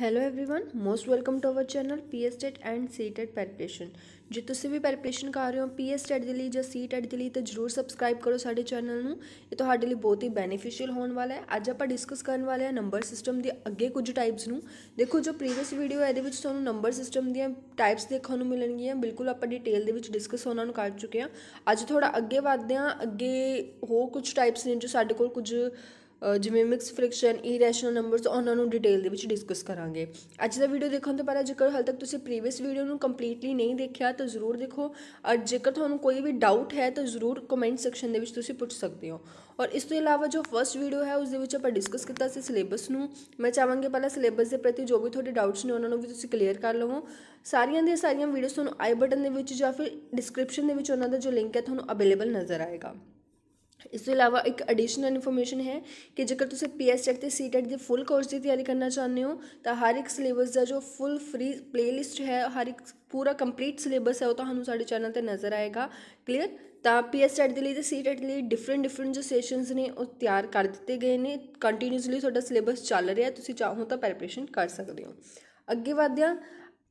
Hello everyone most welcome to our channel PS and CTET preparation ਜੇ ਤੁਸੀਂ ਵੀ preparation ਕਰ ਰਹੇ ਹੋ ਪੀਐਸ ਦੇ ਲਈ ਜਾਂ ਸੀਟੈਟ ਦੇ ਲਈ ਤਾਂ ਜਰੂਰ ਸਬਸਕ੍ਰਾਈਬ ਕਰੋ ਸਾਡੇ ਚੈਨਲ ਨੂੰ ਇਹ ਤੁਹਾਡੇ ਲਈ ਬਹੁਤ ਹੀ ਬੈਨੀਫੀਸ਼ੀਅਲ ਹੋਣ ਵਾਲਾ ਹੈ ਅੱਜ ਆਪਾਂ ਡਿਸਕਸ ਕਰਨ ਵਾਲੇ ਹਾਂ ਨੰਬਰ ਸਿਸਟਮ ਦੇ ਅੱਗੇ ਕੁਝ ਟਾਈਪਸ ਨੂੰ ਦੇਖੋ ਜੋ ਪ੍ਰੀਵੀਅਸ ਵੀਡੀਓ ਹੈ ਇਹਦੇ ਵਿੱਚ ਤੁਹਾਨੂੰ ਨੰਬਰ ਸਿਸਟਮ ਦੀਆਂ ਟਾਈਪਸ ਦੇਖਣ ਨੂੰ ਮਿਲਣਗੀਆਂ ਬਿਲਕੁਲ ਆਪਾਂ ਡਿਟੇਲ ਦੇ ਵਿੱਚ ਡਿਸਕਸ ਉਹਨਾਂ ਨੂੰ ਕਰ ਚੁੱਕੇ ਹਾਂ ਅੱਜ ਥੋੜਾ ਅੱਗੇ ਵਧਦੇ ਹਾਂ ਅੱਗੇ ਹੋਰ ਕੁਝ ਟਾਈਪਸ ਨੇ ਜੋ ਸਾਡੇ ਕੋਲ ਕੁਝ ਜਿਵੇਂ ਮਿਕਸ ਫ੍ਰਿਕਸ਼ਨ ਇਰੈਸ਼ਨਲ ਨੰਬਰਸ ਉਹਨਾਂ ਨੂੰ ਡਿਟੇਲ ਦੇ ਵਿੱਚ ਡਿਸਕਸ ਕਰਾਂਗੇ ਅੱਜ ਦਾ ਵੀਡੀਓ ਦੇਖਣ ਤੋਂ ਪਹਿਲਾਂ ਜੇਕਰ ਹਾਲ ਤੱਕ ਤੁਸੀਂ ਪ੍ਰੀਵੀਅਸ ਵੀਡੀਓ ਨੂੰ ਕੰਪਲੀਟਲੀ ਨਹੀਂ ਦੇਖਿਆ ਤਾਂ ਜ਼ਰੂਰ ਦੇਖੋ ਅਰ ਜੇਕਰ ਤੁਹਾਨੂੰ ਕੋਈ ਵੀ ਡਾਊਟ ਹੈ ਤਾਂ ਜ਼ਰੂਰ ਕਮੈਂਟ ਸੈਕਸ਼ਨ ਦੇ ਵਿੱਚ ਤੁਸੀਂ ਪੁੱਛ ਸਕਦੇ ਹੋ ਔਰ ਇਸ ਤੋਂ ਇਲਾਵਾ ਜੋ ਫਰਸਟ ਵੀਡੀਓ ਹੈ ਉਸ ਦੇ ਵਿੱਚ ਆਪਾਂ ਡਿਸਕਸ ਕੀਤਾ ਸੀ ਸਿਲੇਬਸ ਨੂੰ ਮੈਂ ਚਾਹਾਂਗੇ ਪਹਿਲਾਂ ਸਿਲੇਬਸ ਦੇ ਪ੍ਰਤੀ ਜੋ ਵੀ ਤੁਹਾਡੇ ਡਾਊਟਸ ਨੇ ਉਹਨਾਂ ਨੂੰ ਵੀ ਤੁਸੀਂ ਕਲੀਅਰ ਕਰ ਲਵੋ ਸਾਰੀਆਂ ਦੀਆਂ ਸਾਰੀਆਂ ਵੀਡੀਓਸ ਤੁਹਾਨੂੰ ਆਈ ਬਟਨ ਦੇ ਵਿੱਚ ਜਾਂ ਫਿਰ ਡਿਸਕ੍ਰਿਪਸ਼ਨ ਦੇ ਵਿੱਚ ਉਹਨਾਂ ਦਾ ਜੋ ਲਿੰਕ ਹੈ ਤੁਹਾਨੂੰ ਅਵੇਲੇਬਲ ਨਜ਼ਰ ਆਏਗਾ ਇਸ ਤੋਂ ਇਲਾਵਾ ਇੱਕ ਐਡੀਸ਼ਨਲ ਇਨਫੋਰਮੇਸ਼ਨ ਹੈ ਕਿ ਜੇਕਰ ਤੁਸੀਂ ਪੀਐਸ ਟੈਕ ਤੇ ਸੀਟੈਟ ਦੇ ਫੁੱਲ ਕੋਰਸ ਦੀ ਤਿਆਰੀ ਕਰਨਾ ਚਾਹੁੰਦੇ ਹੋ ਤਾਂ ਹਰ ਇੱਕ ਸਿਲੇਬਸ ਦਾ ਜੋ ਫੁੱਲ ਫ੍ਰੀ ਪਲੇਲਿਸਟ ਹੈ ਹਰ ਇੱਕ ਪੂਰਾ ਕੰਪਲੀਟ ਸਿਲੇਬਸ ਹੈ ਉਹ ਤੁਹਾਨੂੰ ਸਾਡੇ ਚੈਨਲ ਤੇ ਨਜ਼ਰ ਆਏਗਾ ਕਲੀਅਰ ਤਾਂ ਪੀਐਸ ਟੈਟ ਦੇ ਲਈ ਤੇ ਸੀਟੈਟ ਲਈ ਡਿਫਰੈਂਟ ਡਿਫਰੈਂਟ ਜੋ ਸੈਸ਼ਨਸ ਨੇ ਉਹ ਤਿਆਰ ਕਰ ਦਿੱਤੇ ਗਏ ਨੇ ਕੰਟੀਨਿਊਸਲੀ ਤੁਹਾਡਾ ਸਿਲੇਬਸ ਚੱਲ ਰਿਹਾ ਤੁਸੀਂ ਚਾਹੋ ਤਾਂ ਪ੍ਰੈਪਰੇਸ਼ਨ ਕਰ ਸਕਦੇ ਹੋ ਅੱਗੇ ਵਧਿਆ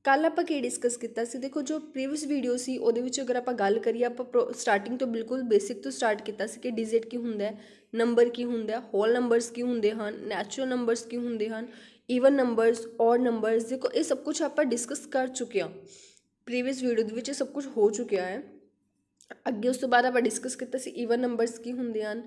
ਕੱਲ ਆਪਾਂ ਕੀ ਡਿਸਕਸ ਕੀਤਾ ਸੀ ਦੇਖੋ ਜੋ ਪ੍ਰੀਵਿਅਸ ਵੀਡੀਓ ਸੀ ਉਹਦੇ ਵਿੱਚ ਅਗਰ ਆਪਾਂ ਗੱਲ ਕਰੀਏ ਆਪਾਂ ਸਟਾਰਟਿੰਗ ਤੋਂ ਬਿਲਕੁਲ ਬੇਸਿਕ ਤੋਂ ਸਟਾਰਟ ਕੀਤਾ ਸੀ ਕਿ ਡਿਜਿਟ ਕੀ ਹੁੰਦਾ ਹੈ ਨੰਬਰ ਕੀ ਹੁੰਦਾ ਹੈ ਹੋਲ ਨੰਬਰਸ ਕੀ ਹੁੰਦੇ ਹਨ ਨੈਚੁਰਲ ਨੰਬਰਸ ਕੀ ਹੁੰਦੇ ਹਨ ਈਵਨ ਨੰਬਰਸ ਔਰ ਨੰਬਰਸ ਦੇਖੋ ਇਹ ਸਭ ਕੁਝ ਆਪਾਂ ਡਿਸਕਸ ਕਰ ਚੁੱਕੇ ਹਾਂ ਪ੍ਰੀਵਿਅਸ ਵੀਡੀਓ ਦੇ ਵਿੱਚ ਇਹ ਸਭ ਕੁਝ ਹੋ ਚੁੱਕਿਆ ਹੈ ਅੱਗੇ ਉਸ ਤੋਂ ਬਾਅਦ ਆਪਾਂ ਡਿਸਕਸ ਕੀਤਾ ਸੀ ਈਵਨ ਨੰਬਰਸ ਕੀ ਹੁੰਦੇ ਹਨ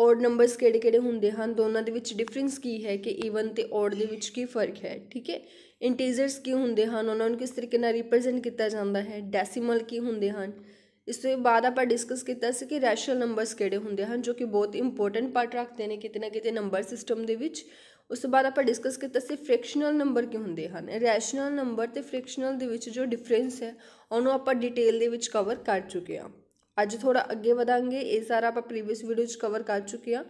ਔਡ ਨੰਬਰਸ ਕਿਹੜੇ ਕਿਹੜੇ ਹੁੰਦੇ ਹਨ ਦੋਨਾਂ ਦੇ ਵਿੱਚ ਡਿਫਰੈਂਸ ਕੀ ਹੈ ਕਿ ਈਵਨ ਤੇ ਔਡ ਦੇ ਵਿੱਚ ਕੀ ਫਰਕ ਹੈ ਠੀਕ ਹੈ ਇੰਟੀਜ਼ਰਸ ਕੀ ਹੁੰਦੇ ਹਨ ਉਹਨਾਂ ਨੂੰ ਕਿਸ ਤਰੀਕੇ ਨਾਲ ਰਿਪਰੈਜ਼ੈਂਟ ਕੀਤਾ ਜਾਂਦਾ ਹੈ ਡੈਸੀਮਲ ਕੀ ਹੁੰਦੇ ਹਨ ਇਸ ਤੋਂ ਬਾਅਦ ਆਪਾਂ ਡਿਸਕਸ ਕੀਤਾ ਸੀ ਕਿ ਰੈਸ਼ਨਲ ਨੰਬਰਸ ਕਿਹੜੇ ਹੁੰਦੇ ਹਨ ਜੋ ਕਿ ਬਹੁਤ ਇੰਪੋਰਟੈਂਟ ਪਾਰਟ ਰੱਖਦੇ ਨੇ ਕਿਤੇ ਨਾ ਕਿਤੇ ਨੰਬਰ ਸਿਸਟਮ ਦੇ ਵਿੱਚ ਉਸ ਤੋਂ ਬਾਅਦ ਆਪਾਂ ਡਿਸਕਸ ਕੀਤਾ ਸੀ ਫ੍ਰੈਕਸ਼ਨਲ ਨੰਬਰ ਕੀ ਹੁੰਦੇ ਹਨ ਰੈਸ਼ਨਲ ਨੰਬਰ ਤੇ ਫ੍ਰੈਕਸ਼ਨਲ ਦੇ ਵਿੱਚ ਜੋ ਡਿਫਰੈਂਸ ਹੈ ਉਹਨੂੰ ਆਪਾਂ ਡਿਟੇਲ ਦੇ ਵਿੱਚ ਕਵਰ ਕਰ ਚੁੱਕੇ ਹਾਂ ਅੱਜ ਥੋੜਾ ਅੱਗੇ ਵਧਾਂਗੇ ਇਹ ਸਾਰਾ ਆਪਾਂ ਪ੍ਰੀਵੀਅਸ ਵੀਡੀਓ 'ਚ ਕਵਰ ਕਰ ਚੁੱਕੇ ਹਾਂ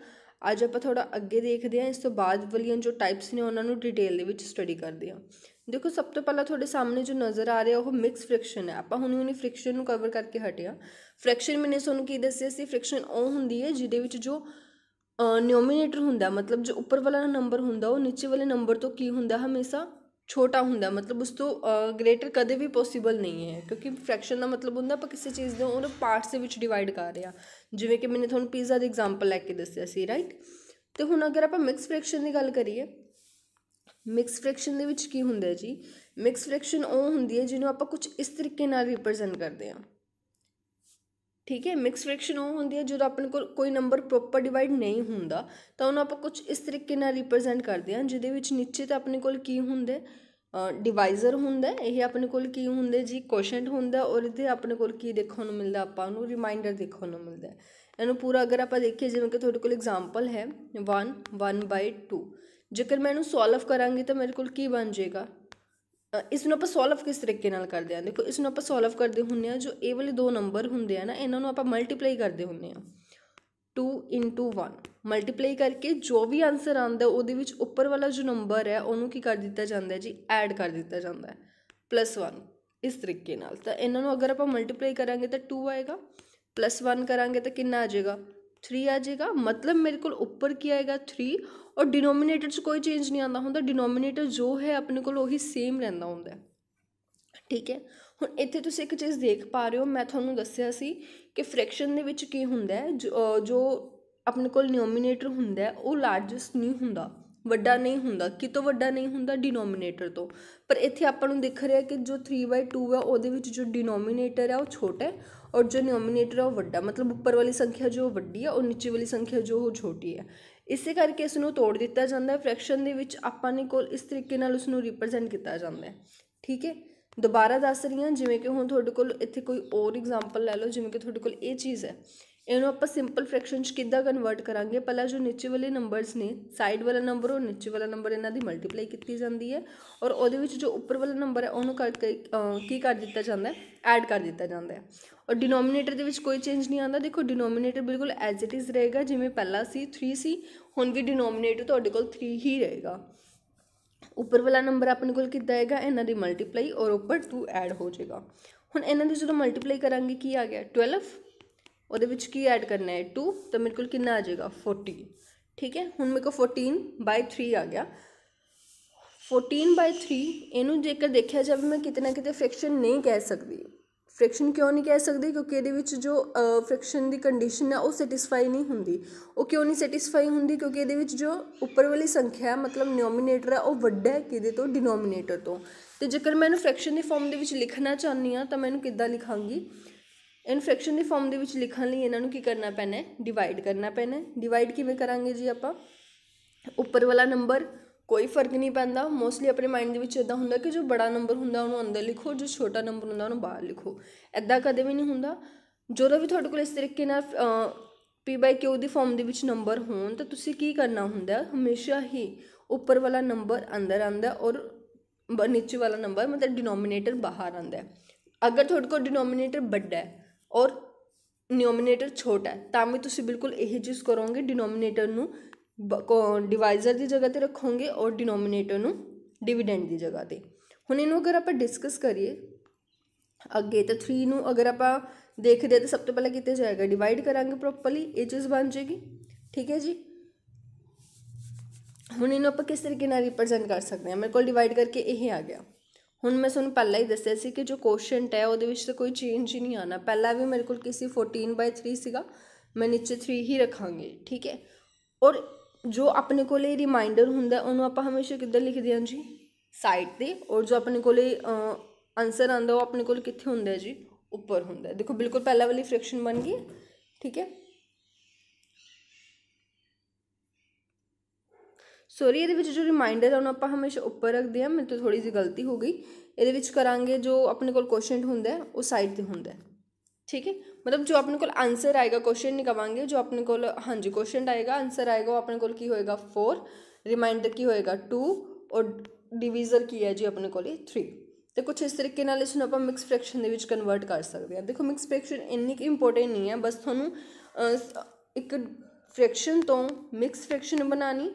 ਅੱਜ ਆਪਾਂ ਥੋੜਾ ਅੱਗੇ ਦੇਖਦੇ ਹਾਂ ਇਸ ਤੋਂ ਬਾਅਦ ਵਾਲੀਆਂ ਜੋ ਟਾਈਪਸ ਨੇ ਉਹਨਾਂ ਨੂੰ ਡਿਟੇਲ ਦੇ ਵਿੱਚ ਸਟੱਡੀ ਕਰਦੇ ਹਾਂ ਦੇਖੋ ਸਭ ਤੋਂ ਪਹਿਲਾਂ ਤੁਹਾਡੇ ਸਾਹਮਣੇ ਜੋ ਨਜ਼ਰ ਆ ਰਿਹਾ ਉਹ ਮਿਕਸ ਫ੍ਰਿਕਸ਼ਨ ਹੈ ਆਪਾਂ ਹੁਣੇ ਹੁਣੇ ਫ੍ਰਿਕਸ਼ਨ ਨੂੰ ਕਵਰ ਕਰਕੇ ਹਟਿਆ ਫ੍ਰਿਕਸ਼ਨ ਮੈਨੇ ਤੁਹਾਨੂੰ ਕੀ ਦੱਸਿਆ ਸੀ ਫ੍ਰਿਕਸ਼ਨ ਉਹ ਹੁੰਦੀ ਹੈ ਜਿਹਦੇ ਵਿੱਚ ਜੋ ਨਿਓਮੀਨੇਟਰ ਹੁੰਦਾ ਮਤਲਬ ਜੋ ਉੱਪਰ ਵਾਲਾ ਨੰਬਰ ਹੁੰਦਾ ਉਹ ਨੀਚੇ ਵਾਲੇ ਨੰਬਰ ਤੋਂ ਕੀ ਹੁੰਦਾ ਹਮੇਸ਼ਾ ਛੋਟਾ ਹੁੰਦਾ ਮਤਲਬ ਉਸ ਤੋਂ ਗ੍ਰੇਟਰ ਕਦੇ ਵੀ ਪੋਸੀਬਲ ਨਹੀਂ ਹੈ ਕਿਉਂਕਿ ਫ੍ਰੈਕਸ਼ਨ ਦਾ ਮਤਲਬ ਹੁੰਦਾ ਆਪਾਂ ਕਿਸੇ ਚੀਜ਼ ਨੂੰ ਉਹਨੂੰ ਪਾਰਟਸ ਦੇ ਵਿੱਚ ਡਿਵਾਈਡ ਕਰ ਰਹੇ ਆ ਜਿਵੇਂ ਕਿ ਮੈਨੇ ਤੁਹਾਨੂੰ ਪੀਜ਼ਾ ਦੀ ਐਗਜ਼ਾਮਪਲ ਲੈ ਕੇ ਦੱਸਿਆ ਸੀ ਰਾਈਟ ਤੇ ਹੁਣ ਅਗਰ ਆਪਾਂ ਮਿਕਸ ਫ੍ਰੈਕਸ਼ਨ ਦੀ ਗੱਲ ਕਰੀਏ ਮਿਕਸ ਫ੍ਰੈਕਸ਼ਨ ਦੇ ਵਿੱਚ ਕੀ ਹੁੰਦਾ ਜੀ ਮਿਕਸ ਫ੍ਰੈਕਸ਼ਨ ਉਹ ਹੁੰਦੀ ਹੈ ਜਿਹਨੂੰ ਆਪਾਂ ਕੁਝ ਇਸ ਤਰੀਕੇ ਨਾਲ ਰਿਪਰੈਜ਼ੈਂਟ ਕਰਦੇ ਆ ਠੀਕ ਹੈ ਮਿਕਸ ਫ੍ਰੈਕਸ਼ਨ ਉਹ ਹੁੰਦੀ ਹੈ ਜਦੋਂ ਆਪਣੇ ਕੋਲ ਕੋਈ ਨੰਬਰ ਪ੍ਰੋਪਰ ਡਿਵਾਈਡ ਨਹੀਂ ਹੁੰਦਾ ਤਾਂ ਉਹਨੂੰ ਆਪਾਂ ਕੁਝ ਇਸ ਤਰੀਕੇ ਨਾਲ ਰਿਪਰੈਜ਼ੈਂਟ ਕਰਦੇ ਹਾਂ ਜਿਹਦੇ ਵਿੱਚ ਨੀਚੇ ਤਾਂ ਆਪਣੇ ਕੋਲ ਕੀ ਹੁੰਦਾ ਡਿਵਾਈਜ਼ਰ ਹੁੰਦਾ ਇਹ ਆਪਣੇ ਕੋਲ ਕੀ ਹੁੰਦਾ ਜੀ ਕੋਸ਼ੈਂਟ ਹੁੰਦਾ ਔਰ ਇਹਦੇ ਆਪਣੇ ਕੋਲ ਕੀ ਦੇਖਣ ਨੂੰ ਮਿਲਦਾ ਆਪਾਂ ਨੂੰ ਰਿਮਾਈਂਡਰ ਦੇਖਣ ਨੂੰ ਮਿਲਦਾ ਇਹਨੂੰ ਪੂਰਾ ਅਗਰ ਆਪਾਂ ਦੇਖੀਏ ਜਿਵੇਂ ਕਿ ਤੁਹਾਡੇ ਕੋਲ ਐਗਜ਼ਾਮਪਲ ਹੈ 1 1/2 ਜੇਕਰ ਮੈਂ ਇਹਨੂੰ ਸੋਲਵ ਕਰਾਂਗੀ ਤਾਂ ਮੇਰੇ ਕੋਲ ਕੀ ਬਣ ਜਾਏਗਾ ਇਸ ਨੂੰ ਆਪਾਂ ਸੋਲਵ ਕਿਸ ਤਰੀਕੇ ਨਾਲ ਕਰਦੇ ਆ ਦੇਖੋ ਇਸ ਨੂੰ ਆਪਾਂ ਸੋਲਵ ਕਰਦੇ ਹੁੰਨੇ ਆ ਜੋ ਇਹ ਵਾਲੇ ਦੋ ਨੰਬਰ ਹੁੰਦੇ ਆ ਨਾ ਇਹਨਾਂ ਨੂੰ ਆਪਾਂ ਮਲਟੀਪਲਾਈ ਕਰਦੇ ਹੁੰਨੇ ਆ 2 1 ਮਲਟੀਪਲਾਈ ਕਰਕੇ ਜੋ ਵੀ ਆਨਸਰ ਆਉਂਦਾ ਉਹਦੇ ਵਿੱਚ ਉੱਪਰ ਵਾਲਾ ਜੋ ਨੰਬਰ ਹੈ ਉਹਨੂੰ ਕੀ ਕਰ ਦਿੱਤਾ ਜਾਂਦਾ ਹੈ ਜੀ ਐਡ ਕਰ ਦਿੱਤਾ ਜਾਂਦਾ ਹੈ ਪਲੱਸ 1 ਇਸ ਤਰੀਕੇ ਨਾਲ ਤਾਂ ਇਹਨਾਂ ਨੂੰ ਅਗਰ ਆਪਾਂ ਮਲਟੀਪਲਾਈ ਕਰਾਂਗੇ ਤਾਂ 2 ਆਏਗਾ ਪਲੱਸ 1 ਕਰਾਂਗੇ ਤਾਂ ਕਿੰਨਾ ਆ ਜਾਏਗਾ 3 ਆ ਜਾਏਗਾ ਮਤਲਬ ਮੇਰੇ ਕੋਲ ਉੱਪਰ ਕੀ ਆਏਗਾ 3 ਔਰ ਡਿਨੋਮੀਨੇਟਰ 'ਚ ਕੋਈ ਚੇਂਜ ਨਹੀਂ ਆਉਂਦਾ ਹੁੰਦਾ ਡਿਨੋਮੀਨੇਟਰ ਜੋ ਹੈ ਆਪਣੇ ਕੋਲ ਉਹੀ ਸੇਮ ਰਹਿੰਦਾ ਹੁੰਦਾ ਠੀਕ ਹੈ ਹੁਣ ਇੱਥੇ ਤੁਸੀਂ ਇੱਕ ਚੀਜ਼ ਦੇਖ ਪਾ ਰਹੇ ਹੋ ਮੈਂ ਤੁਹਾਨੂੰ ਦੱਸਿਆ ਸੀ ਕਿ ਫ੍ਰੈਕਸ਼ਨ ਦੇ ਵਿੱਚ ਕੀ ਹੁੰਦਾ ਜੋ ਆਪਣੇ ਕੋਲ ਨਿਓਮੀਨੇਟਰ ਹੁੰਦਾ ਉਹ ਲਾਰਜੈਸਟ ਨਹੀਂ ਹੁੰਦਾ ਵੱਡਾ ਨਹੀਂ ਹੁੰਦਾ ਕਿਤੋਂ ਵੱਡਾ ਨਹੀਂ ਹੁੰਦਾ ਡਿਨੋਮੀਨੇਟਰ ਤੋਂ ਪਰ ਇੱਥੇ ਆਪਾਂ ਨੂੰ ਦਿਖ ਰਿਹਾ ਕਿ ਜੋ 3/2 ਹੈ ਉਹਦੇ ਵਿੱਚ ਜੋ ਡਿਨੋਮੀਨੇਟਰ ਹੈ ਉਹ ਛੋਟਾ ਹੈ ਔਰ ਜੋ ਨਿਓਮੀਨੇਟਰ ਹੈ ਉਹ ਵੱਡਾ ਮਤਲਬ ਉੱਪਰ ਵਾਲੀ ਸੰਖਿਆ ਜੋ ਵੱਡੀ ਹੈ ਔਰ ਨੀਚੇ ਵਾਲੀ ਸੰਖਿਆ ਜੋ ਉਹ ਛੋਟੀ ਹੈ ਇਸੇ ਕਰਕੇ ਇਸ ਨੂੰ ਤੋੜ ਦਿੱਤਾ ਜਾਂਦਾ ਹੈ ਫ੍ਰੈਕਸ਼ਨ ਦੇ ਵਿੱਚ ਆਪਾਂ ਨੇ ਕੋਲ ਇਸ ਤਰੀਕੇ ਨਾਲ ਉਸ ਨੂੰ ਰਿਪਰੈਜ਼ੈਂਟ ਕੀਤਾ ਜਾਂਦਾ ਹੈ ਠੀਕ ਹੈ ਦੁਬਾਰਾ ਦੱਸ ਰਹੀ ਹਾਂ ਜਿਵੇਂ ਕਿ ਹੁਣ ਤੁਹਾਡੇ ਕੋਲ ਇੱਥੇ ਕੋਈ ਹੋਰ ਐਗਜ਼ਾਮਪਲ ਲੈ ਲਓ ਜਿਵੇਂ ਕਿ ਤੁਹਾਡੇ ਕੋਲ ਇਹ ਚੀਜ਼ ਹੈ ਇਹਨੂੰ ਆਪਾਂ ਸਿੰਪਲ ਫ੍ਰੈਕਸ਼ਨ 'ਚ ਕਿੱਦਾਂ ਕਨਵਰਟ ਕਰਾਂਗੇ ਪਹਿਲਾਂ ਜੋ ਨੀਚੇ ਵਾਲੇ ਨੰਬਰਸ ਨੇ ਸਾਈਡ ਵਾਲਾ ਨੰਬਰ ਉਹ ਨੀਚੇ ਵਾਲਾ ਨੰਬਰ ਇਹਨਾਂ ਦੀ ਮਲਟੀਪਲਾਈ ਕੀਤੀ ਜਾਂਦੀ ਹੈ ਔਰ ਉਹਦੇ ਵਿੱਚ ਜੋ ਉੱਪਰ ਵਾਲਾ ਨੰਬਰ ਹੈ ਉਹਨੂੰ ਕਰਕੇ ਕੀ ਕਰ ਦਿੱਤਾ ਜਾਂਦਾ ਹੈ ਐਡ ਕਰ ਦਿੱਤਾ ਜਾਂਦਾ ਹੈ ਔਰ ਡਿਨੋਮੀਨੇਟਰ ਦੇ ਵਿੱਚ ਕੋਈ ਚੇਂਜ ਨਹੀਂ ਆਉਂਦਾ ਦੇਖੋ ਡਿਨੋਮੀਨੇਟਰ ਬਿਲਕੁਲ ਐਜ਼ ਇਟ ਇਜ਼ ਰਹੇਗਾ ਜਿਵੇਂ ਪਹਿਲਾਂ ਸੀ 3 ਸੀ ਹੁਣ ਵੀ ਡਿਨੋਮੀਨੇਟਰ ਤੁਹਾਡੇ ਕੋਲ 3 ਹੀ ਰਹੇਗਾ ਉੱਪਰ ਵਾਲਾ ਨੰਬਰ ਆਪਣੇ ਕੋਲ ਕਿੱਦਾਂ ਆਏਗਾ ਇਹਨਾਂ ਦੀ ਮਲਟੀਪਲਾਈ ਔਰ ਉੱਪਰ 2 ਐਡ ਹੋ ਜਾਏਗਾ ਹੁਣ ਇਹਨਾਂ ਦੀ ਜਦੋਂ ਮਲਟੀਪਲਾਈ ਕਰਾਂਗੇ ਕੀ ਆ ਗਿਆ 12 ਉਹਦੇ ਵਿੱਚ ਕੀ ਐਡ ਕਰਨਾ ਹੈ 2 ਤਾਂ ਮੇਰੇ ਕੋਲ ਕਿੰਨਾ ਆ ਜਾਏਗਾ 40 ਠੀਕ ਹੈ ਹੁਣ ਮੇਰੇ ਕੋਲ 14 ਬਾਈ 3 ਆ ਗਿਆ 14 ਬਾਈ 3 ਇਹਨੂੰ ਜੇਕਰ ਦੇਖਿਆ ਜਾਵੇ ਮੈਂ ਕਿਤੇ ਨਾ ਕਿਤੇ ਫ੍ਰੈਕਸ਼ਨ ਨਹੀਂ ਕਹਿ ਸਕਦੀ ਫ੍ਰੈਕਸ਼ਨ ਕਿਉਂ ਨਹੀਂ ਕਹਿ ਸਕਦੀ ਕਿਉਂਕਿ ਇਹਦੇ ਵਿੱਚ ਜੋ ਫ੍ਰੈਕਸ਼ਨ ਦੀ ਕੰਡੀਸ਼ਨ ਹੈ ਉਹ ਸੈਟੀਸਫਾਈ ਨਹੀਂ ਹੁੰਦੀ ਉਹ ਕਿਉਂ ਨਹੀਂ ਸੈਟੀਸਫਾਈ ਹੁੰਦੀ ਕਿਉਂਕਿ ਇਹਦੇ ਵਿੱਚ ਜੋ ਉੱਪਰ ਵਾਲੀ ਸੰਖਿਆ ਮਤਲਬ ਨਿਓਮੀਨੇਟਰ ਹੈ ਉਹ ਵੱਡਾ ਹੈ ਕਿਹਦੇ ਤੋਂ ਡਿਨੋਮੀਨੇਟਰ ਤੋਂ ਤੇ ਜੇਕਰ ਮੈਂ ਇਹਨੂੰ ਫ੍ਰੈਕਸ਼ਨ ਦੀ ਫਾਰਮ ਦੇ ਵਿੱਚ ਲਿਖਣਾ ਚਾਹੁੰਦੀ ਆ ਤਾਂ ਮੈਂ ਇਹਨੂੰ ਕਿੱਦਾਂ ਲਿਖਾਂਗੀ ਇਨਫੈਕਸ਼ਨ ਫ੍ਰੈਕਸ਼ਨ ਦੀ ਫਾਰਮ ਦੇ ਵਿੱਚ ਲਿਖਣ ਲਈ ਇਹਨਾਂ ਨੂੰ ਕੀ ਕਰਨਾ ਪੈਣਾ ਹੈ ਡਿਵਾਈਡ ਕਰਨਾ ਪੈਣਾ ਹੈ ਡਿਵਾਈਡ ਕਿਵੇਂ ਕਰਾਂਗੇ ਜੀ ਆਪਾਂ ਉੱਪਰ ਵਾਲਾ ਨੰਬਰ ਕੋਈ ਫਰਕ ਨਹੀਂ ਪੈਂਦਾ ਮੋਸਟਲੀ ਆਪਣੇ ਮਾਈਂਡ ਦੇ ਵਿੱਚ ਇਦਾਂ ਹੁੰਦਾ ਕਿ ਜੋ ਬੜਾ ਨੰਬਰ ਹੁੰਦਾ ਉਹਨੂੰ ਅੰਦਰ ਲਿਖੋ ਜੋ ਛੋਟਾ ਨੰਬਰ ਹੁੰਦਾ ਉਹਨੂੰ ਬਾਹਰ ਲਿਖੋ ਐਦਾਂ ਕਦੇ ਵੀ ਨਹੀਂ ਹੁੰਦਾ ਜਦੋਂ ਵੀ ਤੁਹਾਡੇ ਕੋਲ ਇਸ ਤਰੀਕੇ ਨਾਲ p/q ਦੀ ਫਾਰਮ ਦੇ ਵਿੱਚ ਨੰਬਰ ਹੋਣ ਤਾਂ ਤੁਸੀਂ ਕੀ ਕਰਨਾ ਹੁੰਦਾ ਹਮੇਸ਼ਾ ਹੀ ਉੱਪਰ ਵਾਲਾ ਨੰਬਰ ਅੰਦਰ ਆਂਦਾ ਔਰ ਨੀਚੇ ਵਾਲਾ ਨੰਬਰ ਮਤਲਬ ਡਿਨੋਮੀਨੇਟਰ ਬਾਹਰ ਆਂਦਾ ਅਗਰ ਤੁਹਾਡੇ ਕੋਲ ਡਿਨੋਮੀਨੇਟਰ ਵੱਡਾ ਹੈ ਔਰ ਨਿਓਮੀਨੇਟਰ ਛੋਟਾ ਹੈ ਤਾਂ ਵੀ ਤੁਸੀਂ ਬਿਲਕੁਲ ਇਹ ਚੀਜ਼ ਕਰੋਗੇ ਡਿਨੋਮੀਨੇਟਰ ਨੂੰ ਡਿਵਾਈਜ਼ਰ ਦੀ ਜਗ੍ਹਾ ਤੇ ਰੱਖੋਗੇ ਔਰ ਡਿਨੋਮੀਨੇਟਰ ਨੂੰ ਡਿਵੀਡੈਂਡ ਦੀ ਜਗ੍ਹਾ ਤੇ ਹੁਣ ਇਹਨੂੰ ਅਗਰ ਆਪਾਂ ਡਿਸਕਸ ਕਰੀਏ ਅੱਗੇ ਤਾਂ 3 ਨੂੰ ਅਗਰ ਆਪਾਂ ਦੇਖਦੇ ਤਾਂ ਸਭ ਤੋਂ ਪਹਿਲਾਂ ਕਿਤੇ ਜਾਏਗਾ ਡਿਵਾਈਡ ਕਰਾਂਗੇ ਪ੍ਰੋਪਰਲੀ ਇਹ ਚੀਜ਼ ਬਣ ਜਾਏਗੀ ਠੀਕ ਹੈ ਜੀ ਹੁਣ ਇਹਨੂੰ ਆਪਾਂ ਕਿਸ ਤਰੀਕੇ ਨਾਲ ਰਿਪਰੈਜ਼ੈਂਟ ਕਰ ਸਕਦੇ ਹਾਂ ਮੇਰੇ ਕੋਲ ਡਿਵਾਈਡ ਕਰਕੇ ਇਹ ਆ ਗਿਆ ਹੁਣ ਮੈਂ ਤੁਹਾਨੂੰ ਪਹਿਲਾਂ ਹੀ ਦੱਸਿਆ ਸੀ ਕਿ ਜੋ ਕੋਸ਼ੈਂਟ ਹੈ ਉਹਦੇ ਵਿੱਚ ਤਾਂ ਕੋਈ ਚੇਂਜ ਹੀ ਨਹੀਂ ਆਣਾ ਪਹਿਲਾਂ ਵੀ ਮੇਰੇ ਕੋਲ ਕਿਸੇ 14/3 ਸੀਗਾ ਮੈਂ ਨੀਚੇ 3 ਹੀ ਰੱਖਾਂਗੇ ਠੀਕ ਹੈ ਔਰ ਜੋ ਆਪਣੇ ਕੋਲੇ ਰਿਮਾਈਂਡਰ ਹੁੰਦਾ ਉਹਨੂੰ ਆਪਾਂ ਹਮੇਸ਼ਾ ਕਿੱਧਰ ਲਿਖਦੇ ਹਾਂ ਜੀ ਸਾਈਡ ਤੇ ਔਰ ਜੋ ਆਪਣੇ ਕੋਲੇ ਆਨਸਰ ਆਂਦਾ ਉਹ ਆਪਣੇ ਕੋਲ ਕਿੱਥੇ ਹੁੰਦਾ ਹੈ ਜੀ ਉੱਪਰ ਹੁੰਦਾ ਦੇਖੋ ਬਿਲਕੁਲ ਪਹਿਲਾ ਵਾਲੀ ਫ੍ਰੈਕਸ਼ਨ ਬਣ ਗਈ ਠੀਕ ਹੈ ਸੋਰੀ ਇਹਦੇ ਵਿੱਚ ਜੋ ਰਿਮਾਈਂਡਰ ਆ ਉਹਨੂੰ ਆਪਾਂ ਹਮੇਸ਼ਾ ਉੱਪਰ ਰੱਖਦੇ ਆ ਮੇਰੇ ਤੋਂ ਥੋੜੀ ਜਿਹੀ ਗਲਤੀ ਹੋ ਗਈ ਇਹਦੇ ਵਿੱਚ ਕਰਾਂਗੇ ਜੋ ਆਪਣੇ ਕੋਲ ਕੁਐਸਚਨ ਹੁੰਦਾ ਉਹ ਸਾਈਡ ਤੇ ਹੁੰਦਾ ਠੀਕ ਹੈ ਮਤਲਬ ਜੋ ਆਪਣੇ ਕੋਲ ਆਨਸਰ ਆਏਗਾ ਕੁਐਸਚਨ ਨਹੀਂ ਕਵਾਂਗੇ ਜੋ ਆਪਣੇ ਕੋਲ ਹਾਂਜੀ ਕੁਐਸਚਨ ਆਏਗਾ ਆਨਸਰ ਆਏਗਾ ਉਹ ਆਪਣੇ ਕੋਲ ਕੀ ਹੋਏਗਾ 4 ਰਿਮਾਈਂਡਰ ਕੀ ਹੋਏਗਾ 2 ਔਰ ਡਿਵੀਜ਼ਰ ਕੀ ਹੈ ਜੀ ਆਪਣੇ ਕੋਲ 3 ਤੇ ਕੁਝ ਇਸ ਤਰੀਕੇ ਨਾਲ ਇਸ ਨੂੰ ਆਪਾਂ ਮਿਕਸ ਫ੍ਰੈਕਸ਼ਨ ਦੇ ਵਿੱਚ ਕਨਵਰਟ ਕਰ ਸਕਦੇ ਹਾਂ ਦੇਖੋ ਮਿਕਸ ਫ੍ਰੈਕਸ਼ਨ ਇੰਨੀ ਕਿ ਇੰਪੋਰਟੈਂਟ ਨਹੀਂ ਹੈ ਬਸ ਤੁਹਾਨੂੰ ਇੱਕ ਫ੍ਰੈਕਸ਼ਨ ਤੋਂ ਮਿਕਸ ਫ੍ਰੈਕਸ਼ਨ ਬਣਾਣੀ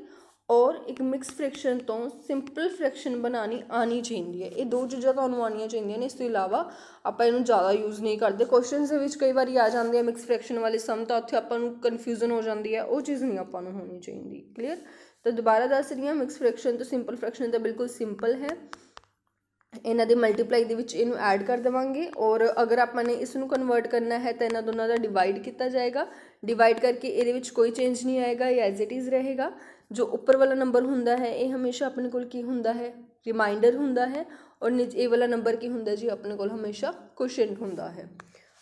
ਔਰ ਇੱਕ ਮਿਕਸ ਫ੍ਰੈਕਸ਼ਨ ਤੋਂ ਸਿੰਪਲ ਫ੍ਰੈਕਸ਼ਨ ਬਣਾਣੀ ਆਣੀ ਚਾਹੀਦੀ ਹੈ ਇਹ ਦੋ ਚੀਜ਼ਾਂ ਤੁਹਾਨੂੰ ਆਣੀਆਂ ਚਾਹੀਦੀਆਂ ਨੇ ਇਸ ਤੋਂ ਇਲਾਵਾ ਆਪਾਂ ਇਹਨੂੰ ਜ਼ਿਆਦਾ ਯੂਜ਼ ਨਹੀਂ ਕਰਦੇ ਕੁਐਸਚਨਸ ਦੇ ਵਿੱਚ ਕਈ ਵਾਰੀ ਆ ਜਾਂਦੇ ਆ ਮਿਕਸ ਫ੍ਰੈਕਸ਼ਨ ਵਾਲੇ ਸਮ ਤਾਂ ਉੱਥੇ ਆਪਾਂ ਨੂੰ ਕਨਫਿਊਜ਼ਨ ਹੋ ਜਾਂਦੀ ਹੈ ਉਹ ਚੀਜ਼ ਨਹੀਂ ਆਪਾਂ ਨੂੰ ਹੋਣੀ ਚਾਹੀਦੀ ਕਲੀਅਰ ਤਾਂ ਦੁਬਾਰਾ ਦੱਸ ਰਹੀ ਹਾਂ ਮਿਕਸ ਫ੍ਰੈਕਸ਼ਨ ਤੋਂ ਸਿੰਪਲ ਫ੍ਰੈਕਸ਼ਨ ਤਾਂ ਬਿਲਕੁਲ ਸਿੰਪਲ ਹੈ ਇਹਨਾਂ ਦੇ ਮਲਟੀਪਲਾਈ ਦੇ ਵਿੱਚ ਇਹਨੂੰ ਐਡ ਕਰ ਦੇਵਾਂਗੇ ਔਰ ਅਗਰ ਆਪਾਂ ਨੇ ਇਸ ਨੂੰ ਕਨਵਰਟ ਕਰਨਾ ਹੈ ਤਾਂ ਇਹਨਾਂ ਦੋਨਾਂ ਦਾ ਡਿਵਾਈਡ ਕੀਤਾ ਜਾਏਗਾ ਡਿਵਾਈਡ ਕਰਕੇ ਇਹਦੇ ਵਿੱਚ ਕੋਈ ਚੇਂਜ ਨਹੀਂ ਆਏਗਾ ਇਹ ਐਜ਼ ਇਟ ਇਜ਼ ਰਹੇਗਾ ਜੋ ਉੱਪਰ ਵਾਲਾ ਨੰਬਰ ਹੁੰਦਾ ਹੈ ਇਹ ਹਮੇਸ਼ਾ ਆਪਣੇ ਕੋਲ ਕੀ ਹੁੰਦਾ ਹੈ ਰਿਮਾਈਂਡਰ ਹੁੰਦਾ ਹੈ ਔਰ ਇਹ ਵਾਲਾ ਨੰਬਰ ਕੀ ਹੁੰਦਾ ਜੀ ਆਪਣੇ ਕੋਲ ਹਮੇਸ਼ਾ ਕੁਐਸਚਨ ਹੁੰਦਾ ਹੈ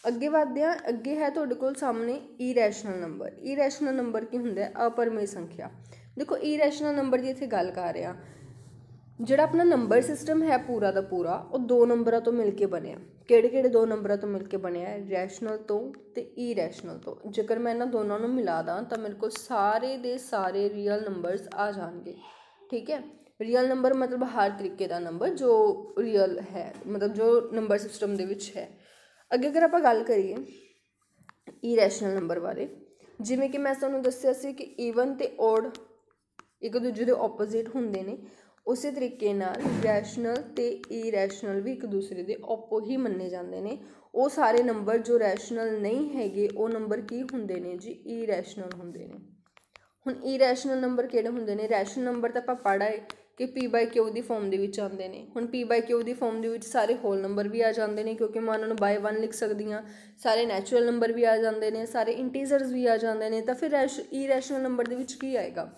ਅੱਗੇ ਵਧਦੇ ਆ ਅੱਗੇ ਹੈ ਤੁਹਾਡੇ ਕੋਲ ਸਾਹਮਣੇ ਇਰੈਸ਼ਨਲ ਨੰਬਰ ਇਰੈਸ਼ਨਲ ਨੰਬਰ ਕੀ ਹੁੰਦਾ ਹੈ ਅਪਰਮੇ ਸੰਖਿਆ ਦੇਖੋ ਇਰੈਸ਼ਨਲ ਨੰਬਰ ਦੀ ਇੱਥੇ ਗੱਲ ਕਰ ਰਹੇ ਜਿਹੜਾ ਆਪਣਾ ਨੰਬਰ ਸਿਸਟਮ ਹੈ ਪੂਰਾ ਦਾ ਪੂਰਾ ਉਹ ਦੋ ਨੰਬਰਾਂ ਤੋਂ ਮਿਲ ਕੇ ਬਣਿਆ ਕਿਹੜੇ ਕਿਹੜੇ ਦੋ ਨੰਬਰਾਂ ਤੋਂ ਮਿਲ ਕੇ ਬਣਿਆ ਰੈਸ਼ਨਲ ਤੋਂ ਤੇ ਇਰੈਸ਼ਨਲ ਤੋਂ ਜੇਕਰ ਮੈਂ ਇਹਨਾਂ ਦੋਨਾਂ ਨੂੰ ਮਿਲਾ ਦਾਂ ਤਾਂ ਮੇਰੇ ਕੋਲ ਸਾਰੇ ਦੇ ਸਾਰੇ ਰੀਅਲ ਨੰਬਰਸ ਆ ਜਾਣਗੇ ਠੀਕ ਹੈ ਰੀਅਲ ਨੰਬਰ ਮਤਲਬ ਹਰ ਤਰੀਕੇ ਦਾ ਨੰਬਰ ਜੋ ਰੀਅਲ ਹੈ ਮਤਲਬ ਜੋ ਨੰਬਰ ਸਿਸਟਮ ਦੇ ਵਿੱਚ ਹੈ ਅੱਗੇ ਅਗਰ ਆਪਾਂ ਗੱਲ ਕਰੀਏ ਇਰੈਸ਼ਨਲ ਨੰਬਰ ਬਾਰੇ ਜਿਵੇਂ ਕਿ ਮੈਂ ਤੁਹਾਨੂੰ ਦੱਸਿਆ ਸੀ ਕਿ ਈਵਨ ਤੇ ਓਡ ਇੱਕ ਦੂਜੇ ਦੇ ਆਪੋਜ਼ਿਟ ਹੁੰਦੇ ਨੇ ਉਸੇ ਤਰੀਕੇ ਨਾਲ ਰੈਸ਼ਨਲ ਤੇ ਇਰੈਸ਼ਨਲ ਵੀ ਇੱਕ ਦੂਸਰੇ ਦੇ ਆਪੋ ਹੀ ਮੰਨੇ ਜਾਂਦੇ ਨੇ ਉਹ ਸਾਰੇ ਨੰਬਰ ਜੋ ਰੈਸ਼ਨਲ ਨਹੀਂ ਹੈਗੇ ਉਹ ਨੰਬਰ ਕੀ ਹੁੰਦੇ ਨੇ ਜੀ ਇਰੈਸ਼ਨਲ ਹੁੰਦੇ ਨੇ ਹੁਣ ਇਰੈਸ਼ਨਲ ਨੰਬਰ ਕਿਹੜੇ ਹੁੰਦੇ ਨੇ ਰੈਸ਼ਨਲ ਨੰਬਰ ਤਾਂ ਆਪਾਂ ਪੜਾਏ ਕਿ p q ਦੀ ਫਾਰਮ ਦੇ ਵਿੱਚ ਆਉਂਦੇ ਨੇ ਹੁਣ p q ਦੀ ਫਾਰਮ ਦੇ ਵਿੱਚ ਸਾਰੇ ਹੋਲ ਨੰਬਰ ਵੀ ਆ ਜਾਂਦੇ ਨੇ ਕਿਉਂਕਿ ਮੈਂ ਉਹਨਾਂ ਨੂੰ ਬਾਈ 1 ਲਿਖ ਸਕਦੀ ਆ ਸਾਰੇ ਨੈਚੁਰਲ ਨੰਬਰ ਵੀ ਆ ਜਾਂਦੇ ਨੇ ਸਾਰੇ ਇੰਟੀਜ਼ਰਸ ਵੀ ਆ ਜਾਂਦੇ ਨੇ ਤਾਂ ਫਿਰ ਇਰੈਸ਼ਨਲ ਨੰਬਰ ਦੇ ਵਿੱਚ ਕੀ ਆਏਗਾ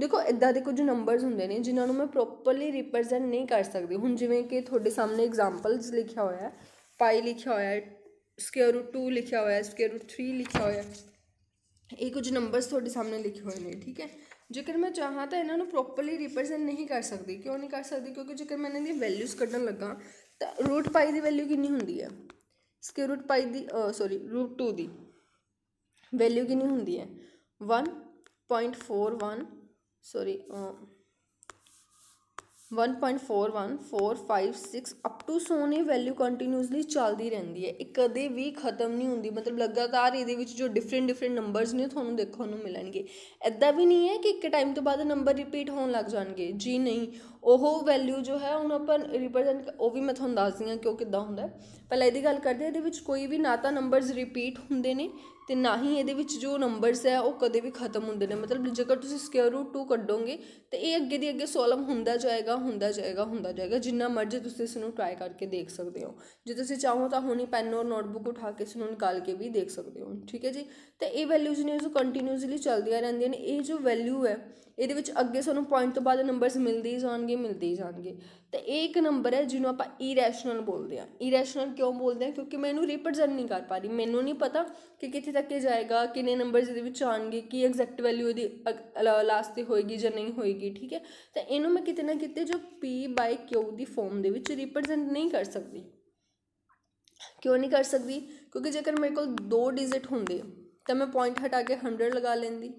ਦੇਖੋ ਇਦਾਂ ਦੇ ਕੁਝ ਨੰਬਰਸ ਹੁੰਦੇ ਨੇ ਜਿਨ੍ਹਾਂ ਨੂੰ ਮੈਂ ਪ੍ਰੋਪਰਲੀ ਰਿਪਰੈਜ਼ੈਂਟ ਨਹੀਂ ਕਰ ਸਕਦੀ ਹੁਣ ਜਿਵੇਂ ਕਿ ਤੁਹਾਡੇ ਸਾਹਮਣੇ ਐਗਜ਼ਾਮਪਲਸ ਲਿਖਿਆ ਹੋਇਆ ਹੈ ਪਾਈ ਲਿਖਿਆ ਹੋਇਆ ਹੈ ਸਕੁਅਰ ਰੂਟ 2 ਲਿਖਿਆ ਹੋਇਆ ਹੈ ਸਕੁਅਰ ਰੂਟ 3 ਲਿਖਿਆ ਹੋਇਆ ਹੈ ਇਹ ਕੁਝ ਨੰਬਰਸ ਤੁਹਾਡੇ ਸਾਹਮਣੇ ਲਿਖੇ ਹੋਏ ਨੇ ਠੀਕ ਹੈ ਜੇਕਰ ਮੈਂ ਚਾਹਾਂ ਤਾਂ ਇਹਨਾਂ ਨੂੰ ਪ੍ਰੋਪਰਲੀ ਰਿਪਰੈਜ਼ੈਂਟ ਨਹੀਂ ਕਰ ਸਕਦੀ ਕਿਉਂ ਨਹੀਂ ਕਰ ਸਕਦੀ ਕਿਉਂਕਿ ਜੇਕਰ ਮੈਂ ਇਹਨਾਂ ਦੀ ਵੈਲਿਊਜ਼ ਕੱਢਣ ਲੱਗਾ ਤਾਂ ਰੂਟ ਪਾਈ ਦੀ ਵੈਲਿਊ ਕਿੰਨੀ ਹੁੰਦੀ ਹੈ ਸਕੁਅਰ ਰੂਟ ਪਾਈ ਦੀ ਸੌਰੀ ਰੂਟ 2 ਦੀ ਵੈਲਿਊ ਕਿੰਨੀ ਹੁੰਦੀ ਹੈ 1.41 sorry 1.41456 up to so on value continuously ਚੱਲਦੀ ਰਹਿੰਦੀ ਹੈ ਇਹ ਕਦੇ ਵੀ ਖਤਮ ਨਹੀਂ ਹੁੰਦੀ ਮਤਲਬ ਲਗਾਤਾਰ ਇਹਦੇ ਵਿੱਚ ਜੋ ਡਿਫਰੈਂਟ ਡਿਫਰੈਂਟ ਨੰਬਰਸ ਨੇ ਤੁਹਾਨੂੰ ਦੇਖਣ ਨੂੰ ਮਿਲਣਗੇ ਐਦਾਂ ਵੀ ਨਹੀਂ ਹੈ ਕਿ ਇੱਕ ਟਾਈਮ ਤੋਂ ਬਾਅਦ ਨੰਬਰ ਰਿਪੀਟ ਹੋਣ ਲੱਗ ਜਾਣਗੇ ਜੀ ਨਹੀਂ ਉਹ ਵੈਲਿਊ ਜੋ ਹੈ ਉਹਨਾਂ ਆਪਾਂ ਰਿਪਰੈਜ਼ੈਂਟ ਉਹ ਵੀ ਮੈਂ ਤੁਹਾਨੂੰ ਦੱਸਦੀ ਹਾਂ ਕਿ ਉਹ ਕਿੱਦਾਂ ਹੁੰਦਾ ਹੈ ਪਹਿਲਾਂ ਇਹਦੀ ਗੱਲ ਕਰਦੇ ਇਹਦੇ ਵਿੱਚ ਕੋਈ ਵੀ ਨਾ ਤਾਂ ਨੰਬਰਸ ਰਿਪੀਟ ਹੁੰਦੇ ਨੇ ਤੇ ਨਾ ਹੀ ਇਹਦੇ ਵਿੱਚ ਜੋ ਨੰਬਰਸ ਹੈ ਉਹ ਕਦੇ ਵੀ ਖਤਮ ਹੁੰਦੇ ਨੇ ਮਤਲਬ ਜੇਕਰ ਤੁਸੀਂ ਸਕੁਅਰ ਰੂਟ 2 ਕੱਢੋਗੇ ਤਾਂ ਇਹ ਅੱਗੇ ਦੀ ਅੱਗੇ ਸੋਲਵ ਹੁੰਦਾ ਜਾਏਗਾ ਹੁੰਦਾ ਜਾਏਗਾ ਹੁੰਦਾ ਜਾਏਗਾ ਜਿੰਨਾ ਮਰਜ਼ੀ ਤੁਸੀਂ ਇਸ ਨੂੰ ਟਰਾਈ ਕਰਕੇ ਦੇਖ ਸਕਦੇ ਹੋ ਜੇ ਤੁਸੀਂ ਚਾਹੋ ਤਾਂ ਹੁਣੀ ਪੈਨ ਔਰ ਨੋਟਬੁੱਕ ਉਠਾ ਕੇ ਇਸ ਨੂੰ ਨਿਕਾਲ ਕੇ ਵੀ ਦੇਖ ਸਕਦੇ ਹੋ ਠੀਕ ਹੈ ਜੀ ਤੇ ਇਹ ਵੈਲਿਊਜ਼ ਨੇ ਜੋ ਕੰਟੀਨਿਊਸਲੀ ਚੱਲਦੀਆਂ ਰਹਿੰਦੀਆਂ ਨੇ ਇਹ ਜੋ ਵੈਲਿਊ ਹੈ ਇਹਦੇ ਵਿੱਚ ਅੱਗੇ ਸਾਨੂੰ ਪੁਆਇੰਟ ਤੋਂ ਬਾਅਦ ਨੰਬਰਸ ਮਿਲਦੇ ਹੀ ਜਾਣਗੇ ਮਿਲਦੇ ਹੀ ਜਾਣਗੇ ਤੇ ਇਹ ਇੱਕ ਨੰਬਰ ਹੈ ਜਿਹਨੂੰ ਆਪਾਂ ਇਰੈਸ਼ਨਲ ਬੋਲਦੇ ਆ ਇਰੈਸ਼ਨਲ ਕਿਉਂ ਬੋਲਦੇ ਆ ਕਿਉਂਕਿ ਮੈਂ ਇਹਨੂੰ ਰਿਪਰੈਜ਼ੈਂਟ ਨਹੀਂ ਕਰ ਪਾ ਰਹੀ ਮੈਨੂੰ ਨਹੀਂ ਪਤਾ ਕਿ ਕਿੱਥੇ ਤੱਕ ਇਹ ਜਾਏਗਾ ਕਿੰਨੇ ਨੰਬਰਸ ਇਹਦੇ ਵਿੱਚ ਆਣਗੇ ਕੀ ਐਗਜ਼ੈਕਟ ਵੈਲਿਊ ਇਹਦੀ ਲਾਸਟ ਤੇ ਹੋਏਗੀ ਜਾਂ ਨਹੀਂ ਹੋਏਗੀ ਠੀਕ ਹੈ ਤਾਂ ਇਹਨੂੰ ਮੈਂ ਕਿਤੇ ਨਾ ਕਿਤੇ ਜੋ p/q ਦੀ ਫਾਰਮ ਦੇ ਵਿੱਚ ਰਿਪਰੈਜ਼ੈਂਟ ਨਹੀਂ ਕਰ ਸਕਦੀ ਕਿਉਂ ਨਹੀਂ ਕਰ ਸਕਦੀ ਕਿਉਂਕਿ ਜੇਕਰ ਮੇਰੇ ਕੋਲ ਦੋ ਡਿਜਿਟ ਹੁੰਦੇ ਤਾਂ ਮੈਂ ਪੁਆਇੰਟ ਹਟਾ ਕੇ 100 ਲਗਾ ਲੈਂਦੀ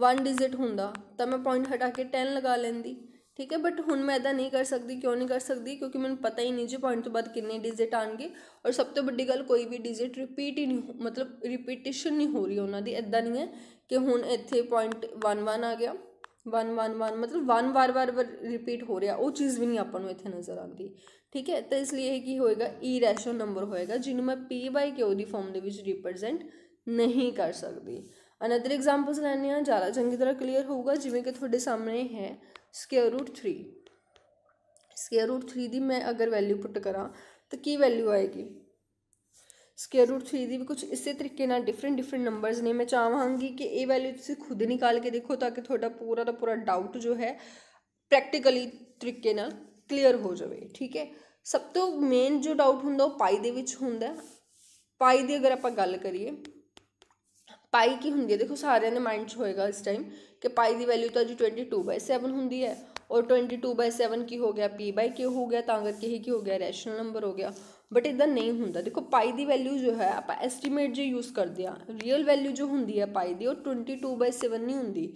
ਵਨ ਡਿਜਿਟ ਹੁੰਦਾ ਤਾਂ ਮੈਂ ਪੁਆਇੰਟ ਹਟਾ ਕੇ 10 ਲਗਾ ਲੈਂਦੀ ਠੀਕ ਹੈ ਬਟ ਹੁਣ ਮੈਂ ਇਦਾਂ ਨਹੀਂ ਕਰ ਸਕਦੀ ਕਿਉਂ ਨਹੀਂ ਕਰ ਸਕਦੀ ਕਿਉਂਕਿ ਮੈਨੂੰ ਪਤਾ ਹੀ ਨਹੀਂ ਜੀ ਪੁਆਇੰਟ ਤੋਂ ਬਾਅਦ ਕਿੰਨੇ ਡਿਜਿਟ ਆਣਗੇ ਔਰ ਸਭ ਤੋਂ ਵੱਡੀ ਗੱਲ ਕੋਈ ਵੀ ਡਿਜਿਟ ਰਿਪੀਟ ਹੀ ਨਹੀਂ ਮਤਲਬ ਰਿਪੀਟੀਸ਼ਨ ਨਹੀਂ ਹੋ ਰਹੀ ਉਹਨਾਂ ਦੀ ਇਦਾਂ ਨਹੀਂ ਹੈ ਕਿ ਹੁਣ ਇੱਥੇ ਪੁਆਇੰਟ 11 ਆ ਗਿਆ 111 ਮਤਲਬ 1 ਵਾਰ-ਵਾਰ ਰਿਪੀਟ ਹੋ ਰਿਹਾ ਉਹ ਚੀਜ਼ ਵੀ ਨਹੀਂ ਆਪਾਂ ਨੂੰ ਇੱਥੇ ਨਜ਼ਰ ਆਉਂਦੀ ਠੀਕ ਹੈ ਤਾਂ ਇਸ ਲਈ ਇਹ ਕੀ ਹੋਏਗਾ ਈ e ਨੰਬਰ ਹੋਏਗਾ ਜਿਹਨੂੰ ਮੈਂ ਪੀ p/q ਦੀ ਫਾਰਮ ਦੇ ਵਿੱਚ ਰਿਪਰੈਜ਼ੈਂਟ ਨਹੀਂ ਕਰ ਸਕਦੀ ਅਨਦਰ ਐਗਜ਼ਾਮਪਲਸ ਲੈਣੇ ਆ ਜ਼ਿਆਦਾ ਚੰਗੀ ਤਰ੍ਹਾਂ ਕਲੀਅਰ ਹੋਊਗਾ ਜਿਵੇਂ ਕਿ ਤੁਹਾਡੇ ਸਾਹਮਣੇ ਹੈ ਸਕੁਅਰ ਰੂਟ 3 ਸਕੁਅਰ ਰੂਟ 3 ਦੀ ਮੈਂ ਅਗਰ ਵੈਲਿਊ ਪੁੱਟ ਕਰਾਂ ਤਾਂ ਕੀ ਵੈਲਿਊ ਆਏਗੀ ਸਕੁਅਰ ਰੂਟ 3 ਦੀ ਵੀ ਕੁਝ ਇਸੇ ਤਰੀਕੇ ਨਾਲ ਡਿਫਰੈਂਟ ਡਿਫਰੈਂਟ ਨੰਬਰਸ ਨੇ ਮੈਂ ਚਾਹਾਂਗੀ ਕਿ ਇਹ ਵੈਲਿਊ ਤੁਸੀਂ ਖੁਦ ਨਿਕਾਲ ਕੇ ਦੇਖੋ ਤਾਂ ਕਿ ਤੁਹਾਡਾ ਪੂਰਾ ਦਾ ਪੂਰਾ ਡਾਊਟ ਜੋ ਹੈ ਪ੍ਰੈਕਟੀਕਲੀ ਤਰੀਕੇ ਨਾਲ ਕਲੀਅਰ ਹੋ ਜਾਵੇ ਠੀਕ ਹੈ ਸਭ ਤੋਂ ਮੇਨ ਜੋ ਡਾਊਟ ਹੁੰਦਾ ਉਹ ਪਾਈ ਦੇ ਵਿੱਚ ਹੁੰਦਾ ਪਾਈ ਦੀ ਅਗਰ ਆਪਾਂ ਗੱਲ ਕਰੀਏ पाई की होंगी देखो सारे ने माइंड होएगा इस टाइम कि पाई की वैल्यू तो अभी ट्वेंटी टू बाय सैवन होंगी है और ट्वेंटी टू बाय सैवन की हो गया पी बाय क्यू हो गया तो करके ही की हो गया रैशनल नंबर हो गया बट इदा नहीं होंगे देखो पाई की वैल्यू जो है आप एसटीमेट जो यूज़ करते हैं रियल वैल्यू जो होंगी है पाई की वो ट्वेंटी टू बाय सैवन नहीं होंगी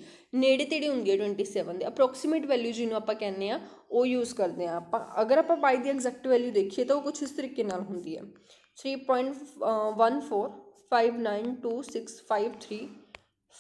नेड़े तेड़े होंगी ट्वेंटी सैवन की अप्रोक्सीमेट वैल्यू जिन्होंने आप कहने वो यूज़ करते हैं आप अगर आप पाई की एग्जैक्ट वैल्यू देखिए तो वो कुछ इस तरीके होंगी है three point one four five nine two six five three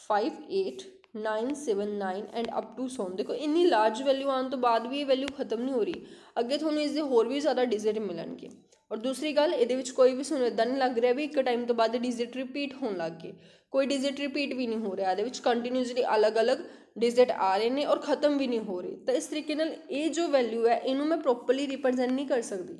five eight 979 and up to so on ਦੇਖੋ ਇੰਨੀ ਲਾਰਜ ਵੈਲਿਊ ਆਉਣ ਤੋਂ ਬਾਅਦ ਵੀ ਇਹ ਵੈਲਿਊ ਖਤਮ ਨਹੀਂ ਹੋ ਰਹੀ ਅੱਗੇ ਤੁਹਾਨੂੰ ਇਸ ਦੇ ਹੋਰ ਵੀ ਜ਼ਿਆਦਾ ਡਿਜ਼ਿਟ ਮਿਲਣਗੇ ਔਰ ਦੂਸਰੀ ਗੱਲ ਇਹਦੇ ਵਿੱਚ ਕੋਈ ਵੀ ਸਾਨੂੰ ਇਦਾਂ ਨਹੀਂ ਲੱਗ ਰਿਹਾ ਵੀ ਇੱਕ ਟਾਈਮ ਤੋਂ ਬਾਅਦ ਡਿਜ਼ਿਟ ਰਿਪੀਟ ਹੋਣ ਲੱਗ ਗਏ ਕੋਈ ਡਿਜ਼ਿਟ ਰਿਪੀਟ ਵੀ ਨਹੀਂ ਹੋ ਰਿਹਾ ਇਹਦੇ ਵਿੱਚ ਕੰਟੀਨਿਊਸਲੀ ਅਲੱਗ-ਅਲੱਗ ਡਿਜ਼ਿਟ ਆ ਰਹੇ ਨੇ ਔਰ ਖਤਮ ਵੀ ਨਹੀਂ ਹੋ ਰਹੇ ਤਾਂ ਇਸ ਤਰੀਕੇ ਨਾਲ ਇਹ ਜੋ ਵੈਲਿਊ ਹੈ ਇਹਨੂੰ ਮੈਂ ਪ੍ਰੋਪਰਲੀ ਰਿਪਰੈਜ਼ੈਂਟ ਨਹੀਂ ਕਰ ਸਕਦੀ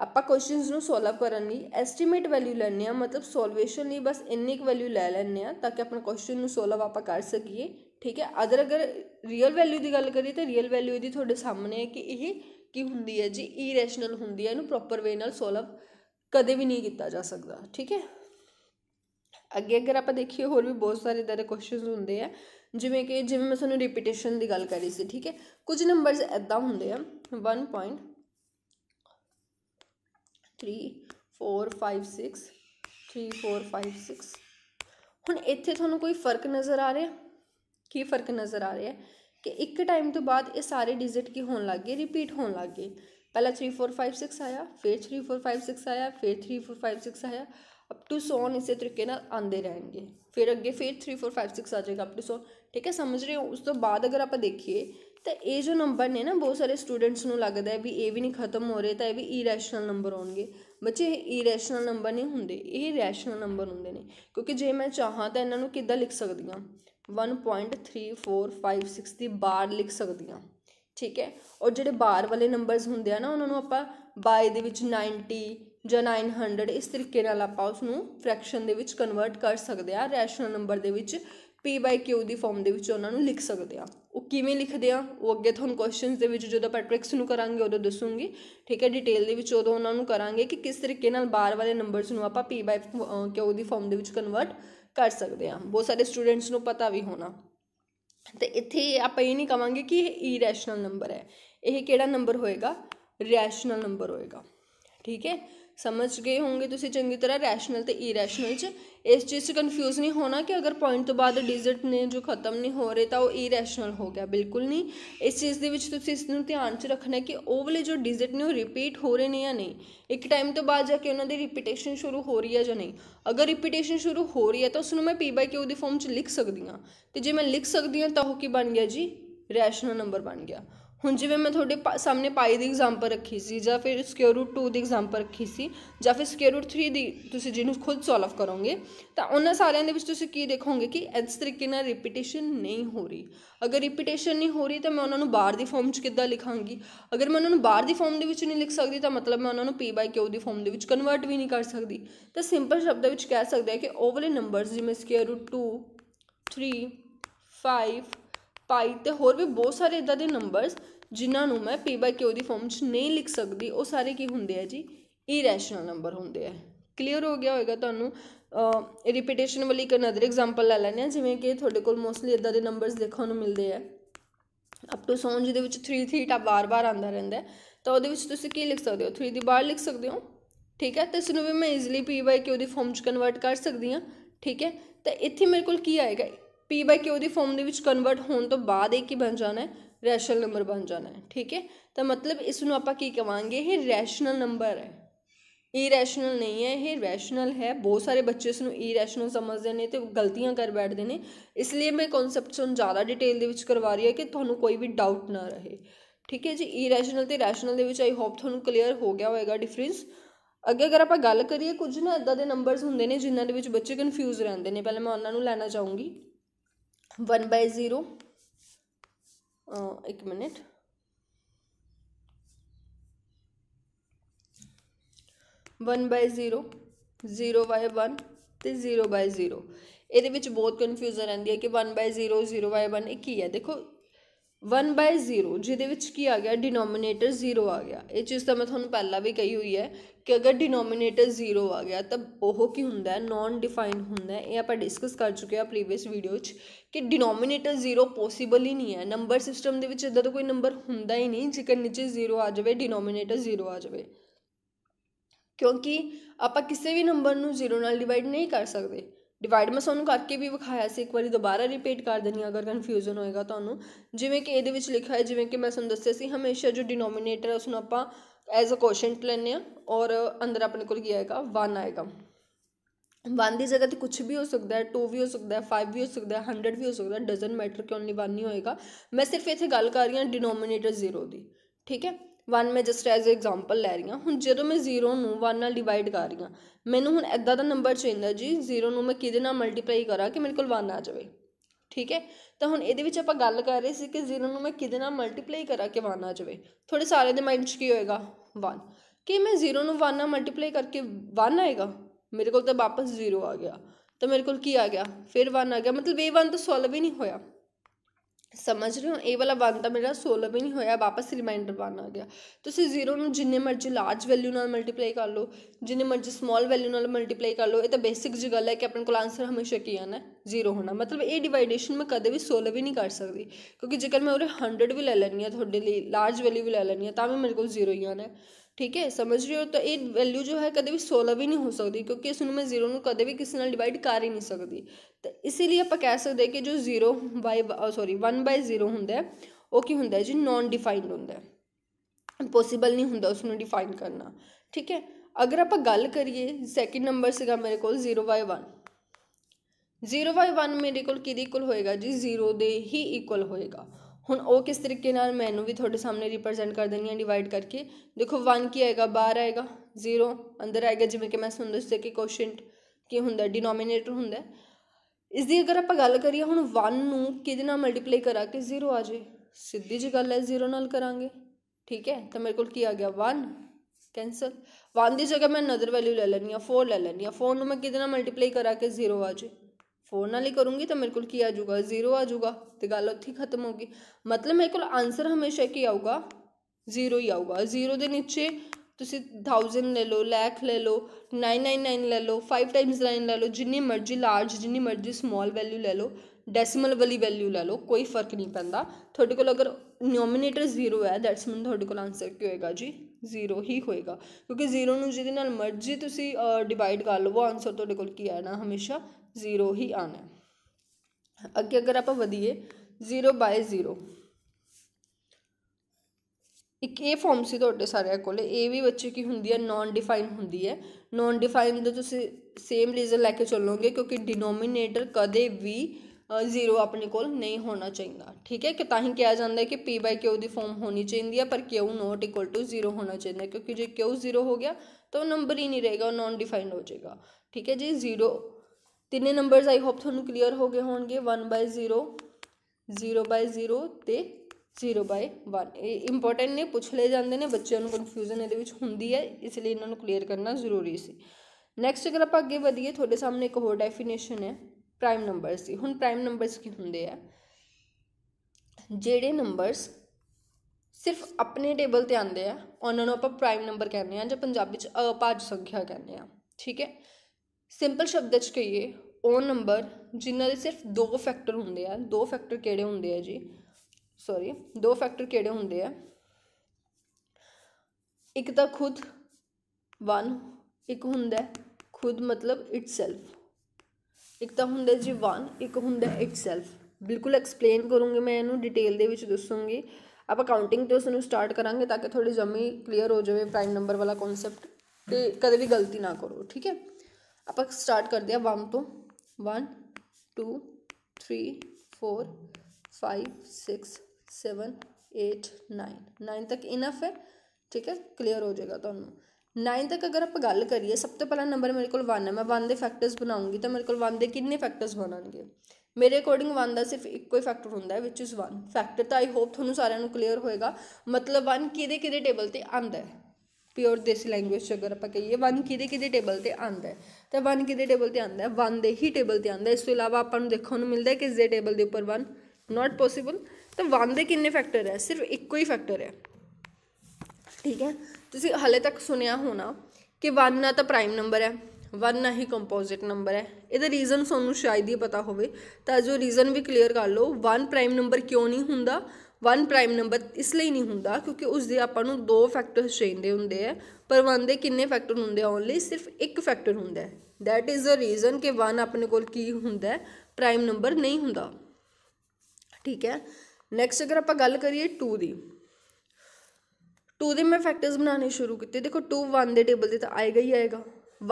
ਆਪਾਂ ਕੁਐਸਚਨਸ ਨੂੰ ਸੋਲਵ ਕਰਨ ਲਈ ਐਸਟੀਮੇਟ ਵੈਲਿਊ ਲੈਣੇ ਆ ਮਤਲਬ ਸੋਲਵੇਸ਼ਨ ਲਈ ਬਸ ਇੰਨੀ ਕੁ ਵੈਲਿਊ ਲੈ ਲੈਣੇ ਆ ਤਾਂ ਕਿ ਆਪਣਾ ਕੁਐਸਚਨ ਨੂੰ ਸੋਲਵ ਆਪਾਂ ਕਰ ਸਕੀਏ ਠੀਕ ਹੈ ਅਦਰ ਅਗਰ ਰੀਅਲ ਵੈਲਿਊ ਦੀ ਗੱਲ ਕਰੀਏ ਤਾਂ ਰੀਅਲ ਵੈਲਿਊ ਇਹਦੀ ਤੁਹਾਡੇ ਸਾਹਮਣੇ ਹੈ ਕਿ ਇਹ ਕੀ ਹੁੰਦੀ ਹੈ ਜੀ ਇਰੈਸ਼ਨਲ ਹੁੰਦੀ ਹੈ ਇਹਨੂੰ ਪ੍ਰੋਪਰ ਵੇ ਨਾਲ ਸੋਲਵ ਕਦੇ ਵੀ ਨਹੀਂ ਕੀਤਾ ਜਾ ਸਕਦਾ ਠੀਕ ਹੈ ਅੱਗੇ ਅਗਰ ਆਪਾਂ ਦੇਖੀਏ ਹੋਰ ਵੀ ਬਹੁਤ ਸਾਰੇ ਇਦਾਂ ਦੇ ਕੁਐਸਚਨਸ ਹੁੰਦੇ ਆ ਜਿਵੇਂ ਕਿ ਜਿਵੇਂ ਮੈਂ ਤੁਹਾਨੂੰ ਰਿਪੀਟੇਸ਼ਨ ਦੀ ਗੱਲ ਕਰੀ ਸੀ ਠੀਕ ਹੈ ਕੁਝ ਨੰਬਰਸ ਐਦਾਂ ਹੁੰਦੇ ਆ 1. 3 4 5 6 3 4 5 6 ਹੁਣ ਇੱਥੇ ਤੁਹਾਨੂੰ ਕੋਈ ਫਰਕ ਨਜ਼ਰ ਆ ਰਿਹਾ ਕੀ ਫਰਕ ਨਜ਼ਰ ਆ ਰਿਹਾ ਕਿ ਇੱਕ ਟਾਈਮ ਤੋਂ ਬਾਅਦ ਇਹ ਸਾਰੇ ਡਿਜਿਟ ਕੀ ਹੋਣ ਲੱਗ ਗਏ ਰਿਪੀਟ ਹੋਣ ਲੱਗ ਗਏ ਪਹਿਲਾਂ 3 4 5 6 ਆਇਆ ਫਿਰ 3 4 5 6 ਆਇਆ ਫਿਰ 3 4 5 6 ਆਇਆ ਅਪ ਟੂ ਸੋਨ ਇਸੇ ਤਰੀਕੇ ਨਾਲ ਆਂਦੇ ਰਹਿਣਗੇ ਫਿਰ ਅੱਗੇ ਫਿਰ 3 4 5 6 ਆ ਜਾਏਗਾ ਅਪ ਟੂ ਸੌਨ ਠੀਕ ਹੈ ਸਮਝ ਰਹੇ ਹੋ ਉਸ ਤੋਂ ਬਾਅਦ ਅਗਰ ਆਪਾਂ ਦੇਖੀਏ ਤਾਂ ਇਹ ਜੋ ਨੰਬਰ ਨੇ ਨਾ ਬਹੁਤ ਸਾਰੇ ਸਟੂਡੈਂਟਸ ਨੂੰ ਲੱਗਦਾ ਵੀ ਇਹ ਵੀ ਨਹੀਂ ਖਤਮ ਹੋ ਰਹੇ ਤਾਂ ਇਹ ਵੀ ਇਰੈਸ਼ਨਲ ਨੰਬਰ ਹੋਣਗੇ ਬੱਚੇ ਇਹ ਇਰੈਸ਼ਨਲ ਨੰਬਰ ਨਹੀਂ ਹੁੰਦੇ ਇਹ ਰੈਸ਼ਨਲ ਨੰਬਰ ਹੁੰਦੇ ਨੇ ਕਿਉਂਕਿ ਜੇ ਮੈਂ ਚਾਹਾਂ ਤਾਂ ਇਹਨਾਂ ਨੂੰ ਕਿੱਦਾਂ ਲਿਖ ਸਕਦੀ ਹਾਂ 1.3456 ਦੀ ਬਾਰ ਲਿਖ ਸਕਦੀ ਹਾਂ ਠੀਕ ਹੈ ਔਰ ਜਿਹੜੇ ਬਾਰ ਵਾਲੇ ਨੰਬਰਸ ਹੁੰਦੇ ਆ ਨਾ ਉਹਨਾਂ ਨੂੰ ਆਪਾਂ ਬਾਏ ਦੇ ਵਿੱਚ 90 ਜਾਂ 900 ਇਸ ਤਰੀਕੇ ਨਾਲ ਆਪਾਂ ਉਸ ਨੂੰ ਫ੍ਰੈਕਸ਼ਨ ਦੇ ਵਿੱਚ ਕਨਵਰਟ ਕਰ ਸਕਦੇ ਆ ਰੈਸ਼ਨਲ ਨੰਬਰ ਦੇ ਵਿੱਚ ਪੀ ਬਾਈ ਕਿਊ ਦੀ ਫਾਰਮ ਦੇ ਵਿੱਚ ਉਹਨਾਂ ਨੂੰ ਲਿਖ ਸਕਦੇ ਆ ਉਹ ਕਿਵੇਂ ਲਿਖਦੇ ਆ ਉਹ ਅੱਗੇ ਤੁਹਾਨੂੰ ਕੁਐਸਚਨਸ ਦੇ ਵਿੱਚ ਜਦੋਂ ਪੈਟ੍ਰਿਕਸ ਨੂੰ ਕਰਾਂਗੇ ਉਦੋਂ ਦੱਸੂਗੀ ਠੀਕ ਹੈ ਡਿਟੇਲ ਦੇ ਵਿੱਚ ਉਦੋਂ ਉਹਨਾਂ ਨੂੰ ਕਰਾਂਗੇ ਕਿ ਕਿਸ ਤਰੀਕੇ ਨਾਲ ਬਾਰ ਵਾਲੇ ਨੰਬਰਸ ਨੂੰ ਆਪਾਂ ਪੀ ਬਾਈ ਕਿਊ ਦੀ ਫਾਰਮ ਦੇ ਵਿੱਚ ਕਨਵਰਟ ਕਰ ਸਕਦੇ ਆ ਬਹੁਤ ਸਾਰੇ ਸਟੂਡੈਂਟਸ ਨੂੰ ਪਤਾ ਵੀ ਹੋਣਾ ਤੇ ਇੱਥੇ ਆਪਾਂ ਇਹ ਨਹੀਂ ਕਵਾਂਗੇ ਕਿ ਇਹ ਇਰੈਸ਼ਨਲ ਨੰਬਰ ਹੈ ਇਹ ਕਿਹੜਾ ਨੰਬਰ ਹੋਏਗਾ ਰੈਸ਼ਨਲ ਨੰਬਰ ਹੋਏਗਾ ਠੀਕ ਹੈ ਸਮਝ ਗਏ ਹੋਵੋਗੇ ਤੁਸੀਂ ਚੰਗੀ ਤਰ੍ਹਾਂ ਰੈਸ਼ਨਲ ਤੇ ਇਰੈਸ਼ਨਲ ਚ ਇਸ ਚੀਜ਼ ਤੋਂ ਕਨਫਿਊਜ਼ ਨਹੀਂ ਹੋਣਾ ਕਿ ਅਗਰ ਪੁਆਇੰਟ ਤੋਂ ਬਾਅਦ ਡਿਜਿਟ ਨੇ ਜੋ ਖਤਮ ਨਹੀਂ ਹੋ ਰਹੇ ਤਾਂ ਉਹ ਇਰੈਸ਼ਨਲ ਹੋ ਗਿਆ ਬਿਲਕੁਲ ਨਹੀਂ ਇਸ ਚੀਜ਼ ਦੇ ਵਿੱਚ ਤੁਸੀਂ ਇਸ ਨੂੰ ਧਿਆਨ ਚ ਰੱਖਣਾ ਕਿ ਉਹ ਵਾਲੇ ਜੋ ਡਿਜਿਟ ਨੇ ਉਹ ਰਿਪੀਟ ਹੋ ਰਹੇ ਨੇ ਜਾਂ ਨਹੀਂ ਇੱਕ ਟਾਈਮ ਤੋਂ ਬਾਅਦ ਜਾ ਕੇ ਉਹਨਾਂ ਦੀ ਰਿਪੀਟੇਸ਼ਨ ਸ਼ੁਰੂ ਹੋ ਰਹੀ ਹੈ ਜਾਂ ਨਹੀਂ ਅਗਰ ਰਿਪੀਟੇਸ਼ਨ ਸ਼ੁਰੂ ਹੋ ਰਹੀ ਹੈ ਤਾਂ ਉਸ ਨੂੰ ਮੈਂ ਬਾਈ ਕਿਊ ਦੀ ਫਾਰਮ ਚ ਲਿਖ ਸਕਦੀ ਹਾਂ ਤੇ ਜੇ ਮੈਂ ਲਿਖ ਸਕਦੀ ਹਾਂ ਤਾਂ ਉਹ ਕੀ ਬਣ ਗਿਆ ਜੀ ਰੈਸ਼ਨਲ ਨੰਬਰ ਬਣ ਗਿਆ ਹੁਣ ਜਿਵੇਂ ਮੈਂ ਤੁਹਾਡੇ ਸਾਹਮਣੇ ਪਾਈ ਦੀ ਐਗਜ਼ਾਮਪਲ ਰੱਖੀ ਸੀ ਜਾਂ ਫਿਰ ਸਕੁਅਰ ਰੂਟ 2 ਦੀ ਐਗਜ਼ਾਮਪਲ ਰੱਖੀ ਸੀ ਜਾਂ ਫਿਰ ਸਕੁਅਰ ਰੂਟ 3 ਦੀ ਤੁਸੀਂ ਜਿਹਨੂੰ ਖੁਦ ਸੋਲਵ ਕਰੋਗੇ ਤਾਂ ਉਹਨਾਂ ਸਾਰਿਆਂ ਦੇ ਵਿੱਚ ਤੁਸੀਂ ਕੀ ਦੇਖੋਗੇ ਕਿ ਇਸ ਤਰੀਕੇ ਨਾਲ ਰਿਪੀਟੀਸ਼ਨ ਨਹੀਂ ਹੋ ਰਹੀ ਅਗਰ ਰਿਪੀਟੀਸ਼ਨ ਨਹੀਂ ਹੋ ਰਹੀ ਤਾਂ ਮੈਂ ਉਹਨਾਂ ਨੂੰ ਬਾਹਰ ਦੀ ਫਾਰਮ 'ਚ ਕਿੱਦਾਂ ਲਿਖਾਂਗੀ ਅਗਰ ਮੈਂ ਉਹਨਾਂ ਨੂੰ ਬਾਹਰ ਦੀ ਫਾਰਮ ਦੇ ਵਿੱਚ ਨਹੀਂ ਲਿਖ ਸਕਦੀ ਤਾਂ ਮਤਲਬ ਮੈਂ ਉਹਨਾਂ ਨੂੰ p ਬਾਈ q ਦੀ ਫਾਰਮ ਦੇ ਵਿੱਚ ਕਨਵਰਟ ਵੀ ਨਹੀਂ ਕਰ ਸਕਦੀ ਤਾਂ ਸਿੰਪਲ ਸ਼ਬਦਾਂ ਵਿੱਚ ਕਹਿ ਸਕਦੇ ਆ ਕਿ ਉਹ ਵਾਲੇ ਨੰਬਰਸ ਜਿਵੇਂ ਸਕੁਅਰ ਰੂਟ 2 3 5 ਪਾਈ ਤੇ ਹੋਰ ਵੀ ਬਹੁਤ ਸਾਰੇ ਇਦਾਂ ਦੇ ਨੰਬਰਸ ਜਿਨ੍ਹਾਂ ਨੂੰ ਮੈਂ p ਬਾਈ q ਦੀ ਫਾਰਮ 'ਚ ਨਹੀਂ ਲਿਖ ਸਕਦੀ ਉਹ ਸਾਰੇ ਕੀ ਹੁੰਦੇ ਆ ਜੀ ਇਰੈਸ਼ਨਲ ਨੰਬਰ ਹੁੰਦੇ ਆ ਕਲੀਅਰ ਹੋ ਗਿਆ ਹੋਵੇਗਾ ਤੁਹਾਨੂੰ ਰਿਪੀਟੇਸ਼ਨ ਵਾਲੀ ਇੱਕ ਅਨਦਰ ਐਗਜ਼ਾਮਪਲ ਲੈ ਲੈਂਦੇ ਆ ਜਿਵੇਂ ਕਿ ਤੁਹਾਡੇ ਕੋਲ ਮੋਸਟਲੀ ਇਦਾਂ ਦੇ ਨੰਬਰਸ ਦੇਖਣ ਨੂੰ ਮਿਲਦੇ ਆ ਅਪ ਟੂ ਸੌਂਜ ਦੇ ਵਿੱਚ 3 3 ਟਾ ਬਾਰ-ਬਾਰ ਆਂਦਾ ਰਹਿੰਦਾ ਹੈ ਤਾਂ ਉਹਦੇ ਵਿੱਚ ਤੁਸੀਂ ਕੀ ਲਿਖ ਸਕਦੇ ਹੋ 3 ਦੀ ਬਾਰ ਲਿਖ ਸਕਦੇ ਹੋ ਠੀਕ ਹੈ ਤੇ ਇਸ ਨੂੰ ਵੀ ਮੈਂ ਈਜ਼ੀਲੀ p ਬਾਈ q ਦੀ ਫਾਰਮ 'ਚ ਕਨਵਰਟ ਕਰ ਸਕਦੀ ਆ ਠੀਕ ਹੈ ਤਾਂ ਇੱਥੇ ਮੇਰੇ ਕੋਲ ਕੀ ਆਏਗਾ p/q ਦੀ ਫਾਰਮ ਦੇ ਵਿੱਚ ਕਨਵਰਟ ਹੋਣ ਤੋਂ ਬਾਅਦ ਇਹ ਕੀ ਬਣ ਜਾਣਾ ਹੈ ਰੈਸ਼ਨਲ ਨੰਬਰ ਬਣ ਜਾਣਾ ਹੈ ਠੀਕ ਹੈ ਤਾਂ ਮਤਲਬ ਇਸ ਨੂੰ ਆਪਾਂ ਕੀ ਕਵਾਂਗੇ ਇਹ ਰੈਸ਼ਨਲ ਨੰਬਰ ਹੈ ਇਰੈਸ਼ਨਲ ਨਹੀਂ ਹੈ ਇਹ ਰੈਸ਼ਨਲ ਹੈ ਬਹੁਤ ਸਾਰੇ ਬੱਚੇ ਇਸ ਨੂੰ ਇਰੈਸ਼ਨਲ ਸਮਝਦੇ ਨੇ ਤੇ ਗਲਤੀਆਂ ਕਰ ਬੈਠਦੇ ਨੇ ਇਸ ਲਈ ਮੈਂ ਕਨਸੈਪਟ ਨੂੰ ਜ਼ਿਆਦਾ ਡਿਟੇਲ ਦੇ ਵਿੱਚ ਕਰਵਾ ਰਹੀ ਹਾਂ ਕਿ ਤੁਹਾਨੂੰ ਕੋਈ ਵੀ ਡਾਊਟ ਨਾ ਰਹੇ ਠੀਕ ਹੈ ਜੀ ਇਰੈਸ਼ਨਲ ਤੇ ਰੈਸ਼ਨਲ ਦੇ ਵਿੱਚ ਆਈ ਹੋਪ ਤੁਹਾਨੂੰ ਕਲੀਅਰ ਹੋ ਗਿਆ ਹੋਵੇਗਾ ਡਿਫਰੈਂਸ ਅੱਗੇ ਅਗਰ ਆਪਾਂ ਗੱਲ ਕਰੀਏ ਕੁਝ ਨਾ ਇਦਾਂ ਦੇ ਨੰਬਰਸ ਹੁੰਦੇ ਨੇ ਜਿਨ੍ਹਾਂ ਦੇ ਵਿੱਚ ਬੱਚੇ ਕਨਫਿਊਜ਼ ਰਹਿੰਦੇ ਨੇ ਪਹਿਲਾਂ ਮੈਂ ਉਹਨਾਂ ਨੂੰ ਲੈਣਾ ਚਾਹੂੰਗੀ वन बाय ज़ीरो एक मिनट वन बाय 0 0 बाय 1 ਤੇ 0 0 ਇਹਦੇ ਵਿੱਚ ਬਹੁਤ ਕਨਫਿਊਜ਼ਨ ਰਹਿੰਦੀ ਹੈ ਕਿ 1 0 0 1 ਇਹ ਕੀ ਹੈ ਦੇਖੋ 1 ਬਾਈ 0 ਜਿਹਦੇ ਵਿੱਚ ਕੀ ਆ ਗਿਆ ਡਿਨੋਮੀਨੇਟਰ 0 ਆ ਗਿਆ ਇਹ ਚੀਜ਼ ਤਾਂ ਮੈਂ ਤੁਹਾਨੂੰ ਪਹਿਲਾਂ ਵੀ ਕਹੀ ਹੋਈ ਹੈ ਕਿ ਅਗਰ ਡਿਨੋਮੀਨੇਟਰ 0 ਆ ਗਿਆ ਤਾਂ ਉਹ ਕੀ ਹੁੰਦਾ ਹੈ ਨਾਨ ਡਿਫਾਈਨ ਹੁੰਦਾ ਹੈ ਇਹ ਆਪਾਂ ਡਿਸਕਸ ਕਰ ਚੁੱਕੇ ਆ ਪ੍ਰੀਵੀਅਸ ਵੀਡੀਓ 'ਚ ਕਿ ਡਿਨੋਮੀਨੇਟਰ 0 ਪੋਸੀਬਲ ਹੀ ਨਹੀਂ ਹੈ ਨੰਬਰ ਸਿਸਟਮ ਦੇ ਵਿੱਚ ਇਦਾਂ ਦਾ ਕੋਈ ਨੰਬਰ ਹੁੰਦਾ ਹੀ ਨਹੀਂ ਜੇਕਰ ਨੀਚੇ 0 ਆ ਜਾਵੇ ਡਿਨੋਮੀਨੇਟਰ 0 ਆ ਜਾਵੇ ਕਿਉਂਕਿ ਆਪਾਂ ਕਿਸੇ ਵੀ ਨੰਬਰ ਨੂੰ 0 ਨਾਲ ਡਿਵਾਈਡ ਨਹੀਂ ਕਰ ਸਕਦੇ ਡਿਵਾਈਡ ਮੈਂ ਤੁਹਾਨੂੰ ਕਰਕੇ ਵੀ ਵਿਖਾਇਆ ਸੀ ਇੱਕ ਵਾਰੀ ਦੁਬਾਰਾ ਰਿਪੀਟ ਕਰ ਦਿੰਨੀ ਅਗਰ ਕਨਫਿਊਜ਼ਨ ਹੋਏਗਾ ਤੁਹਾਨੂੰ ਜਿਵੇਂ ਕਿ ਇਹਦੇ ਵਿੱਚ ਲਿਖਿਆ ਹੈ ਜਿਵੇਂ ਕਿ ਮੈਂ ਤੁਹਾਨੂੰ ਦੱਸਿਆ ਸੀ ਹਮੇਸ਼ਾ ਜੋ ਡਿਨੋਮੀਨੇਟਰ ਹੈ ਉਸ ਨੂੰ ਆਪਾਂ ਐਜ਼ ਅ ਕੋਸ਼ੈਂਟ ਲੈਨੇ ਆ ਔਰ ਅੰਦਰ ਆਪਣੇ ਕੋਲ ਕੀ ਆਏਗਾ 1 ਆਏਗਾ 1 ਦੀ ਜਗ੍ਹਾ ਤੇ ਕੁਝ ਵੀ ਹੋ ਸਕਦਾ ਹੈ 2 ਵੀ ਹੋ ਸਕਦਾ ਹੈ 5 ਵੀ ਹੋ ਸਕਦਾ ਹੈ 100 ਵੀ ਹੋ ਸਕਦਾ ਹੈ ਡਸਨਟ ਮੈਟਰ ਕਿ ਓਨਲੀ 1 ਹੀ ਹੋਏਗਾ ਮੈਂ ਸਿਰਫ ਇੱਥੇ ਗੱਲ ਕਰ ਰਹੀ ਹਾਂ ਡਿਨੋਮੀਨੇਟਰ 0 ਦੀ ਠੀਕ ਹੈ 1 ਮੈਂ ਜਸਟ ਐਜ਼ ਐਗਜ਼ਾਮਪਲ ਲੈ ਰਹੀ ਹਾਂ ਹੁਣ ਜਦੋਂ ਮੈਂ 0 ਨੂੰ 1 ਨਾਲ ਡਿਵਾਈਡ ਕਰ ਰਹੀ ਹਾਂ ਮੈਨੂੰ ਹੁਣ ਐਦਾਂ ਦਾ ਨੰਬਰ ਚਾਹੀਦਾ ਜੀ 0 ਨੂੰ ਮੈਂ ਕਿਹਦੇ ਨਾਲ ਮਲਟੀਪਲਾਈ ਕਰਾਂ ਕਿ ਮੇਰੇ ਕੋਲ 1 ਆ ਜਾਵੇ ਠੀਕ ਹੈ ਤਾਂ ਹੁਣ ਇਹਦੇ ਵਿੱਚ ਆਪਾਂ ਗੱਲ ਕਰ ਰਹੇ ਸੀ ਕਿ 0 ਨੂੰ ਮੈਂ ਕਿਹਦੇ ਨਾਲ ਮਲਟੀਪਲਾਈ ਕਰਾਂ ਕਿ 1 ਆ ਜਾਵੇ ਥੋੜੇ ਸਾਰੇ ਦੇ ਮਾਈਂਡ 'ਚ ਕੀ ਹੋਏਗਾ 1 ਕਿ ਮੈਂ 0 ਨੂੰ 1 ਨਾਲ ਮਲਟੀਪਲਾਈ ਕਰਕੇ 1 ਆਏਗਾ ਮੇਰੇ ਕੋਲ ਤਾਂ ਵਾਪਸ 0 ਆ ਗਿਆ ਤਾਂ ਮੇਰੇ ਕੋਲ ਕੀ ਆ ਗਿਆ ਫਿਰ 1 ਆ ਗਿਆ ਮਤਲਬ ਇਹ 1 ਤਾਂ ਸੋਲਵ ਹੀ ਨਹੀਂ ਹੋਇਆ ਸਮਝ ਰਹੇ ਹੋ ਇਹ ਵਾਲਾ 1 ਤਾਂ ਮੇਰਾ 16 ਵੀ ਨਹੀਂ ਹੋਇਆ ਵਾਪਸ ਰਿਮਾਈਂਡਰ ਵਨ ਆ ਗਿਆ ਤੁਸੀਂ 0 ਨੂੰ ਜਿੰਨੇ ਮਰਜ਼ੀ ਲਾਰਜ ਵੈਲਿਊ ਨਾਲ ਮਲਟੀਪਲਾਈ ਕਰ ਲਓ ਜਿੰਨੇ ਮਰਜ਼ੀ ਸਮਾਲ ਵੈਲਿਊ ਨਾਲ ਮਲਟੀਪਲਾਈ ਕਰ ਲਓ ਇਹ ਤਾਂ ਬੇਸਿਕ ਜੀ ਗੱਲ ਹੈ ਕਿ ਆਪਣੇ ਕੋਲ ਆਨਸਰ ਹਮੇਸ਼ਾ ਕੀ ਆਣਾ ਹੈ 0 ਹੋਣਾ ਮਤਲਬ ਇਹ ਡਿਵਾਈਡੇਸ਼ਨ ਮੈਂ ਕਦੇ ਵੀ 16 ਵੀ ਨਹੀਂ ਕਰ ਸਕਦੀ ਕਿਉਂਕਿ ਜੇਕਰ ਮੈਂ ਉਹਰੇ 100 ਵੀ ਲੈ ਲੈਣੀ ਹੈ ਤੁਹਾਡੇ ਲਈ ਲਾਰਜ ਵੈਲਿਊ ਵੀ ਲੈ ਲੈਣੀ ਹੈ ਤਾਂ ਵੀ ਮੇਰੇ ਕੋਲ 0 ਹੀ ਆਣਾ ਹੈ ਠੀਕ ਹੈ ਸਮਝ ਰਹੇ ਹੋ ਤਾਂ ਇਹ ਵੈਲਿਊ ਜੋ ਹੈ ਕਦੇ ਵੀ 16 ਵੀ ਨਹੀਂ ਹੋ ਸਕਦੀ ਕਿਉਂਕਿ ਇਸ ਨੂੰ ਮੈਂ 0 ਨੂੰ ਕਦੇ ਵੀ ਕਿਸੇ ਨਾਲ ਡਿਵਾਈਡ ਕਰ ਹੀ ਨਹੀਂ ਸਕਦੀ ਤਾਂ ਇਸੇ ਲਈ ਆਪਾਂ ਕਹਿ ਸਕਦੇ ਕਿ ਜੋ 0 ਬਾਈ ਸੌਰੀ 1 0 ਹੁੰਦਾ ਹੈ ਉਹ ਕੀ ਹੁੰਦਾ ਹੈ ਜੀ ਨਾਨ ਡਿਫਾਈਨਡ ਹੁੰਦਾ ਹੈ ਪੋਸੀਬਲ ਨਹੀਂ ਹੁੰਦਾ ਉਸ ਨੂੰ ਡਿਫਾਈਨ ਕਰਨਾ ਠੀਕ ਹੈ ਅਗਰ ਆਪਾਂ ਗੱਲ ਕਰੀਏ ਸੈਕਿੰਡ ਨੰਬਰ ਸੀਗਾ ਮੇਰੇ ਕੋਲ 0 1 0 1 ਮੇਰੇ ਕੋਲ ਕਿਹਦੇ ਇਕੁਅਲ ਹੋਏਗਾ ਜੀ 0 ਦੇ ਹੀ ਇਕੁਅਲ ਹੋਏਗਾ ਹੁਣ ਉਹ ਕਿਸ ਤਰੀਕੇ ਨਾਲ ਮੈਨੂੰ ਵੀ ਤੁਹਾਡੇ ਸਾਹਮਣੇ ਰਿਪਰੈਜ਼ੈਂਟ ਕਰ ਦੇਣੀ ਹੈ ਡਿਵਾਈਡ ਕਰਕੇ ਦੇਖੋ 1 ਕੀ ਆਏਗਾ ਬਾਹਰ ਆਏਗਾ 0 ਅੰਦਰ ਆਏਗਾ ਜਿਵੇਂ ਕਿ ਮੈਂ ਤੁਹਾਨੂੰ ਦੱਸਿਆ ਕਿ ਕੋਸ਼ੈਂਟ ਕੀ ਹੁੰਦਾ ਡਿਨੋਮੀਨੇਟਰ ਹੁੰਦਾ ਇਸ ਦੀ ਅਗਰ ਆਪਾਂ ਗੱਲ ਕਰੀਏ ਹੁਣ 1 ਨੂੰ ਕਿਹਦੇ ਨਾਲ ਮਲਟੀਪਲਾਈ ਕਰਾ ਕੇ 0 ਆ ਜੇ ਸਿੱਧੀ ਜੀ ਗੱਲ ਹੈ 0 ਨਾਲ ਕਰਾਂਗੇ ਠੀਕ ਹੈ ਤਾਂ ਮੇਰੇ ਕੋਲ ਕੀ ਆ ਗਿਆ 1 ਕੈਨਸਲ 1 ਦੀ ਜਗ੍ਹਾ ਮੈਂ ਨਦਰ ਵੈਲਿਊ ਲੈ ਲੈਣੀ ਆ 4 ਲੈ ਲੈਣੀ ਆ 4 ਨੂੰ ਮੈਂ ਕਿਹਦੇ ਨਾਲ ਮਲਟੀਪਲਾਈ ਕਰਾ ਕੇ 0 ਆ ਜੇ फोर ना ही करूँगी तो मेरे को की आ जूगा जीरो आ जूगा तो गल उ खत्म होगी मतलब मेरे को आंसर हमेशा की आऊगा जीरो ही आऊगा जीरो के नीचे तुम थाउजेंड ले लो लैख ले लो नाइन नाइन नाइन ले लो फाइव टाइम्स नाइन ले लो जिनी मर्जी लार्ज जिनी मर्जी समॉल वैल्यू ले लो डेसिमल वाली वैल्यू ले लो कोई फर्क नहीं पैंता थोड़े को अगर नोमीनेटर जीरो है दैट्स मीन थोड़े को आंसर की होएगा जी जीरो ही होएगा क्योंकि जीरो जिद मर्जी तुम डिवाइड कर लो वो आंसर थोड़े को आना हमेशा ਜ਼ੀਰੋ ਹੀ ਹੈ ਅੱਗੇ ਅਗਰ ਆਪਾਂ ਵਧੀਏ 0 ਬਾਈ 0 ਇੱਕ ਇਹ ਫਾਰਮ ਸੀ ਤੁਹਾਡੇ ਸਾਰਿਆਂ ਕੋਲੇ ਇਹ ਵੀ ਬੱਚੇ ਕੀ ਹੁੰਦੀ ਹੈ ਨਾਨ ਡਿਫਾਈਨ ਹੁੰਦੀ ਹੈ ਨਾਨ ਡਿਫਾਈਨ ਦਾ ਤੁਸੀਂ ਸੇਮ ਰੀਜ਼ਨ ਲੈ ਕੇ ਚੱਲੋਗੇ ਕਿਉਂਕਿ ਡਿਨੋਮੀਨੇਟਰ ਕਦੇ ਵੀ ਜ਼ੀਰੋ ਆਪਣੇ ਕੋਲ ਨਹੀਂ ਹੋਣਾ ਚਾਹੀਦਾ ਠੀਕ ਹੈ ਕਿ ਤਾਂ ਹੀ ਕਿਹਾ ਜਾਂਦਾ ਹੈ ਕਿ p ਬਾਈ q ਦੀ ਫਾਰਮ ਹੋਣੀ ਚਾਹੀਦੀ ਹੈ ਪਰ q ਨੋਟ ਇਕੁਅਲ ਟੂ 0 ਹੋਣਾ ਚਾਹੀਦਾ ਕਿਉਂਕਿ ਜੇ q 0 ਹੋ ਗਿਆ ਤਾਂ ਨੰਬਰ ਹੀ ਨਹੀਂ ਰਹੇਗਾ ਉਹ ਨਾਨ ਡਿਫਾਈਨ ਹੋ ਜਾਏਗਾ ਠੀਕ ਹੈ ਜੀ 0 ਤਿੰਨੇ ਨੰਬਰਸ ਆਈ ਹੋਪ ਤੁਹਾਨੂੰ ਕਲੀਅਰ ਹੋ ਗਏ ਹੋਣਗੇ 1/0 0/0 ਤੇ 0/1 ਇਹ ਇੰਪੋਰਟੈਂਟ ਨੇ ਪੁੱਛ ਲਏ ਜਾਂਦੇ ਨੇ ਬੱਚਿਆਂ ਨੂੰ ਕਨਫਿਊਜ਼ਨ ਇਹਦੇ ਵਿੱਚ ਹੁੰਦੀ ਹੈ ਇਸ ਲਈ ਇਹਨਾਂ ਨੂੰ ਕਲੀਅਰ ਕਰਨਾ ਜ਼ਰੂਰੀ ਸੀ ਨੈਕਸਟ ਅਗਰ ਆਪਾਂ ਅੱਗੇ ਵਧੀਏ ਤੁਹਾਡੇ ਸਾਹਮਣੇ ਇੱਕ ਹੋਰ ਡੈਫੀਨੇਸ਼ਨ ਹੈ ਪ੍ਰਾਈਮ ਨੰਬਰਸ ਦੀ ਹੁਣ ਪ੍ਰਾਈਮ ਨੰਬਰਸ ਕੀ ਹੁੰਦੇ ਆ ਜਿਹੜੇ ਨੰਬਰਸ ਸਿਰਫ ਆਪਣੇ ਟੇਬਲ ਤੇ ਆਉਂਦੇ ਆ ਉਹਨਾਂ ਨੂੰ ਆਪਾਂ ਪ੍ਰਾਈਮ ਨੰਬਰ ਕਹਿੰਦੇ ਆ ਜਾਂ ਪੰਜਾਬੀ ਚ ਅਪਾਜ ਸੰਖਿਆ ਕਹਿੰਦੇ ਆ ਠੀਕ ਹੈ ਸਿੰਪਲ ਸ਼ਬਦ 'ਚ ਕਹੀਏ ਉਹ ਨੰਬਰ ਜਿਨ੍ਹਾਂ ਦੇ ਸਿਰਫ ਦੋ ਫੈਕਟਰ ਹੁੰਦੇ ਆ ਦੋ ਫੈਕਟਰ ਕਿਹੜੇ ਹੁੰਦੇ ਆ ਜੀ ਸੌਰੀ ਦੋ ਫੈਕਟਰ ਕਿਹੜੇ ਹੁੰਦੇ ਆ ਇੱਕ ਤਾਂ ਖੁਦ 1 ਇੱਕ ਹੁੰਦਾ ਖੁਦ ਮਤਲਬ ਇਟਸੈਲਫ ਇੱਕ ਤਾਂ ਹੁੰਦਾ ਜੀ 1 ਇੱਕ ਹੁੰਦਾ ਇਟਸੈਲਫ ਬਿਲਕੁਲ ਐਕਸਪਲੇਨ ਕਰੂੰਗੀ ਮੈਂ ਇਹਨੂੰ ਡਿਟੇਲ ਦੇ ਵਿੱਚ ਦੱਸੂੰਗੀ ਆਪਾਂ ਕਾਊਂਟਿੰਗ ਤੋਂ ਉਸ ਨੂੰ ਸਟਾਰਟ ਕਰਾਂਗੇ ਤਾਂ ਕਿ ਥੋੜੀ ਜਮੀ ਕਲੀਅਰ ਹੋ ਜਾਵੇ ਪ੍ਰਾਈਮ ਨੰਬਰ ਵਾਲਾ ਕਨਸੈਪਟ ਤੇ ਕਦੇ ਵੀ ਗਲਤੀ ਨਾ ਕਰੋ ਠੀਕ ਹੈ ਆਪਾਂ ਸਟਾਰਟ ਕਰਦੇ ਆ 1 ਤੋਂ 1 2 3 4 5 6 7 8 9 9 ਤੱਕ ਇਨਫ ਹੈ ਠੀਕ ਹੈ ਕਲੀਅਰ ਹੋ ਜਾਏਗਾ ਤੁਹਾਨੂੰ 9 ਤੱਕ ਅਗਰ ਆਪਾਂ ਗੱਲ ਕਰੀਏ ਸਭ ਤੋਂ ਪਹਿਲਾ ਨੰਬਰ ਮੇਰੇ ਕੋਲ 1 ਹੈ ਮੈਂ 1 ਦੇ ਫੈਕਟਰਸ ਬਣਾਉਂਗੀ ਤਾਂ ਮੇਰੇ ਕੋਲ 1 ਦੇ ਕਿੰਨੇ ਫੈਕਟਰਸ ਬਣਨਗੇ ਮੇਰੇ ਅਕੋਰਡਿੰਗ 1 ਦਾ ਸਿਰਫ ਇੱਕੋ ਹੀ ਫੈਕਟਰ ਹੁੰਦਾ ਹੈ ਵਿਚ ਇਜ਼ 1 ਫੈਕਟਰ ਤਾਂ ਆਈ ਹੋਪ ਤੁਹਾਨੂੰ ਸਾਰਿਆਂ ਨੂੰ ਕਲੀਅਰ ਹੋਏਗਾ ਮਤਲਬ 1 ਕਿਹਦੇ ਕਿਹਦੇ ਟੇਬਲ ਤੇ ਆਂਦਾ ਹੈ ਪਿਓਰ ਦੇਸੀ ਲੈਂਗੁਏਜ 'ਚ ਅਗਰ ਆਪਾਂ ਕਹੀਏ ਵਨ ਕਿਹਦੇ ਕਿਹਦੇ ਟੇਬਲ ਤੇ ਆਂਦਾ ਹੈ ਤਾਂ ਵਨ ਕਿਹਦੇ ਟੇਬਲ ਤੇ ਆਂਦਾ ਹੈ ਵਨ ਦੇ ਹੀ ਟੇਬਲ ਤੇ ਆਂਦਾ ਇਸ ਤੋਂ ਇਲਾਵਾ ਆਪਾਂ ਨੂੰ ਦੇਖਣ ਨੂੰ ਮਿਲਦਾ ਹੈ ਕਿ ਜੇ ਟੇਬਲ ਦੇ ਉੱਪਰ ਵਨ ਨਾਟ ਪੋਸੀਬਲ ਤਾਂ ਵਨ ਦੇ ਕਿੰਨੇ ਫੈਕਟਰ ਹੈ ਸਿਰਫ ਇੱਕੋ ਹੀ ਫੈਕਟਰ ਹੈ ਠੀਕ ਹੈ ਤੁਸੀਂ ਹਲੇ ਤੱਕ ਸੁਣਿਆ ਹੋਣਾ ਕਿ ਵਨ ਨਾ ਤਾਂ ਪ੍ਰਾਈਮ ਨੰਬਰ ਹੈ ਵਨ ਨਾ ਹੀ ਕੰਪੋਜ਼ਿਟ ਨੰਬਰ ਹੈ ਇਹਦਾ ਰੀਜ਼ਨ ਤੁਹਾਨੂੰ ਸ਼ਾਇਦ ਹੀ ਪਤਾ ਹੋਵੇ ਤਾਂ ਜੋ ਰੀਜ਼ਨ ਵੀ ਕਲੀਅਰ ਕਰ ਲਓ ਵਨ ਪ੍ਰਾਈਮ ਨੰਬਰ ਕਿਉਂ ਨਹੀਂ ਹੁੰਦਾ 1 ਪ੍ਰਾਈਮ ਨੰਬਰ ਇਸ ਲਈ ਨਹੀਂ ਹੁੰਦਾ ਕਿਉਂਕਿ ਉਸ ਦੇ ਆਪਾਂ ਨੂੰ ਦੋ ਫੈਕਟਰਸ ਚਾਹੀਦੇ ਹੁੰਦੇ ਆ ਪਰ 1 ਦੇ ਕਿੰਨੇ ਫੈਕਟਰ ਹੁੰਦੇ ਆ ਓਨਲੀ ਸਿਰਫ ਇੱਕ ਫੈਕਟਰ ਹੁੰਦਾ ਹੈ ਥੈਟ ਇਜ਼ ਅ ਰੀਜ਼ਨ ਕਿ 1 ਆਪਣੇ ਕੋਲ ਕੀ ਹੁੰਦਾ ਪ੍ਰਾਈਮ ਨੰਬਰ ਨਹੀਂ ਹੁੰਦਾ ਠੀਕ ਹੈ ਨੈਕਸਟ ਅਗਰ ਆਪਾਂ ਗੱਲ ਕਰੀਏ 2 ਦੀ 2 ਦੇ ਮੈਂ ਫੈਕਟਰਸ ਬਣਾਉਣੇ ਸ਼ੁਰੂ ਕੀਤੇ ਦੇਖੋ 2 1 ਦੇ ਟੇਬਲ ਤੇ ਤਾਂ ਆਏਗਾ ਹੀ ਆਏਗਾ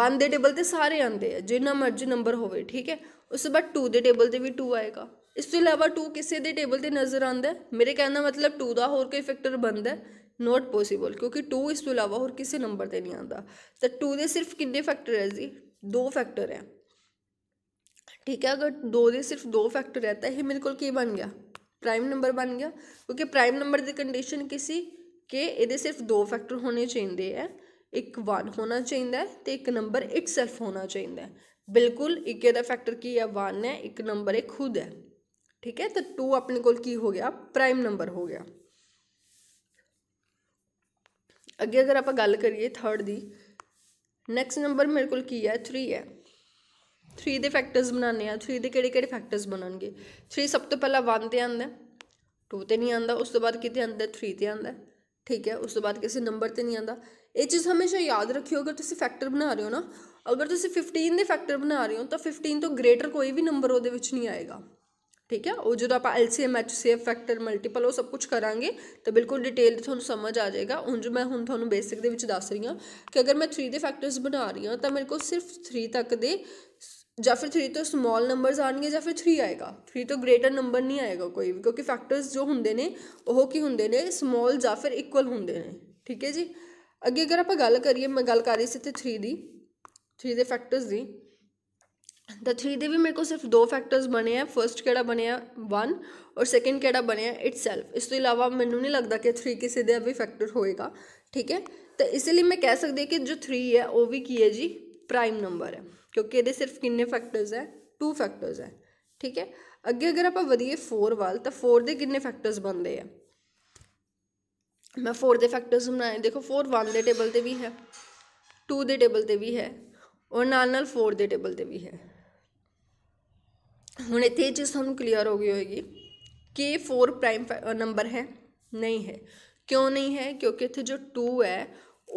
1 ਦੇ ਟੇਬਲ ਤੇ ਸਾਰੇ ਆਉਂਦੇ ਆ ਜਿੰਨਾ ਮਰਜ਼ੀ ਨੰਬਰ ਹੋਵੇ ਠੀਕ ਹੈ ਉਸ ਤੋਂ ਬਾਅਦ 2 ਦੇ ਟੇਬਲ ਤੇ ਵੀ 2 ਆਏਗਾ ਇਸ ਤੋਂ ਇਲਾਵਾ 2 ਕਿਸੇ ਦੇ ਟੇਬਲ ਤੇ ਨਜ਼ਰ ਆਉਂਦਾ ਮੇਰੇ ਕਹਿਣ ਦਾ ਮਤਲਬ 2 ਦਾ ਹੋਰ ਕੋਈ ਫੈਕਟਰ ਹੈ ਨਾਟ ਪੋਸੀਬਲ ਕਿਉਂਕਿ 2 ਇਸ ਤੋਂ ਇਲਾਵਾ ਹੋਰ ਕਿਸੇ ਨੰਬਰ ਤੇ ਨਹੀਂ ਆਉਂਦਾ ਤਾਂ 2 ਦੇ ਸਿਰਫ ਕਿੰਨੇ ਫੈਕਟਰ ਹੈ ਜੀ ਦੋ ਫੈਕਟਰ ਹੈ ਠੀਕ ਹੈ ਅਗਰ 2 ਦੇ ਸਿਰਫ ਦੋ ਫੈਕਟਰ ਹੈ ਤਾਂ ਇਹ ਮੇਰੇ ਕੋਲ ਕੀ ਬਣ ਗਿਆ ਪ੍ਰਾਈਮ ਨੰਬਰ ਬਣ ਗਿਆ ਕਿਉਂਕਿ ਪ੍ਰਾਈਮ ਨੰਬਰ ਦੀ ਕੰਡੀਸ਼ਨ ਕਿਸੇ ਕਿ ਇਹਦੇ ਸਿਰਫ ਦੋ ਫੈਕਟਰ ਹੋਣੇ ਚਾਹੀਦੇ ਹੈ ਇੱਕ 1 ਹੋਣਾ ਚਾਹੀਦਾ ਤੇ ਇੱਕ ਨੰਬਰ ਇਟਸੈਲਫ ਹੋਣਾ ਚਾਹੀਦਾ ਬਿਲਕੁਲ ਇੱਕ ਇਹਦਾ ਫੈਕਟਰ ਕੀ ਹੈ 1 ਹੈ ਇੱਕ ਨੰਬਰ ਇਹ ਖੁਦ ਹੈ ਠੀਕ ਹੈ ਤਾਂ 2 ਆਪਣੇ ਕੋਲ ਕੀ ਹੋ ਗਿਆ ਪ੍ਰਾਈਮ ਨੰਬਰ ਹੋ ਗਿਆ ਅੱਗੇ ਅਗਰ ਆਪਾਂ ਗੱਲ ਕਰੀਏ 3 ਦੀ ਨੈਕਸਟ ਨੰਬਰ ਮੇਰੇ ਕੋਲ ਕੀ ਹੈ 3 ਹੈ 3 ਦੇ ਫੈਕਟਰਸ ਬਣਾਉਣੇ ਆ 3 ਦੇ ਕਿਹੜੇ ਕਿਹੜੇ ਫੈਕਟਰਸ ਬਣਨਗੇ 3 ਸਭ ਤੋਂ ਪਹਿਲਾਂ 1 ਤੇ ਆਂਦਾ 2 ਤੇ ਨਹੀਂ ਆਂਦਾ ਉਸ ਤੋਂ ਬਾਅਦ ਕਿਤੇ ਆਂਦਾ 3 ਤੇ ਆਂਦਾ ਠੀਕ ਹੈ ਉਸ ਤੋਂ ਬਾਅਦ ਕਿਸੇ ਨੰਬਰ ਤੇ ਨਹੀਂ ਆਂਦਾ ਇਹ ਚੀਜ਼ ਹਮੇਸ਼ਾ ਯਾਦ ਰੱਖਿਓ ਅਗਰ ਤੁਸੀਂ ਫੈਕਟਰ ਬਣਾ ਰਹੇ ਹੋ ਨਾ ਅਗਰ ਤੁਸੀਂ 15 ਦੇ ਫੈਕਟਰ ਬਣਾ ਰਹੇ ਹੋ ਤਾਂ 15 ਤੋਂ ਗ੍ਰੇਟਰ ਕੋਈ ਵੀ ਨੰਬਰ ਉਹਦੇ ਵਿੱਚ ਨਹੀਂ ਆਏਗਾ ਠੀਕ ਹੈ ਉਹ ਜਦੋਂ ਆਪਾਂ ਐਲਸੀਐਮ ਐਚਸੀਐਫ ਫੈਕਟਰ ਮਲਟੀਪਲ ਉਹ ਸਭ ਕੁਝ ਕਰਾਂਗੇ ਤਾਂ ਬਿਲਕੁਲ ਡਿਟੇਲ ਤੁਹਾਨੂੰ ਸਮਝ ਆ ਜਾਏਗਾ ਉਂਝ ਮੈਂ ਹੁਣ ਤੁਹਾਨੂੰ ਬੇਸਿਕ ਦੇ ਵਿੱਚ ਦੱਸ ਰਹੀ ਹਾਂ ਕਿ ਅਗਰ ਮੈਂ 3 ਦੇ ਫੈਕਟਰਸ ਬਣਾ ਰਹੀ ਹਾਂ ਤਾਂ ਮੇਰੇ ਕੋਲ ਸਿਰਫ 3 ਤੱਕ ਦੇ ਜਾਂ ਫਿਰ 3 ਤੋਂ ਸਮਾਲ ਨੰਬਰਸ ਆਣਗੇ ਜਾਂ ਫਿਰ 3 ਆਏਗਾ 3 ਤੋਂ ਗ੍ਰੇਟਰ ਨੰਬਰ ਨਹੀਂ ਆਏਗਾ ਕੋਈ ਵੀ ਕਿਉਂਕਿ ਫੈਕਟਰਸ ਜੋ ਹੁੰਦੇ ਨੇ ਉਹ ਕੀ ਹੁੰਦੇ ਨੇ ਸਮਾਲ ਜਾਂ ਫਿਰ ਇਕੁਅਲ ਹੁੰਦੇ ਨੇ ਠੀਕ ਹੈ ਜੀ ਅੱਗੇ ਅਗਰ ਆਪਾਂ ਗੱਲ ਕਰੀਏ ਮੈਂ ਗੱਲ ਕਰ ਰਹੀ ਸੀ ਤੇ 3 ਦੀ 3 ਦੇ ਫੈਕਟਰਸ ਦੀ ਤਾਂ 3 ਦੇ ਵੀ ਮੇਰੇ ਕੋਲ ਸਿਰਫ ਦੋ ਫੈਕਟਰਸ ਬਣੇ ਆ ਫਰਸਟ ਕਿਹੜਾ ਬਣਿਆ 1 ਔਰ ਸੈਕਿੰਡ ਕਿਹੜਾ ਬਣਿਆ ਇਟਸੈਲਫ ਇਸ ਤੋਂ ਇਲਾਵਾ ਮੈਨੂੰ ਨਹੀਂ ਲੱਗਦਾ ਕਿ 3 ਕਿਸੇ ਦੇ ਵੀ ਫੈਕਟਰ ਹੋਏਗਾ ਠੀਕ ਹੈ ਤਾਂ ਇਸ ਲਈ ਮੈਂ ਕਹਿ ਸਕਦੀ ਕਿ ਜੋ 3 ਹੈ ਉਹ ਵੀ ਕੀ ਹੈ ਜੀ ਪ੍ਰਾਈਮ ਨੰਬਰ ਹੈ ਕਿਉਂਕਿ ਇਹਦੇ ਸਿਰਫ ਕਿੰਨੇ ਫੈਕਟਰਸ ਹੈ 2 ਫੈਕਟਰਸ ਹੈ ਠੀਕ ਹੈ ਅੱਗੇ ਅਗਰ ਆਪਾਂ ਵਧੀਏ 4 ਵੱਲ ਤਾਂ 4 ਦੇ ਕਿੰਨੇ ਫੈਕਟਰਸ ਬਣਦੇ ਆ ਮੈਂ 4 ਦੇ ਫੈਕਟਰਸ ਬਣਾਏ ਦੇਖੋ 4 1 ਦੇ ਟੇਬਲ ਤੇ ਵੀ ਹੈ 2 ਦੇ ਟੇਬਲ ਤੇ ਵੀ ਹੈ ਔਰ ਨਾਲ ਨਾਲ 4 ਦੇ ਟੇਬਲ ਤੇ ਵੀ ਹੈ ਹੁਣ ਇੱਥੇ ਇਹ ਚੀਜ਼ ਤੁਹਾਨੂੰ ਕਲੀਅਰ ਹੋ ਗਈ ਹੋਏਗੀ ਕਿ 4 ਪ੍ਰਾਈਮ ਨੰਬਰ ਹੈ ਨਹੀਂ ਹੈ ਕਿਉਂ ਨਹੀਂ ਹੈ ਕਿਉਂਕਿ ਇੱਥੇ ਜੋ 2 ਹੈ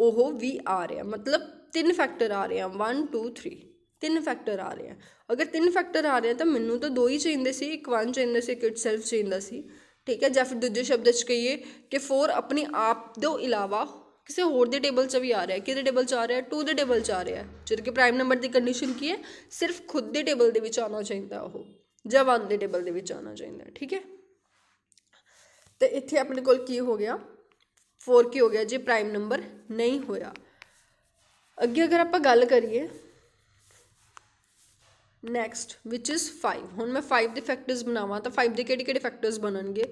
ਉਹ ਵੀ ਆ ਰਿਹਾ ਮਤਲਬ ਤਿੰਨ ਫੈਕਟਰ ਆ ਰਹੇ ਆ 1 2 3 ਤਿੰਨ ਫੈਕਟਰ ਆ ਰਹੇ ਆ ਅਗਰ ਤਿੰਨ ਫੈਕਟਰ ਆ ਰਹੇ ਆ ਤਾਂ ਮੈਨੂੰ ਤਾਂ ਦੋ ਹੀ ਚਾਹੀਦੇ ਸੀ ਇੱਕ 1 ਚਾਹੀਦਾ ਸੀ ਇੱਕ ਇਟ ਸੈਲਫ ਚਾਹੀਦਾ ਸੀ ਠੀਕ ਹੈ ਜਾਂ ਫਿਰ ਦੂਜੇ ਸ਼ਬਦ ਚ ਕਹੀਏ ਕਿ 4 ਆਪਣੇ ਆਪ ਤੋਂ ਇਲਾਵਾ ਕਿਸੇ ਹੋਰ ਦੇ ਟੇਬਲ 'ਚ ਵੀ ਆ ਰਿਹਾ ਹੈ ਕਿਹਦੇ ਟੇਬਲ 'ਚ ਆ ਰਿਹਾ ਹੈ ਟੂ ਦੇ ਟੇਬਲ 'ਚ ਆ ਰਿਹਾ ਹੈ ਜਦੋਂ ਕਿ ਪ੍ਰਾਈਮ ਨੰਬਰ ਦੀ ਕੰਡੀਸ਼ਨ ਕੀ ਹੈ ਸਿਰਫ ਖੁਦ ਦੇ ਟੇਬਲ ਦੇ ਵਿੱਚ ਆਉਣਾ ਚਾਹੀਦਾ ਉਹ ਜਾਂ 1 ਦੇ ਟੇਬਲ ਦੇ ਵਿੱਚ ਆਉਣਾ ਚਾਹੀਦਾ ਠੀਕ ਹੈ ਤੇ ਇੱਥੇ ਆਪਣੇ ਕੋਲ ਕੀ ਹੋ ਗਿਆ 4 ਕੀ ਹੋ ਗਿਆ ਜੇ ਪ੍ਰਾਈਮ ਨੰਬਰ ਨਹੀਂ ਹੋਇਆ ਅੱਗੇ ਅਗਰ ਆਪਾਂ ਗੱਲ ਕਰੀਏ ਨੈਕਸਟ ਵਿਚ ਇਜ਼ 5 ਹੁਣ ਮੈਂ 5 ਦੇ ਫੈਕਟਰਸ ਬਣਾਵਾਂ ਤਾਂ 5 ਦੇ ਕਿਹੜੇ ਕਿਹੜੇ ਫੈਕਟਰਸ ਬਣਨਗੇ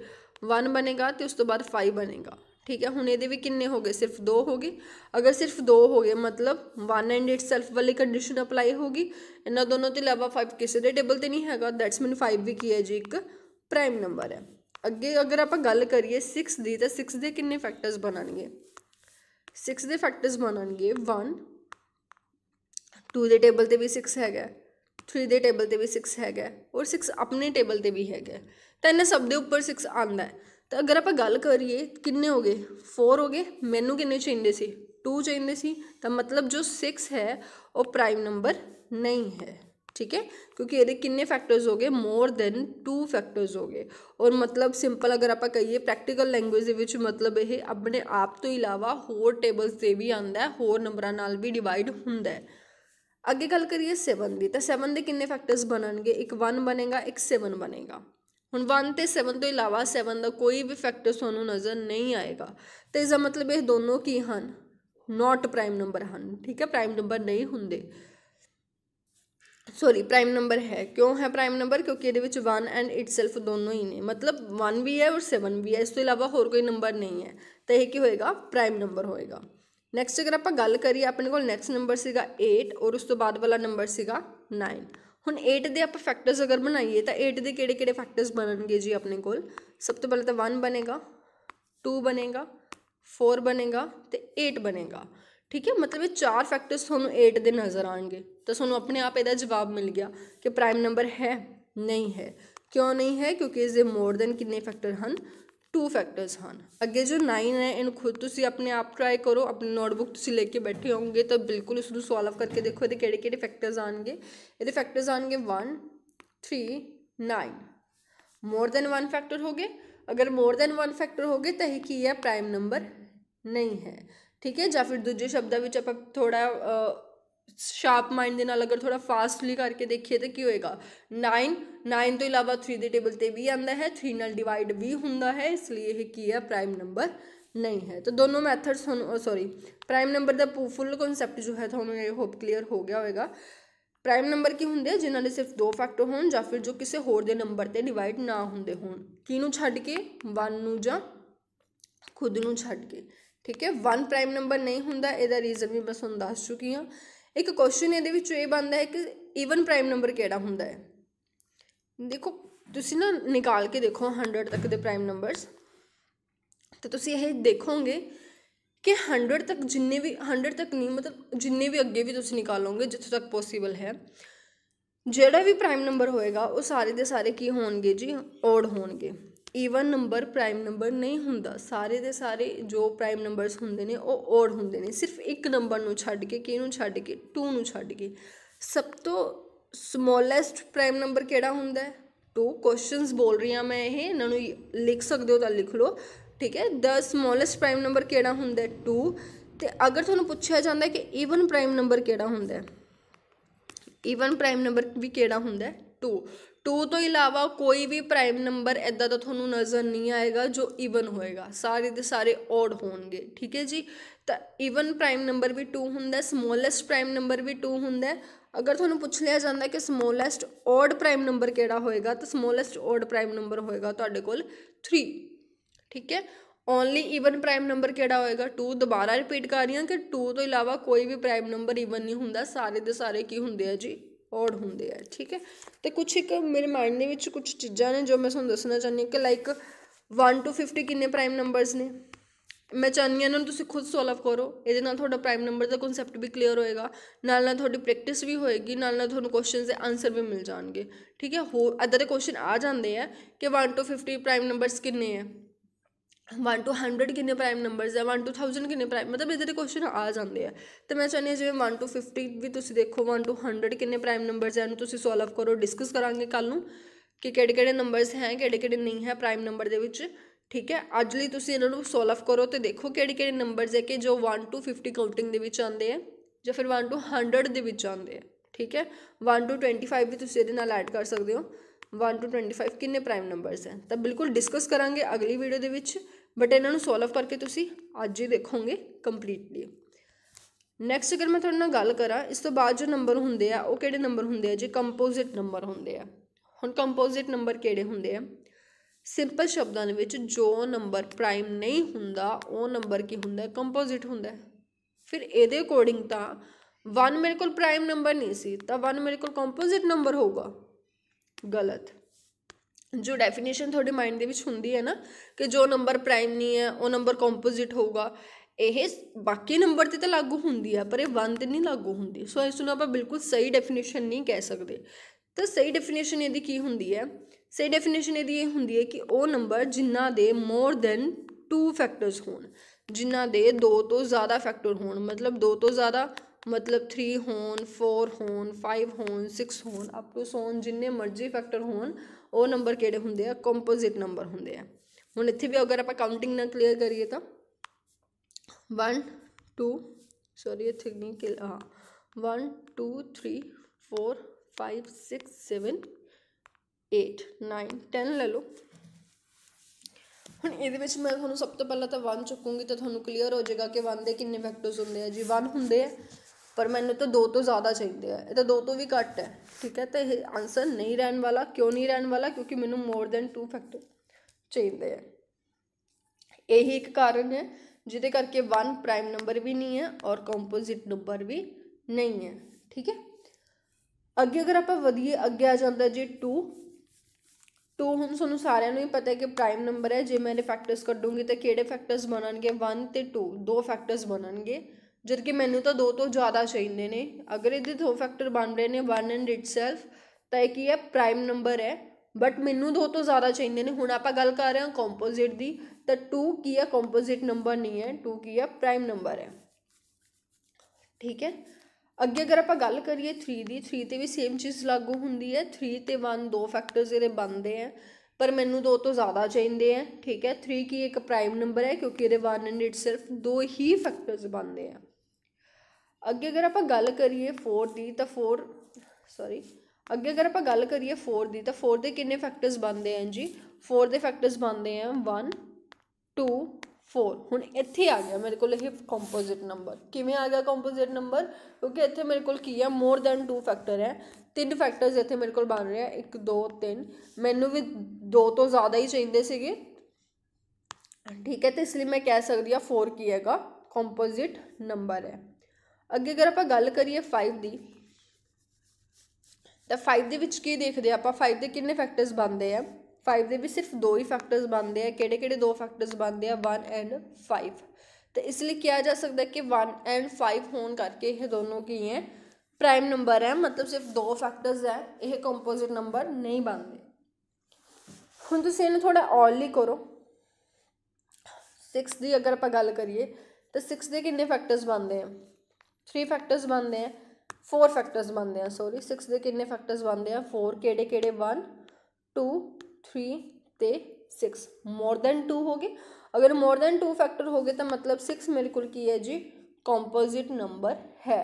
1 ਬਣੇਗਾ ਤੇ ਉਸ ਤੋਂ ਬਾਅਦ 5 ਬਣੇਗਾ ਠੀਕ ਹੈ ਹੁਣ ਇਹਦੇ ਵੀ ਕਿੰਨੇ ਹੋ ਗਏ ਸਿਰਫ ਦੋ ਹੋ ਗਏ ਅਗਰ ਸਿਰਫ ਦੋ ਹੋ ਗਏ ਮਤਲਬ 1 ਐਂਡ ਇਟਸੈਲਫ ਵਾਲੀ ਕੰਡੀਸ਼ਨ ਅਪਲਾਈ ਹੋਗੀ ਇਹਨਾਂ ਦੋਨੋਂ ਤੋਂ ਇਲਾਵਾ 5 ਕਿਸੇ ਦੇ ਟੇਬਲ ਤੇ ਨਹੀਂ ਹੈਗਾ ਦੈਟਸ ਮੀਨ 5 ਵੀ ਕੀ ਹੈ ਜੀ ਇੱਕ ਪ੍ਰਾਈਮ ਨੰਬਰ ਹੈ ਅੱਗੇ ਅਗਰ ਆਪਾਂ ਗੱਲ ਕਰੀਏ 6 ਦੀ ਤਾਂ 6 ਦੇ ਕਿੰਨੇ ਫੈਕਟਰਸ ਬਣਨਗੇ 6 ਦੇ ਫੈਕਟਰਸ ਬਣਨਗੇ 1 2 ਦੇ ਟੇਬਲ ਤੇ ਵੀ 6 ਹੈਗਾ 3 ਦੇ ਟੇਬਲ ਤੇ ਵੀ 6 ਹੈਗਾ ਔਰ 6 ਆਪਣੇ ਟੇਬਲ ਤੇ ਵੀ ਹੈਗਾ ਤਾਂ ਇਹਨਾਂ ਸਭ ਦੇ ਉੱਪਰ 6 ਆਂਦਾ ਹੈ ਤਾਂ ਅਗਰ ਆਪਾਂ ਗੱਲ ਕਰੀਏ ਕਿੰਨੇ ਹੋ ਗਏ 4 ਹੋ ਗਏ ਮੈਨੂੰ ਕਿੰਨੇ ਚਾਹੀਦੇ ਸੀ 2 ਚਾਹੀਦੇ ਸੀ ਤਾਂ ਮਤਲਬ ਜੋ 6 ਹੈ ਉਹ ਪ੍ਰਾਈਮ ਨੰਬਰ ਨਹੀਂ ਹੈ ਠੀਕ ਹੈ ਕਿਉਂਕਿ ਇਹਦੇ ਕਿੰਨੇ ਫੈਕਟਰਸ ਹੋ ਗਏ ਮੋਰ ਦੈਨ 2 ਫੈਕਟਰਸ ਹੋ ਗਏ ਔਰ ਮਤਲਬ ਸਿੰਪਲ ਅਗਰ ਆਪਾਂ ਕਹੀਏ ਪ੍ਰੈਕਟੀਕਲ ਲੈਂਗੁਏਜ ਦੇ ਵਿੱਚ ਮਤਲਬ ਇਹ ਆਪਣੇ ਆਪ ਤੋਂ ਇਲਾਵਾ ਹੋਰ ਟੇਬਲਸ ਤੇ ਵੀ ਆਂਦਾ ਹੋਰ ਨੰਬਰਾਂ ਨਾਲ ਵੀ ਡਿਵਾਈਡ ਹੁੰਦਾ ਹੈ ਅੱਗੇ ਗੱਲ ਕਰੀਏ 7 ਦੀ ਤਾਂ 7 ਦੇ ਕਿੰਨੇ ਫੈਕਟਰਸ ਬਣਨਗੇ ਇੱਕ 1 ਬਣੇਗਾ ਇੱਕ 7 ਬਣੇਗਾ ਹੁਣ 1 ਤੇ 7 ਤੋਂ ਇਲਾਵਾ 7 ਦਾ ਕੋਈ ਵੀ ਫੈਕਟਰ ਤੁਹਾਨੂੰ ਨਜ਼ਰ ਨਹੀਂ ਆਏਗਾ ਤੇ ਇਸ ਦਾ ਮਤਲਬ ਇਹ ਦੋਨੋਂ ਕੀ ਹਨ ਨਾਟ ਪ੍ਰਾਈਮ ਨੰਬਰ ਹਨ ਠੀਕ ਹੈ ਪ੍ਰਾਈਮ ਨੰਬਰ ਨਹੀਂ ਹੁੰਦੇ ਸੌਰੀ ਪ੍ਰਾਈਮ ਨੰਬਰ ਹੈ ਕਿਉਂ ਹੈ ਪ੍ਰਾਈਮ ਨੰਬਰ ਕਿਉਂਕਿ ਇਹਦੇ ਵਿੱਚ 1 ਐਂਡ ਇਟਸੈਲਫ ਦੋਨੋਂ ਹੀ ਨੇ ਮਤਲਬ 1 ਵੀ ਹੈ ਔਰ 7 ਵੀ ਹੈ ਇਸ ਤੋਂ ਇਲਾਵਾ ਹੋਰ ਕੋਈ ਨੰਬਰ ਨਹੀਂ ਹੈ ਤਾਂ ਇਹ ਕੀ ਹੋਏਗਾ ਪ੍ਰਾਈਮ ਨੰਬਰ ਹੋਏਗਾ ਨੈਕਸਟ ਅਗਰ ਆਪਾਂ ਗੱਲ ਕਰੀਏ ਆਪਣੇ ਕੋਲ ਨੈਕਸਟ ਨੰਬਰ ਸੀਗਾ 8 ਔਰ ਉਸ ਤੋਂ ਬਾਅਦ ਵਾਲਾ ਨੰਬਰ ਸੀਗਾ 9 ਹੁਣ 8 ਦੇ ਆਪਾਂ ਫੈਕਟਰਸ ਅਗਰ ਬਣਾਈਏ ਤਾਂ 8 ਦੇ ਕਿਹੜੇ ਕਿਹੜੇ ਫੈਕਟਰਸ ਬਣਨਗੇ ਜੀ ਆਪਣੇ ਕੋਲ ਸਭ ਤੋਂ ਪਹਿਲਾਂ ਤਾਂ 1 ਬਣੇਗਾ 2 ਬਣੇਗਾ 4 ਬਣੇਗਾ ਤੇ 8 ਬਣੇਗਾ ਠੀਕ ਹੈ ਮਤਲਬ ਇਹ ਚਾਰ ਫੈਕਟਰਸ ਤੁਹਾਨੂੰ 8 ਦੇ ਨਜ਼ਰ ਆਣਗੇ ਤਾਂ ਤੁਹਾਨੂੰ ਆਪਣੇ ਆਪ ਇਹਦਾ ਜਵਾਬ ਮਿਲ ਗਿਆ ਕਿ ਪ੍ਰਾਈਮ ਨੰਬਰ ਹੈ ਨਹੀਂ ਹੈ ਕਿਉਂ ਨਹੀਂ ਹੈ ਕਿਉਂਕਿ ਇਸ ਦੇ ਮੋਰ ਦੈਨ ਕਿੰਨੇ ਫੈਕਟਰ ਹਨ ਟੂ ਫੈਕਟਰਸ ਹਨ ਅੱਗੇ ਜੋ 9 ਹੈ ਇਹਨੂੰ ਖੁਦ ਤੁਸੀਂ ਆਪਣੇ ਆਪ ਟਰਾਈ ਕਰੋ ਆਪਣੀ ਨੋਟਬੁੱਕ ਤੁਸੀਂ ਲੈ ਕੇ ਬੈਠੇ ਹੋਵੋਗੇ ਤਾਂ ਬਿਲਕੁਲ ਇਸ ਨੂੰ ਸੋਲਵ ਕਰਕੇ ਦੇਖੋ ਇਹਦੇ ਕਿਹੜੇ ਕਿਹੜੇ ਫੈਕਟਰਸ ਆਣਗੇ ਇਹਦੇ ਫੈਕਟਰਸ ਆਣਗੇ 1 3 9 ਮੋਰ ਦੈਨ 1 ਫੈਕਟਰ ਹੋਗੇ ਅਗਰ ਮੋਰ ਦੈਨ 1 ਫੈਕਟਰ ਹੋਗੇ ਤਾਂ ਇਹ ਕੀ ਹੈ ਪ੍ਰਾਈਮ ਨੰਬਰ ਨਹੀਂ ਹੈ ਠੀਕ ਹੈ ਜਾਂ ਫਿਰ ਦੂਜੇ ਸ਼ਬਦਾਂ ਵਿੱਚ ਆਪਾਂ ਥੋੜਾ शार्प माइंड के अगर थोड़ा फास्टली करके देखिए तो की होगा नाइन नाइन तो इलावा थ्री के टेबल पर भी आता है थ्री न डिवाइड भी हों इसलिए यह की है प्राइम नंबर नहीं है तो दोनों मैथड्स सॉरी प्राइम नंबर का पू फुल कॉन्सैप्ट जो है थोड़ा आई होप क्लीयर हो गया होगा प्राइम नंबर की होंगे जिन्हें सिर्फ दो फैक्टर हो फिर जो किसी होर के नंबर पर डिवाइड ना होंगे होन छड़ के वन ज खुद छड़ के ठीक है वन प्राइम नंबर नहीं होंगे यदा रीज़न भी मैं सू दस चुकी हूँ ਇੱਕ ਕੁਐਸਚਨ ਇਹਦੇ ਵਿੱਚ ਇਹ ਬਣਦਾ ਹੈ ਕਿ ਈਵਨ ਪ੍ਰਾਈਮ ਨੰਬਰ ਕਿਹੜਾ ਹੁੰਦਾ ਹੈ ਦੇਖੋ ਤੁਸੀਂ ਨਾ ਨਿਕਾਲ ਕੇ ਦੇਖੋ 100 ਤੱਕ ਦੇ ਪ੍ਰਾਈਮ ਨੰਬਰਸ ਤੇ ਤੁਸੀਂ ਇਹ ਦੇਖੋਗੇ ਕਿ 100 ਤੱਕ ਜਿੰਨੇ ਵੀ 100 ਤੱਕ ਨਹੀਂ ਮਤਲਬ ਜਿੰਨੇ ਵੀ ਅੱਗੇ ਵੀ ਤੁਸੀਂ ਨਿਕਾਲੋਗੇ ਜਿੱਥੇ ਤੱਕ ਪੋਸੀਬਲ ਹੈ ਜਿਹੜਾ ਵੀ ਪ੍ਰਾਈਮ ਨੰਬਰ ਹੋਏਗਾ ਉਹ ਸਾਰੇ ਦੇ ਸਾਰੇ ਕੀ ਹੋਣਗੇ ਜੀ ਔਡ ਹੋਣਗੇ ਈਵਨ ਨੰਬਰ ਪ੍ਰਾਈਮ ਨੰਬਰ ਨਹੀਂ ਹੁੰਦਾ ਸਾਰੇ ਦੇ ਸਾਰੇ ਜੋ ਪ੍ਰਾਈਮ ਨੰਬਰਸ ਹੁੰਦੇ ਨੇ ਉਹ ਔਡ ਹੁੰਦੇ ਨੇ ਸਿਰਫ ਇੱਕ ਨੰਬਰ ਨੂੰ ਛੱਡ ਕੇ ਕਿਹਨੂੰ ਛੱਡ ਕੇ 2 ਨੂੰ ਛੱਡ ਕੇ ਸਭ ਤੋਂ ਸਮਾਲੈਸਟ ਪ੍ਰਾਈਮ ਨੰਬਰ ਕਿਹੜਾ ਹੁੰਦਾ ਹੈ 2 ਕੁਐਸਚਨਸ ਬੋਲ ਰਹੀ ਹਾਂ ਮੈਂ ਇਹ ਇਹਨਾਂ ਨੂੰ ਲਿਖ ਸਕਦੇ ਹੋ ਤਾਂ ਲਿਖ ਲਓ ਠੀਕ ਹੈ ਦ ਸਮਾਲੈਸਟ ਪ੍ਰਾਈਮ ਨੰਬਰ ਕਿਹੜਾ ਹੁੰਦਾ ਹੈ 2 ਤੇ ਅਗਰ ਤੁਹਾਨੂੰ ਪੁੱਛਿਆ ਜਾਂਦਾ ਕਿ ਈਵਨ ਪ੍ਰਾਈਮ ਨੰਬਰ ਕਿਹੜਾ ਹੁੰਦਾ ਹੈ ਈਵਨ ਪ੍ਰਾਈਮ ਨੰਬਰ ਵੀ ਕਿਹੜਾ ਹੁੰਦਾ ਹੈ 2 ਟੂ ਤੋਂ ਇਲਾਵਾ ਕੋਈ ਵੀ ਪ੍ਰਾਈਮ ਨੰਬਰ ਇਦਾਂ ਦਾ ਤੁਹਾਨੂੰ ਨਜ਼ਰ ਨਹੀਂ ਆਏਗਾ ਜੋ ਈਵਨ ਹੋਏਗਾ ਸਾਰੇ ਦੇ ਸਾਰੇ ਔਡ ਹੋਣਗੇ ਠੀਕ ਹੈ ਜੀ ਤਾਂ ਈਵਨ ਪ੍ਰਾਈਮ ਨੰਬਰ ਵੀ 2 ਹੁੰਦਾ ਸਮੋਲੈਸਟ ਪ੍ਰਾਈਮ ਨੰਬਰ ਵੀ 2 ਹੁੰਦਾ ਅਗਰ ਤੁਹਾਨੂੰ ਪੁੱਛ ਲਿਆ ਜਾਂਦਾ ਕਿ ਸਮੋਲੈਸਟ ਔਡ ਪ੍ਰਾਈਮ ਨੰਬਰ ਕਿਹੜਾ ਹੋਏਗਾ ਤਾਂ ਸਮੋਲੈਸਟ ਔਡ ਪ੍ਰਾਈਮ ਨੰਬਰ ਹੋਏਗਾ ਤੁਹਾਡੇ ਕੋਲ 3 ਠੀਕ ਹੈ ਓਨਲੀ ਈਵਨ ਪ੍ਰਾਈਮ ਨੰਬਰ ਕਿਹੜਾ ਹੋਏਗਾ 2 ਦੁਬਾਰਾ ਰਿਪੀਟ ਕਰ ਰਹੀ ਹਾਂ ਕਿ 2 ਤੋਂ ਇਲਾਵਾ ਕੋਈ ਵੀ ਪ੍ਰਾਈਮ ਨੰਬਰ ਈਵਨ ਨਹੀਂ ਹੁੰਦਾ ਸਾਰੇ ਦੇ ਸਾਰੇ ਕੀ ਹੁੰਦੇ ਆ ਜੀ ਔੜ ਹੁੰਦੇ ਆ ਠੀਕ ਹੈ ਤੇ ਕੁਝ ਇੱਕ ਮੇਰੇ ਮਾਈਂਡ ਦੇ ਵਿੱਚ ਕੁਝ ਚੀਜ਼ਾਂ ਨੇ ਜੋ ਮੈਂ ਤੁਹਾਨੂੰ ਦੱਸਣਾ ਚਾਹੁੰਦੀ ਹਾਂ ਕਿ ਲਾਈਕ 1 ਤੋਂ 50 ਕਿੰਨੇ ਪ੍ਰਾਈਮ ਨੰਬਰਸ ਨੇ ਮੈਂ ਚਾਹੁੰਦੀ ਹਾਂ ਇਹਨਾਂ ਨੂੰ ਤੁਸੀਂ ਖੁਦ ਸੋਲਵ ਕਰੋ ਇਹਦੇ ਨਾਲ ਤੁਹਾਡਾ ਪ੍ਰਾਈਮ ਨੰਬਰ ਦਾ ਕਨਸੈਪਟ ਵੀ ਕਲੀਅਰ ਹੋਏਗਾ ਨਾਲ ਨਾਲ ਤੁਹਾਡੀ ਪ੍ਰੈਕਟਿਸ ਵੀ ਹੋਏਗੀ ਨਾਲ ਨਾਲ ਤੁਹਾਨੂੰ ਕੁਐਸਚਨਸ ਦੇ ਆਨਸਰ ਵੀ ਮਿਲ ਜਾਣਗੇ ਠੀਕ ਹੈ ਹੋਰ ਅਦਰ ਕੁਐਸਚਨ ਆ ਜਾਂਦੇ ਆ ਕਿ 1 ਤੋਂ 50 ਪ੍ਰਾਈਮ ਨੰਬਰਸ ਕਿੰਨੇ ਆ 1 ਟੂ 100 ਕਿੰਨੇ ਪ੍ਰਾਈਮ ਨੰਬਰਸ ਆ 1 ਟੂ 1000 ਕਿੰਨੇ ਪ੍ਰਾਈਮ ਮਤਲਬ ਇਹਦੇ ਤੇ ਕੁਐਸਚਨ ਆ ਜਾਂਦੇ ਆ ਤੇ ਮੈਂ ਚਾਹੁੰਦੀ ਹਾਂ ਜਿਵੇਂ 1 ਟੂ 50 ਵੀ ਤੁਸੀਂ ਦੇਖੋ 1 ਟੂ 100 ਕਿੰਨੇ ਪ੍ਰਾਈਮ ਨੰਬਰਸ ਆ ਨੂੰ ਤੁਸੀਂ ਸੋਲਵ ਕਰੋ ਡਿਸਕਸ ਕਰਾਂਗੇ ਕੱਲ ਨੂੰ ਕਿ ਕਿਹੜੇ ਕਿਹੜੇ ਨੰਬਰਸ ਹੈ ਕਿਹੜੇ ਕਿਹੜੇ ਨਹੀਂ ਹੈ ਪ੍ਰਾਈਮ ਨੰਬਰ ਦੇ ਵਿੱਚ ਠੀਕ ਹੈ ਅੱਜ ਲਈ ਤੁਸੀਂ ਇਹਨਾਂ ਨੂੰ ਸੋਲਵ ਕਰੋ ਤੇ ਦੇਖੋ ਕਿਹੜੇ ਕਿਹੜੇ ਨੰਬਰਸ ਹੈ ਕਿ ਜੋ 1 ਟੂ 50 ਕਾਊਂਟਿੰਗ ਦੇ ਵਿੱਚ ਆਉਂਦੇ ਆ ਜਾਂ ਫਿਰ 1 ਟੂ 100 ਦੇ ਵਿੱਚ ਆਉਂਦੇ ਆ ਠੀਕ ਹੈ 1 ਟੂ 25 ਵੀ ਤੁਸੀਂ ਇਹਦੇ ਨਾਲ ਐਡ ਕਰ ਸਕਦੇ ਹੋ 1 ਟੂ 25 ਕਿੰਨੇ ਪ੍ਰਾਈਮ ਨੰਬਰਸ ਹੈ ਤਾਂ ਬਿਲਕੁਲ ਡਿਸਕਸ ਕਰਾਂਗੇ ਅਗਲੀ ਵੀਡੀਓ ਦੇ ਵਿੱਚ ਬਟ ਇਹਨਾਂ ਨੂੰ ਸੋਲਵ ਕਰਕੇ ਤੁਸੀਂ ਅੱਜ ਹੀ ਦੇਖੋਗੇ ਕੰਪਲੀਟਲੀ ਨੈਕਸਟ ਅਗਰ ਮੈਂ ਤੁਹਾਡੇ ਨਾਲ ਗੱਲ ਕਰਾਂ ਇਸ ਤੋਂ ਬਾਅਦ ਜੋ ਨੰਬਰ ਹੁੰਦੇ ਆ ਉਹ ਕਿਹੜੇ ਨੰਬਰ ਹੁੰਦੇ ਆ ਜੇ ਕੰਪੋਜ਼ਿਟ ਨੰਬਰ ਹੁੰਦੇ ਆ ਹੁਣ ਕੰਪੋਜ਼ਿਟ ਨੰਬਰ ਕਿਹੜੇ ਹੁੰਦੇ ਆ ਸਿੰਪਲ ਸ਼ਬਦਾਂ ਦੇ ਵਿੱਚ ਜੋ ਨੰਬਰ ਪ੍ਰਾਈਮ ਨਹੀਂ ਹੁੰਦਾ ਉਹ ਨੰਬਰ ਕੀ ਹੁੰਦਾ ਕੰਪੋਜ਼ਿਟ ਹੁੰਦਾ ਫਿਰ ਇਹਦੇ ਅਕੋਰਡਿੰਗ ਤਾਂ 1 ਮੇਰੇ ਕੋਲ ਪ੍ਰਾਈਮ ਨੰਬਰ ਨਹੀਂ ਸੀ ਤਾਂ 1 ਮੇਰੇ ਕੋਲ ਕੰਪੋਜ਼ਿਟ ਨੰਬਰ ਹੋਊਗਾ ਗਲਤ ਜੋ ਡੈਫੀਨੇਸ਼ਨ ਤੁਹਾਡੇ ਮਾਈਂਡ ਦੇ ਵਿੱਚ ਹੁੰਦੀ ਹੈ ਨਾ ਕਿ ਜੋ ਨੰਬਰ ਪ੍ਰਾਈਮ ਨਹੀਂ ਹੈ ਉਹ ਨੰਬਰ ਕੰਪੋਜ਼ਿਟ ਹੋਊਗਾ ਇਹ ਬਾਕੀ ਨੰਬਰ ਤੇ ਤਾਂ ਲਾਗੂ ਹੁੰਦੀ ਆ ਪਰ ਇਹ 1 ਤੇ ਨਹੀਂ ਲਾਗੂ ਹੁੰਦੀ ਸੋ ਇਸ ਨੂੰ ਆਪਾਂ ਬਿਲਕੁਲ ਸਹੀ ਡੈਫੀਨੇਸ਼ਨ ਨਹੀਂ ਕਹਿ ਸਕਦੇ ਤਾਂ ਸਹੀ ਡੈਫੀਨੇਸ਼ਨ ਇਹਦੀ ਕੀ ਹੁੰਦੀ ਹੈ ਸਹੀ ਡੈਫੀਨੇਸ਼ਨ ਇਹਦੀ ਇਹ ਹੁੰਦੀ ਹੈ ਕਿ ਉਹ ਨੰਬਰ ਜਿਨ੍ਹਾਂ ਦੇ ਮੋਰ ਦੈਨ 2 ਫੈਕਟਰਸ ਹੋਣ ਜਿਨ੍ਹਾਂ ਦੇ 2 ਤੋਂ ਜ਼ਿਆਦਾ ਫੈਕਟਰ ਹੋਣ ਮਤਲਬ 2 ਤੋਂ ਜ਼ਿਆਦਾ ਮਤਲਬ 3 ਹੋਣ 4 ਹੋਣ 5 ਹੋਣ 6 ਹੋਣ ਅਪ ਟੂ ਸੋਨ ਜਿੰਨੇ ਮਰਜ਼ੀ ਫੈਕਟਰ ਹੋਣ ਉਹ ਨੰਬਰ ਕਿਹੜੇ ਹੁੰਦੇ ਆ ਕੰਪੋਜ਼ਿਟ ਨੰਬਰ ਹੁੰਦੇ ਆ ਹੁਣ ਇੱਥੇ ਵੀ ਅਗਰ ਆਪਾਂ ਕਾਊਂਟਿੰਗ ਨਾਲ ਕਲੀਅਰ ਕਰੀਏ ਤਾਂ 1 2 ਸੌਰੀ ਇੱਥੇ ਨਹੀਂ ਕਿ ਹਾਂ 1 2 3 4 5 6 7 8 9 10 ਲੈ ਲਓ ਹੁਣ ਇਹਦੇ ਵਿੱਚ ਮੈਂ ਤੁਹਾਨੂੰ ਸਭ ਤੋਂ ਪਹਿਲਾਂ ਤਾਂ 1 ਚੁੱਕੂੰਗੀ ਤਾਂ ਤੁਹਾਨੂੰ ਕਲੀਅਰ ਹੋ ਜਾਏਗਾ ਕਿ 1 ਦੇ ਕਿੰਨੇ ਵੈਕਟਰਸ ਹੁੰਦੇ ਆ ਜੀ 1 ਹੁੰਦੇ ਆ ਪਰ ਮੈਨੂੰ ਤਾਂ ਦੋ ਤੋਂ ਜ਼ਿਆਦਾ ਚਾਹੀਦੇ ਆ ਇਹ ਤਾਂ ਦੋ ਤੋਂ ਵੀ ਘੱਟ ਹੈ ਠੀਕ ਹੈ ਤਾਂ ਇਹ ਆਨਸਰ ਨਹੀਂ ਰਹਿਣ ਵਾਲਾ ਕਿਉਂ ਨਹੀਂ ਰਹਿਣ ਵਾਲਾ ਕਿਉਂਕਿ ਮੈਨੂੰ ਮੋਰ ਦੈਨ 2 ਫੈਕਟਰ ਚਾਹੀਦੇ ਆ ਇਹੀ ਇੱਕ ਕਾਰਨ ਹੈ ਜਿਹਦੇ ਕਰਕੇ 1 ਪ੍ਰਾਈਮ ਨੰਬਰ ਵੀ ਨਹੀਂ ਹੈ ਔਰ ਕੰਪੋਜ਼ਿਟ ਨੰਬਰ ਵੀ ਨਹੀਂ ਹੈ ਠੀਕ ਹੈ ਅੱਗੇ ਅਗਰ ਆਪਾਂ ਵਧੀਏ ਅੱਗੇ ਆ ਜਾਂਦਾ ਜੀ 2 2 ਹੁਣ ਸਾਨੂੰ ਸਾਰਿਆਂ ਨੂੰ ਹੀ ਪਤਾ ਹੈ ਕਿ ਪ੍ਰਾਈਮ ਨੰਬਰ ਹੈ ਜੇ ਮੈਂ ਇਹ ਫੈਕਟਰਸ ਕੱਢੂੰਗੀ ਤਾਂ ਕਿਹੜੇ ਫੈਕਟਰਸ ਬਣਨਗੇ 1 ਤੇ 2 ਦੋ ਫੈਕਟਰਸ ਬਣਨਗੇ ਜਦਕਿ ਮੈਨੂੰ ਤਾਂ ਦੋ ਤੋਂ ਜ਼ਿਆਦਾ ਚਾਹੀਦੇ ਨੇ ਅਗਰ ਇਹਦੇ ਦੋ ਫੈਕਟਰ ਬਣ ਰਹੇ ਨੇ 1 ਐਂਡ ਇਟਸੈਲਫ ਤਾਂ ਇਹ ਕੀ ਹੈ ਪ੍ਰਾਈਮ ਨੰਬਰ ਹੈ ਬਟ ਮੈਨੂੰ ਦੋ ਤੋਂ ਜ਼ਿਆਦਾ ਚਾਹੀਦੇ ਨੇ ਹੁਣ ਆਪਾਂ ਗੱਲ ਕਰ ਰਹੇ ਹਾਂ ਕੰਪੋਜ਼ਿਟ ਦੀ ਤਾਂ 2 ਕੀ ਹੈ ਕੰਪੋਜ਼ਿਟ ਨੰਬਰ ਨਹੀਂ ਹੈ 2 ਕੀ ਹੈ ਪ੍ਰਾਈਮ ਨੰਬਰ ਹੈ ਠੀਕ ਹੈ ਅੱਗੇ ਅਗਰ ਆਪਾਂ ਗੱਲ ਕਰੀਏ 3 ਦੀ 3 ਤੇ ਵੀ ਸੇਮ ਚੀਜ਼ ਲਾਗੂ ਹੁੰਦੀ ਹੈ 3 ਤੇ 1 ਦੋ ਫੈਕਟਰਸ ਇਹਦੇ ਬਣਦੇ ਆ ਪਰ ਮੈਨੂੰ ਦੋ ਤੋਂ ਜ਼ਿਆਦਾ ਚਾਹੀਦੇ ਆ ਠੀਕ ਹੈ 3 ਕੀ ਇੱਕ ਪ੍ਰਾਈਮ ਨੰਬਰ ਹੈ ਕਿਉਂਕਿ ਇਹਦੇ 1 ਐਂਡ ਇਟ ਸਿਰਫ ਦੋ ਹੀ ਫੈਕਟਰਸ ਬਣਦੇ ਆ ਅੱਗੇ ਅਗਰ ਆਪਾਂ ਗੱਲ ਕਰੀਏ 4 ਦੀ ਤਾਂ 4 ਸੌਰੀ ਅੱਗੇ ਅਗਰ ਆਪਾਂ ਗੱਲ ਕਰੀਏ 4 ਦੀ ਤਾਂ 4 ਦੇ ਕਿੰਨੇ ਫੈਕਟਰਸ ਬਣਦੇ ਆ ਜੀ 4 ਦੇ ਫੈਕਟਰਸ ਬਣਦੇ ਆ 1 2 4 ਹੁਣ ਇੱਥੇ ਆ ਗਿਆ ਮੇਰੇ ਕੋਲ ਇਹ ਕੰਪੋਜ਼ਿਟ ਨੰਬਰ ਕਿਵੇਂ ਆ ਗਿਆ ਕੰਪੋਜ਼ਿਟ ਨੰਬਰ ਕਿਉਂਕਿ ਇੱਥੇ ਮੇਰੇ ਕੋਲ ਕੀ ਆ ਮੋਰ ਦੈਨ 2 ਫੈਕਟਰ ਹੈ ਤਿੰਨ ਫੈਕਟਰਸ ਇੱਥੇ ਮੇਰੇ ਕੋਲ ਬਣ ਰਹੇ ਆ 1 2 3 ਮੈਨੂੰ ਵੀ ਦੋ ਤੋਂ ਜ਼ਿਆਦਾ ਹੀ ਚਾਹੀਦੇ ਸੀਗੇ ਠੀਕ ਹੈ ਤੇ ਇਸ ਲਈ ਮੈਂ ਕਹਿ ਸਕਦੀ ਆ 4 ਕੀ ਹੈਗਾ ਕੰਪੋਜ਼ਿਟ ਨੰਬਰ ਹੈ ਅੱਗੇ ਅਗਰ ਆਪਾਂ ਗੱਲ ਕਰੀਏ 5 ਦੀ ਤਾਂ 5 ਦੇ ਵਿੱਚ ਕੀ ਦੇਖਦੇ ਆਪਾਂ 5 ਦੇ ਕਿੰਨੇ ਫੈਕਟਰਸ ਬਣਦੇ ਆ 5 ਦੇ ਵੀ ਸਿਰਫ ਦੋ ਹੀ ਫੈਕਟਰਸ ਬਣਦੇ ਆ ਕਿਹੜੇ ਕਿਹੜੇ ਦੋ ਫੈਕਟਰਸ ਬਣਦੇ ਆ 1 ਐਂਡ 5 ਤਾਂ ਇਸ ਲਈ ਕਿਹਾ ਜਾ ਸਕਦਾ ਕਿ 1 ਐਂਡ 5 ਹੋਣ ਕਰਕੇ ਇਹ ਦੋਨੋਂ ਕੀ ਹੈ ਪ੍ਰਾਈਮ ਨੰਬਰ ਹੈ ਮਤਲਬ ਸਿਰਫ ਦੋ ਫੈਕਟਰਸ ਹੈ ਇਹ ਕੰਪੋਜ਼ਿਟ ਨੰਬਰ ਨਹੀਂ ਬਣਦੇ ਹੁਣ ਤੁਸੀਂ ਇਹਨੂੰ ਥੋੜਾ ਔਰਲੀ ਕਰੋ 6 ਦੀ ਅਗਰ ਆਪਾਂ ਗੱਲ ਕਰੀਏ ਤਾਂ 6 ਦੇ ਕਿੰਨੇ ਫੈਕਟਰਸ ਬਣਦੇ ਆ थ्री फैक्टर्स बनते हैं फोर फैक्टर्स बनते हैं सॉरी सिक्स के किन्ने फैक्टर्स बनते हैं फोर केड़े केड़े वन टू थ्री ते सिक्स मोर दैन टू हो गए अगर मोर दैन टू फैक्टर हो गए तो मतलब सिक्स मेरे को है जी कॉम्पोजिट नंबर है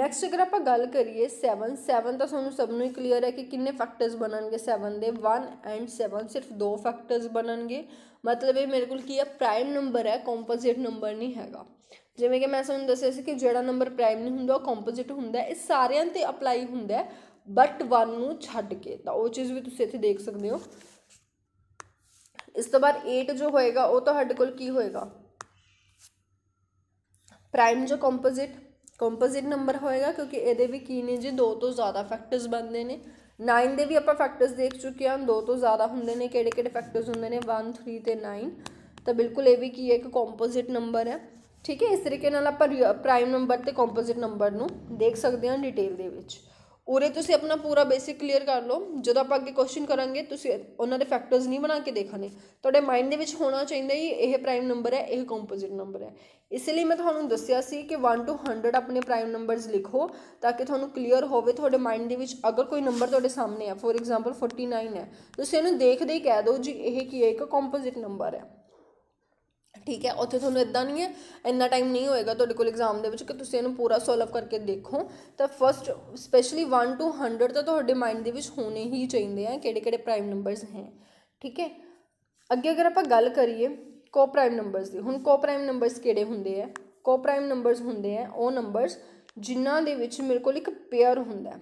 नैक्सट अगर आप गल करिए सैवन सैवन तो सू सब ही क्लीयर है कि किन्ने फैक्टर्स बनने सैवन के वन एंड सैवन सिर्फ दो फैक्टर्स बनने मतलब ये मेरे को प्राइम नंबर है कॉम्पोजिट नंबर नहीं है ਜਿਵੇਂ ਕਿ ਮੈਂ ਤੁਹਾਨੂੰ ਦੱਸਿਆ ਸੀ ਕਿ ਜਿਹੜਾ ਨੰਬਰ ਪ੍ਰਾਈਮ ਨਹੀਂ ਹੁੰਦਾ ਉਹ ਕੰਪੋਜ਼ਿਟ ਹੁੰਦਾ ਇਹ ਸਾਰਿਆਂ ਤੇ ਅਪਲਾਈ ਹੁੰਦਾ ਬਟ 1 ਨੂੰ ਛੱਡ ਕੇ ਤਾਂ ਉਹ ਚੀਜ਼ ਵੀ ਤੁਸੀਂ ਇੱਥੇ ਦੇਖ ਸਕਦੇ ਹੋ ਇਸ ਤੋਂ ਬਾਅਦ 8 ਜੋ ਹੋਏਗਾ ਉਹ ਤੁਹਾਡੇ ਕੋਲ ਕੀ ਹੋਏਗਾ ਪ੍ਰਾਈਮ ਜੋ ਕੰਪੋਜ਼ਿਟ ਕੰਪੋਜ਼ਿਟ ਨੰਬਰ ਹੋਏਗਾ ਕਿਉਂਕਿ ਇਹਦੇ ਵੀ ਕੀ ਨੇ ਜੀ ਦੋ ਤੋਂ ਜ਼ਿਆਦਾ ਫੈਕਟਰਸ ਬਣਦੇ ਨੇ 9 ਦੇ ਵੀ ਆਪਾਂ ਫੈਕਟਰਸ ਦੇਖ ਚੁੱਕੇ ਹਾਂ ਦੋ ਤੋਂ ਜ਼ਿਆਦਾ ਹੁੰਦੇ ਨੇ ਕਿਹੜੇ ਕਿਹੜੇ ਫੈਕਟਰਸ ਹੁੰਦੇ ਨੇ 1 3 ਤੇ 9 ਤਾਂ ਬਿਲਕੁਲ ਇਹ ਵੀ ਕੀ ਹੈ ਇੱਕ ਕੰਪੋਜ਼ਿਟ ਨੰਬਰ ਹੈ ਠੀਕ ਹੈ ਇਸ ਤਰੀਕੇ ਨਾਲ ਆਪਾਂ ਪ੍ਰਾਈਮ ਨੰਬਰ ਤੇ ਕੰਪੋਜ਼ਿਟ ਨੰਬਰ ਨੂੰ ਦੇਖ ਸਕਦੇ ਹਾਂ ਡਿਟੇਲ ਦੇ ਵਿੱਚ ਉਰੇ ਤੁਸੀਂ ਆਪਣਾ ਪੂਰਾ ਬੇਸਿਕ ਕਲੀਅਰ ਕਰ ਲਓ ਜਦੋਂ ਆਪਾਂ ਅੱਗੇ ਕੁਐਸਚਨ ਕਰਾਂਗੇ ਤੁਸੀਂ ਉਹਨਾਂ ਦੇ ਫੈਕਟਰਸ ਨਹੀਂ ਬਣਾ ਕੇ ਦੇਖਣੇ ਤੁਹਾਡੇ ਮਾਈਂਡ ਦੇ ਵਿੱਚ ਹੋਣਾ ਚਾਹੀਦਾ ਹੀ ਇਹ ਪ੍ਰਾਈਮ ਨੰਬਰ ਹੈ ਇਹ ਕੰਪੋਜ਼ਿਟ ਨੰਬਰ ਹੈ ਇਸ ਲਈ ਮੈਂ ਤੁਹਾਨੂੰ ਦੱਸਿਆ ਸੀ ਕਿ 1 ਤੋਂ 100 ਆਪਣੇ ਪ੍ਰਾਈਮ ਨੰਬਰਸ ਲਿਖੋ ਤਾਂ ਕਿ ਤੁਹਾਨੂੰ ਕਲੀਅਰ ਹੋਵੇ ਤੁਹਾਡੇ ਮਾਈਂਡ ਦੇ ਵਿੱਚ ਅਗਰ ਕੋਈ ਨੰਬਰ ਤੁਹਾਡੇ ਸਾਹਮਣੇ ਹੈ ਫੋਰ ਐਗਜ਼ਾਮਪਲ 49 ਹੈ ਤੁਸੀਂ ਇਹਨੂੰ ਦੇਖਦੇ ਹੀ ਕਹਿ ਦਿਓ ਜੀ ਇਹ ਕੀ ਹੈ ਇੱਕ ਕੰਪੋਜ਼ਿਟ ਨੰਬਰ ਹੈ ਠੀਕ ਹੈ ਉੱਥੇ ਤੁਹਾਨੂੰ ਇਦਾਂ ਨਹੀਂ ਹੈ ਇੰਨਾ ਟਾਈਮ ਨਹੀਂ ਹੋਏਗਾ ਤੁਹਾਡੇ ਕੋਲ ਐਗਜ਼ਾਮ ਦੇ ਵਿੱਚ ਕਿ ਤੁਸੀਂ ਇਹਨੂੰ ਪੂਰਾ ਸੋਲਵ ਕਰਕੇ ਦੇਖੋ ਤਾਂ ਫਸਟ ਸਪੈਸ਼ਲੀ 1 ਟੂ 100 ਤਾਂ ਤੁਹਾਡੇ ਮਾਈਂਡ ਦੇ ਵਿੱਚ ਹੋਣੇ ਹੀ ਚਾਹੀਦੇ ਆ ਕਿਹੜੇ ਕਿਹੜੇ ਪ੍ਰਾਈਮ ਨੰਬਰਸ ਹੈ ਠੀਕ ਹੈ ਅੱਗੇ ਅਗਰ ਆਪਾਂ ਗੱਲ ਕਰੀਏ ਕੋ ਪ੍ਰਾਈਮ ਨੰਬਰਸ ਦੀ ਹੁਣ ਕੋ ਪ੍ਰਾਈਮ ਨੰਬਰਸ ਕਿਹੜੇ ਹੁੰਦੇ ਆ ਕੋ ਪ੍ਰਾਈਮ ਨੰਬਰਸ ਹੁੰਦੇ ਆ ਉਹ ਨੰਬਰਸ ਜਿਨ੍ਹਾਂ ਦੇ ਵਿੱਚ ਮੇਰੇ ਕੋਲ ਇੱਕ ਪੇਅਰ ਹੁੰਦਾ